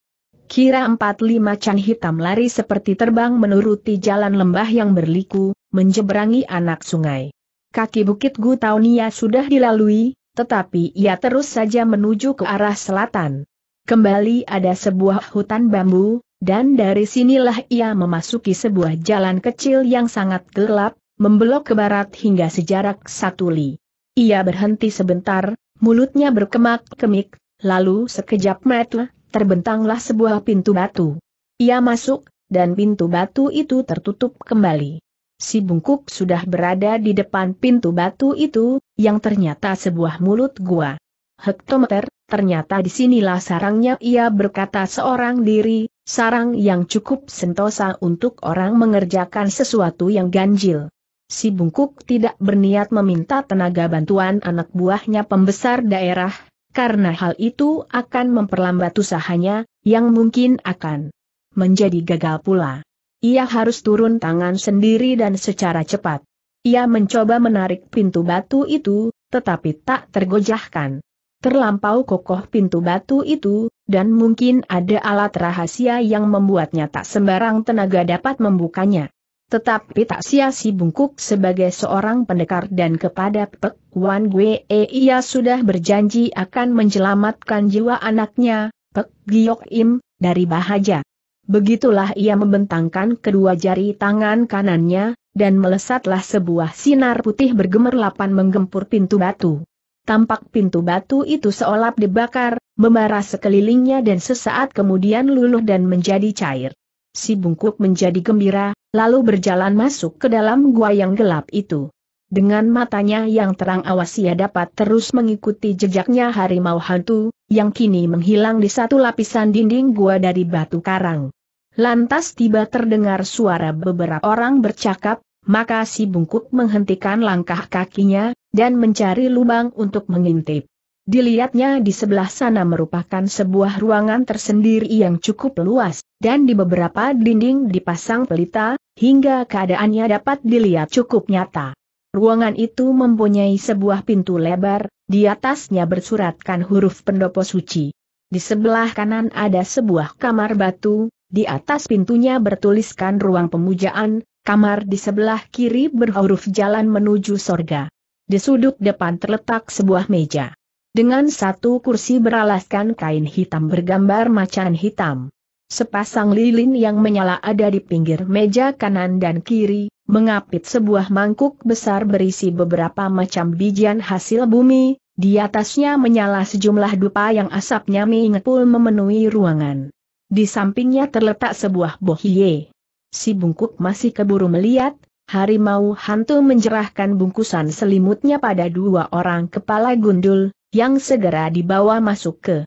Kira empat lima can hitam lari seperti terbang menuruti jalan lembah yang berliku, menjeberangi anak sungai kaki Bukit Gutaunia sudah dilalui, tetapi ia terus saja menuju ke arah selatan. Kembali ada sebuah hutan bambu, dan dari sinilah ia memasuki sebuah jalan kecil yang sangat gelap, membelok ke barat hingga sejarak satu li. Ia berhenti sebentar, mulutnya berkemak-kemik, lalu sekejap mata, terbentanglah sebuah pintu batu. Ia masuk, dan pintu batu itu tertutup kembali si bungkuk sudah berada di depan pintu batu itu, yang ternyata sebuah mulut gua. Hektometer, ternyata disinilah sarangnya ia berkata seorang diri, sarang yang cukup sentosa untuk orang mengerjakan sesuatu yang ganjil. Si bungkuk tidak berniat meminta tenaga bantuan anak buahnya pembesar daerah, karena hal itu akan memperlambat usahanya, yang mungkin akan menjadi gagal pula. Ia harus turun tangan sendiri dan secara cepat. Ia mencoba menarik pintu batu itu, tetapi tak tergojahkan. Terlampau kokoh pintu batu itu, dan mungkin ada alat rahasia yang membuatnya tak sembarang tenaga dapat membukanya. Tetapi tak sia-si bungkuk sebagai seorang pendekar dan kepada Pek Wan Gue ia sudah berjanji akan menjelamatkan jiwa anaknya, Pek Giok Im, dari bahaya. Begitulah ia membentangkan kedua jari tangan kanannya, dan melesatlah sebuah sinar putih bergemerlapan menggempur pintu batu. Tampak pintu batu itu seolah dibakar, membara sekelilingnya dan sesaat kemudian luluh dan menjadi cair. Si bungkuk menjadi gembira, lalu berjalan masuk ke dalam gua yang gelap itu. Dengan matanya yang terang awas ia dapat terus mengikuti jejaknya harimau hantu, yang kini menghilang di satu lapisan dinding gua dari batu karang. Lantas tiba terdengar suara beberapa orang bercakap, maka si bungkuk menghentikan langkah kakinya, dan mencari lubang untuk mengintip. Dilihatnya di sebelah sana merupakan sebuah ruangan tersendiri yang cukup luas, dan di beberapa dinding dipasang pelita, hingga keadaannya dapat dilihat cukup nyata. Ruangan itu mempunyai sebuah pintu lebar, di atasnya bersuratkan huruf pendopo suci. Di sebelah kanan ada sebuah kamar batu, di atas pintunya bertuliskan ruang pemujaan, kamar di sebelah kiri berhuruf jalan menuju sorga. Di sudut depan terletak sebuah meja. Dengan satu kursi beralaskan kain hitam bergambar macan hitam. Sepasang lilin yang menyala ada di pinggir meja kanan dan kiri, mengapit sebuah mangkuk besar berisi beberapa macam bijian hasil bumi, di atasnya menyala sejumlah dupa yang asapnya mengepul memenuhi ruangan. Di sampingnya terletak sebuah bohie. Si bungkuk masih keburu melihat, harimau hantu menjerahkan bungkusan selimutnya pada dua orang kepala gundul, yang segera dibawa masuk ke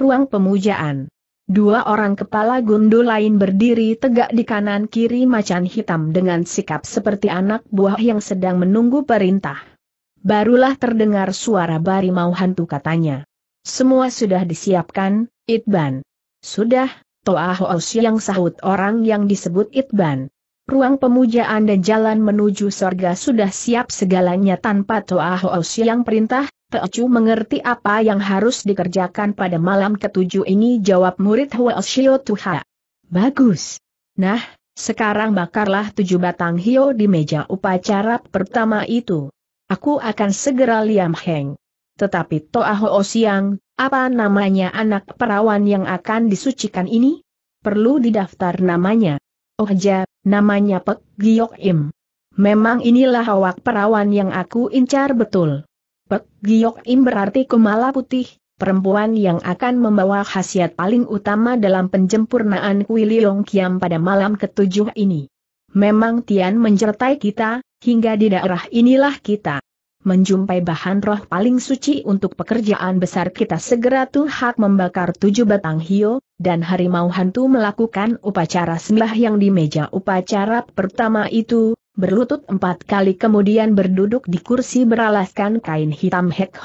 ruang pemujaan. Dua orang kepala gundul lain berdiri tegak di kanan kiri macan hitam dengan sikap seperti anak buah yang sedang menunggu perintah. Barulah terdengar suara barimau hantu katanya. Semua sudah disiapkan, Itban. Sudah, Toa Hoos yang sahut orang yang disebut Itban. Ruang pemujaan dan jalan menuju sorga sudah siap segalanya tanpa Toa Hoos yang perintah, Teocu mengerti apa yang harus dikerjakan pada malam ketujuh ini jawab murid Huoshio Tuha. Bagus. Nah, sekarang bakarlah tujuh batang hio di meja upacara pertama itu. Aku akan segera liam heng. Tetapi Toa yang apa namanya anak perawan yang akan disucikan ini? Perlu didaftar namanya. Oh ja, namanya Pek Giok Im. Memang inilah awak perawan yang aku incar betul. Pek Giok Im berarti kumala putih, perempuan yang akan membawa khasiat paling utama dalam penjempurnaan Kui Leong Kiam pada malam ketujuh ini. Memang Tian menjertai kita, hingga di daerah inilah kita menjumpai bahan roh paling suci untuk pekerjaan besar kita segera Tuhak membakar tujuh batang hio, dan harimau hantu melakukan upacara sembah yang di meja upacara pertama itu, berlutut empat kali kemudian berduduk di kursi beralaskan kain hitam Hek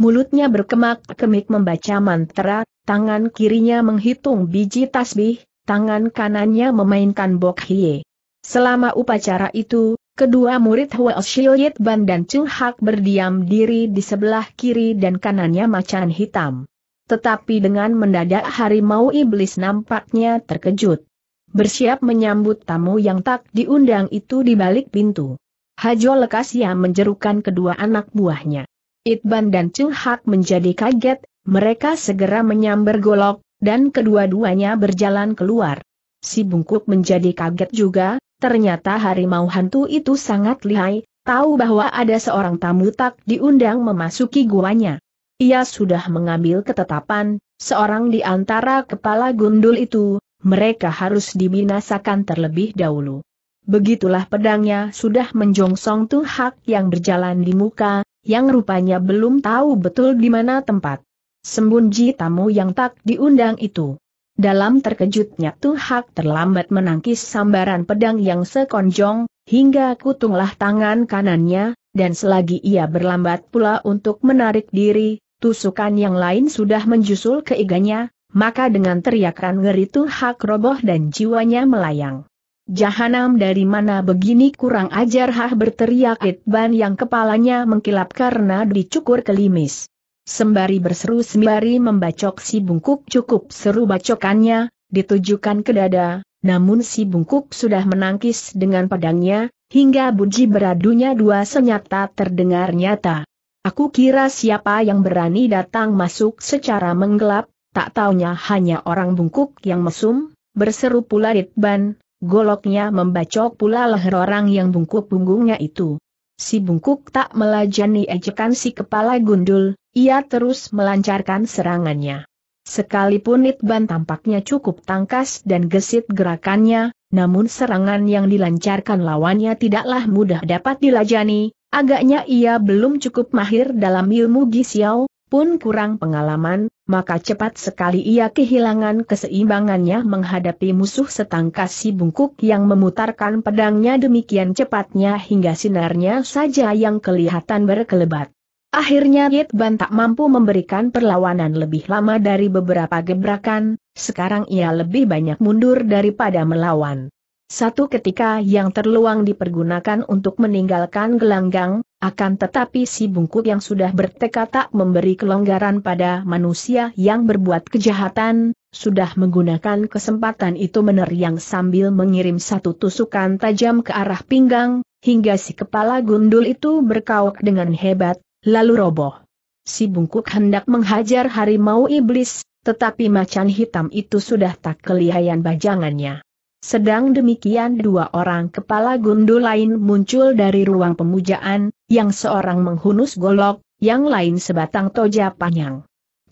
mulutnya berkemak-kemik membaca mantra, tangan kirinya menghitung biji tasbih, tangan kanannya memainkan bok hie. Selama upacara itu, Kedua murid Huo Shilyit Ban dan Chung Hak berdiam diri di sebelah kiri dan kanannya macan hitam. Tetapi dengan mendadak harimau iblis nampaknya terkejut. Bersiap menyambut tamu yang tak diundang itu di balik pintu. Hajo lekas yang menjerukan kedua anak buahnya. Itban dan Cheng Hak menjadi kaget, mereka segera menyamber golok, dan kedua-duanya berjalan keluar. Si bungkuk menjadi kaget juga, Ternyata harimau hantu itu sangat lihai, tahu bahwa ada seorang tamu tak diundang memasuki guanya. Ia sudah mengambil ketetapan, seorang di antara kepala gundul itu, mereka harus dibinasakan terlebih dahulu. Begitulah pedangnya sudah menjongsong Tung Hak yang berjalan di muka, yang rupanya belum tahu betul di mana tempat. Sembunji tamu yang tak diundang itu. Dalam terkejutnya Tuhak terlambat menangkis sambaran pedang yang sekonjong, hingga kutunglah tangan kanannya, dan selagi ia berlambat pula untuk menarik diri, tusukan yang lain sudah menjusul ke iganya, maka dengan teriakan ngeri Tuhak roboh dan jiwanya melayang. Jahanam dari mana begini kurang ajar hah berteriak Itban yang kepalanya mengkilap karena dicukur kelimis. Sembari berseru sembari membacok si bungkuk cukup seru bacokannya, ditujukan ke dada, namun si bungkuk sudah menangkis dengan pedangnya, hingga buji beradunya dua senyata terdengar nyata. Aku kira siapa yang berani datang masuk secara menggelap, tak taunya hanya orang bungkuk yang mesum, berseru pula Ritban, goloknya membacok pula leher orang yang bungkuk punggungnya itu. Si bungkuk tak melajani ejekan si kepala gundul, ia terus melancarkan serangannya. Sekalipun Itban tampaknya cukup tangkas dan gesit gerakannya, namun serangan yang dilancarkan lawannya tidaklah mudah dapat dilajani, agaknya ia belum cukup mahir dalam ilmu Gisiao, pun kurang pengalaman, maka cepat sekali ia kehilangan keseimbangannya menghadapi musuh setangkas si bungkuk yang memutarkan pedangnya demikian cepatnya hingga sinarnya saja yang kelihatan berkelebat. Akhirnya Yit Ban tak mampu memberikan perlawanan lebih lama dari beberapa gebrakan, sekarang ia lebih banyak mundur daripada melawan. Satu ketika yang terluang dipergunakan untuk meninggalkan gelanggang, akan tetapi si bungkuk yang sudah bertekad tak memberi kelonggaran pada manusia yang berbuat kejahatan, sudah menggunakan kesempatan itu menerjang sambil mengirim satu tusukan tajam ke arah pinggang, hingga si kepala gundul itu berkawak dengan hebat, lalu roboh. Si bungkuk hendak menghajar harimau iblis, tetapi macan hitam itu sudah tak kelihayan bajangannya. Sedang demikian dua orang kepala gundul lain muncul dari ruang pemujaan, yang seorang menghunus golok, yang lain sebatang toja panjang.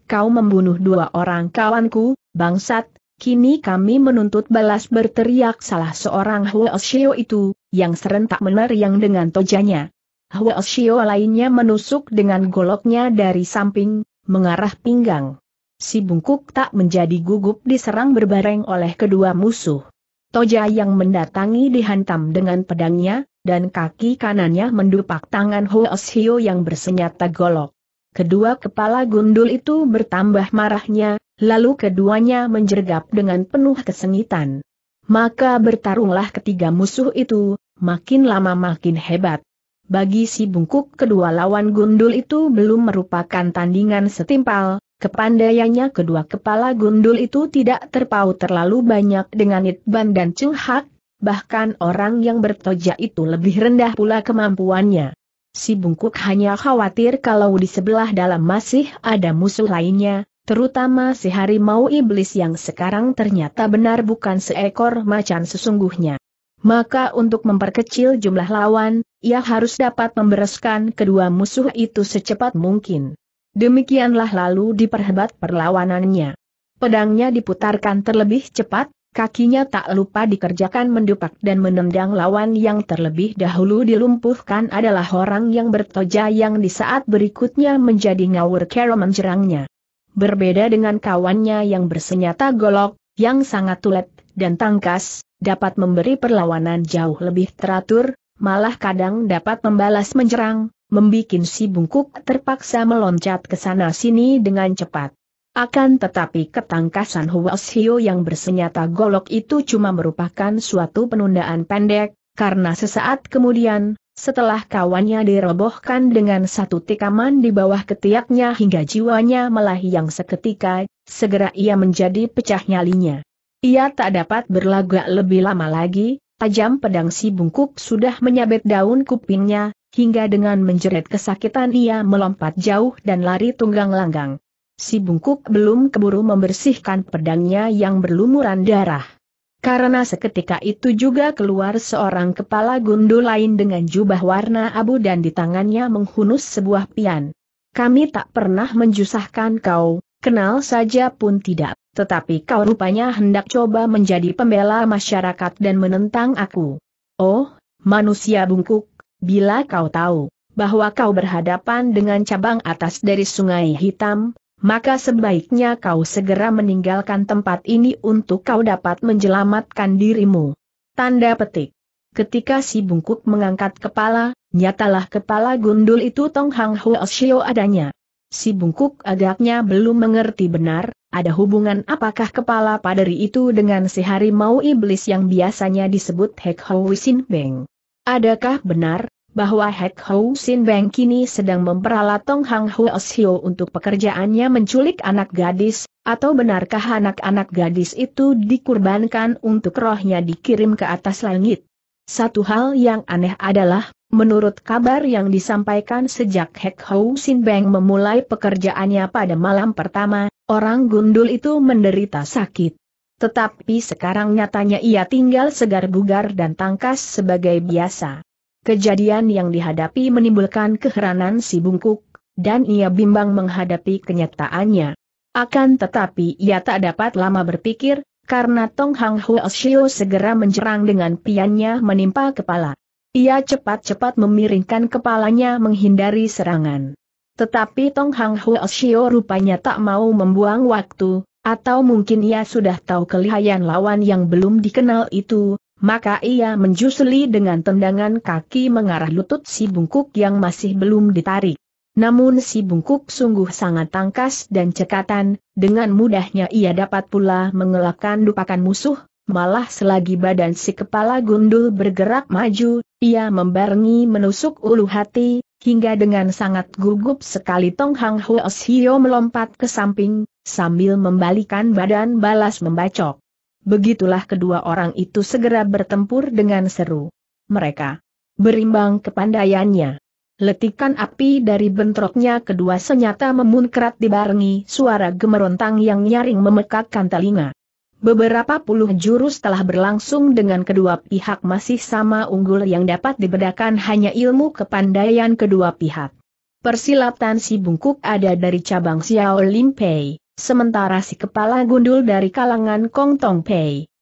Kau membunuh dua orang kawanku, bangsat, kini kami menuntut balas berteriak salah seorang Huoshio itu, yang serentak meneriang dengan tojanya. Huoshio lainnya menusuk dengan goloknya dari samping, mengarah pinggang. Si bungkuk tak menjadi gugup diserang berbareng oleh kedua musuh. Toja yang mendatangi dihantam dengan pedangnya, dan kaki kanannya mendupak tangan Hoes Hio yang bersenjata golok. Kedua kepala gundul itu bertambah marahnya, lalu keduanya menjergap dengan penuh kesengitan. Maka bertarunglah ketiga musuh itu, makin lama makin hebat. Bagi si bungkuk kedua lawan gundul itu belum merupakan tandingan setimpal, kepandaiannya kedua kepala gundul itu tidak terpaut terlalu banyak dengan Itban dan Cung Hak, bahkan orang yang bertoja itu lebih rendah pula kemampuannya. Si bungkuk hanya khawatir kalau di sebelah dalam masih ada musuh lainnya, terutama si harimau iblis yang sekarang ternyata benar bukan seekor macan sesungguhnya. Maka untuk memperkecil jumlah lawan, ia harus dapat membereskan kedua musuh itu secepat mungkin. Demikianlah lalu diperhebat perlawanannya. Pedangnya diputarkan terlebih cepat, kakinya tak lupa dikerjakan mendupak dan menendang lawan yang terlebih dahulu dilumpuhkan adalah orang yang bertoja yang di saat berikutnya menjadi ngawur kero menjerangnya. Berbeda dengan kawannya yang bersenjata golok, yang sangat tulet dan tangkas, dapat memberi perlawanan jauh lebih teratur, malah kadang dapat membalas menjerang, membikin si bungkuk terpaksa meloncat ke sana sini dengan cepat. Akan tetapi ketangkasan Huas yang bersenjata golok itu cuma merupakan suatu penundaan pendek, karena sesaat kemudian, setelah kawannya dirobohkan dengan satu tikaman di bawah ketiaknya hingga jiwanya melayang seketika, segera ia menjadi pecah nyalinya. Ia tak dapat berlagak lebih lama lagi, tajam pedang si bungkuk sudah menyabet daun kupingnya, hingga dengan menjerit kesakitan ia melompat jauh dan lari tunggang langgang. Si bungkuk belum keburu membersihkan pedangnya yang berlumuran darah. Karena seketika itu juga keluar seorang kepala gundul lain dengan jubah warna abu dan di tangannya menghunus sebuah pian. Kami tak pernah menjusahkan kau, kenal saja pun tidak, tetapi kau rupanya hendak coba menjadi pembela masyarakat dan menentang aku. Oh, manusia bungkuk, bila kau tahu bahwa kau berhadapan dengan cabang atas dari sungai hitam, maka sebaiknya kau segera meninggalkan tempat ini untuk kau dapat menjelamatkan dirimu. Tanda petik. Ketika si bungkuk mengangkat kepala, nyatalah kepala gundul itu Tong Hang Huo Shio adanya. Si bungkuk agaknya belum mengerti benar, ada hubungan apakah kepala padari itu dengan si harimau iblis yang biasanya disebut Hek Hou Sin Beng? Adakah benar, bahwa Hek Hou Sin Beng kini sedang memperalat Tong Hang Huo Sio untuk pekerjaannya menculik anak gadis, atau benarkah anak-anak gadis itu dikurbankan untuk rohnya dikirim ke atas langit? Satu hal yang aneh adalah, menurut kabar yang disampaikan sejak Hek Hou Sin Beng memulai pekerjaannya pada malam pertama, orang gundul itu menderita sakit. Tetapi sekarang nyatanya ia tinggal segar bugar dan tangkas sebagai biasa. Kejadian yang dihadapi menimbulkan keheranan si bungkuk, dan ia bimbang menghadapi kenyataannya. Akan tetapi ia tak dapat lama berpikir, karena Tong Hang Huo Shio segera menjerang dengan piannya menimpa kepala. Ia cepat-cepat memiringkan kepalanya menghindari serangan. Tetapi Tong Hang Huo Shio rupanya tak mau membuang waktu, atau mungkin ia sudah tahu kelihayan lawan yang belum dikenal itu, maka ia menjuseli dengan tendangan kaki mengarah lutut si bungkuk yang masih belum ditarik. Namun si bungkuk sungguh sangat tangkas dan cekatan, dengan mudahnya ia dapat pula mengelakkan dupakan musuh, malah selagi badan si kepala gundul bergerak maju, ia membarengi menusuk ulu hati, hingga dengan sangat gugup sekali Tong Hang Hwes Hio melompat ke samping, sambil membalikan badan balas membacok. Begitulah kedua orang itu segera bertempur dengan seru. Mereka berimbang kepandaiannya. Letikan api dari bentroknya kedua senyata memunkrat dibarengi suara gemerontang yang nyaring memekakkan telinga. Beberapa puluh jurus telah berlangsung dengan kedua pihak masih sama unggul yang dapat dibedakan hanya ilmu kepandaian kedua pihak. Persilatan si bungkuk ada dari cabang Xiao Limpei sementara si kepala gundul dari kalangan Kong Tong Pei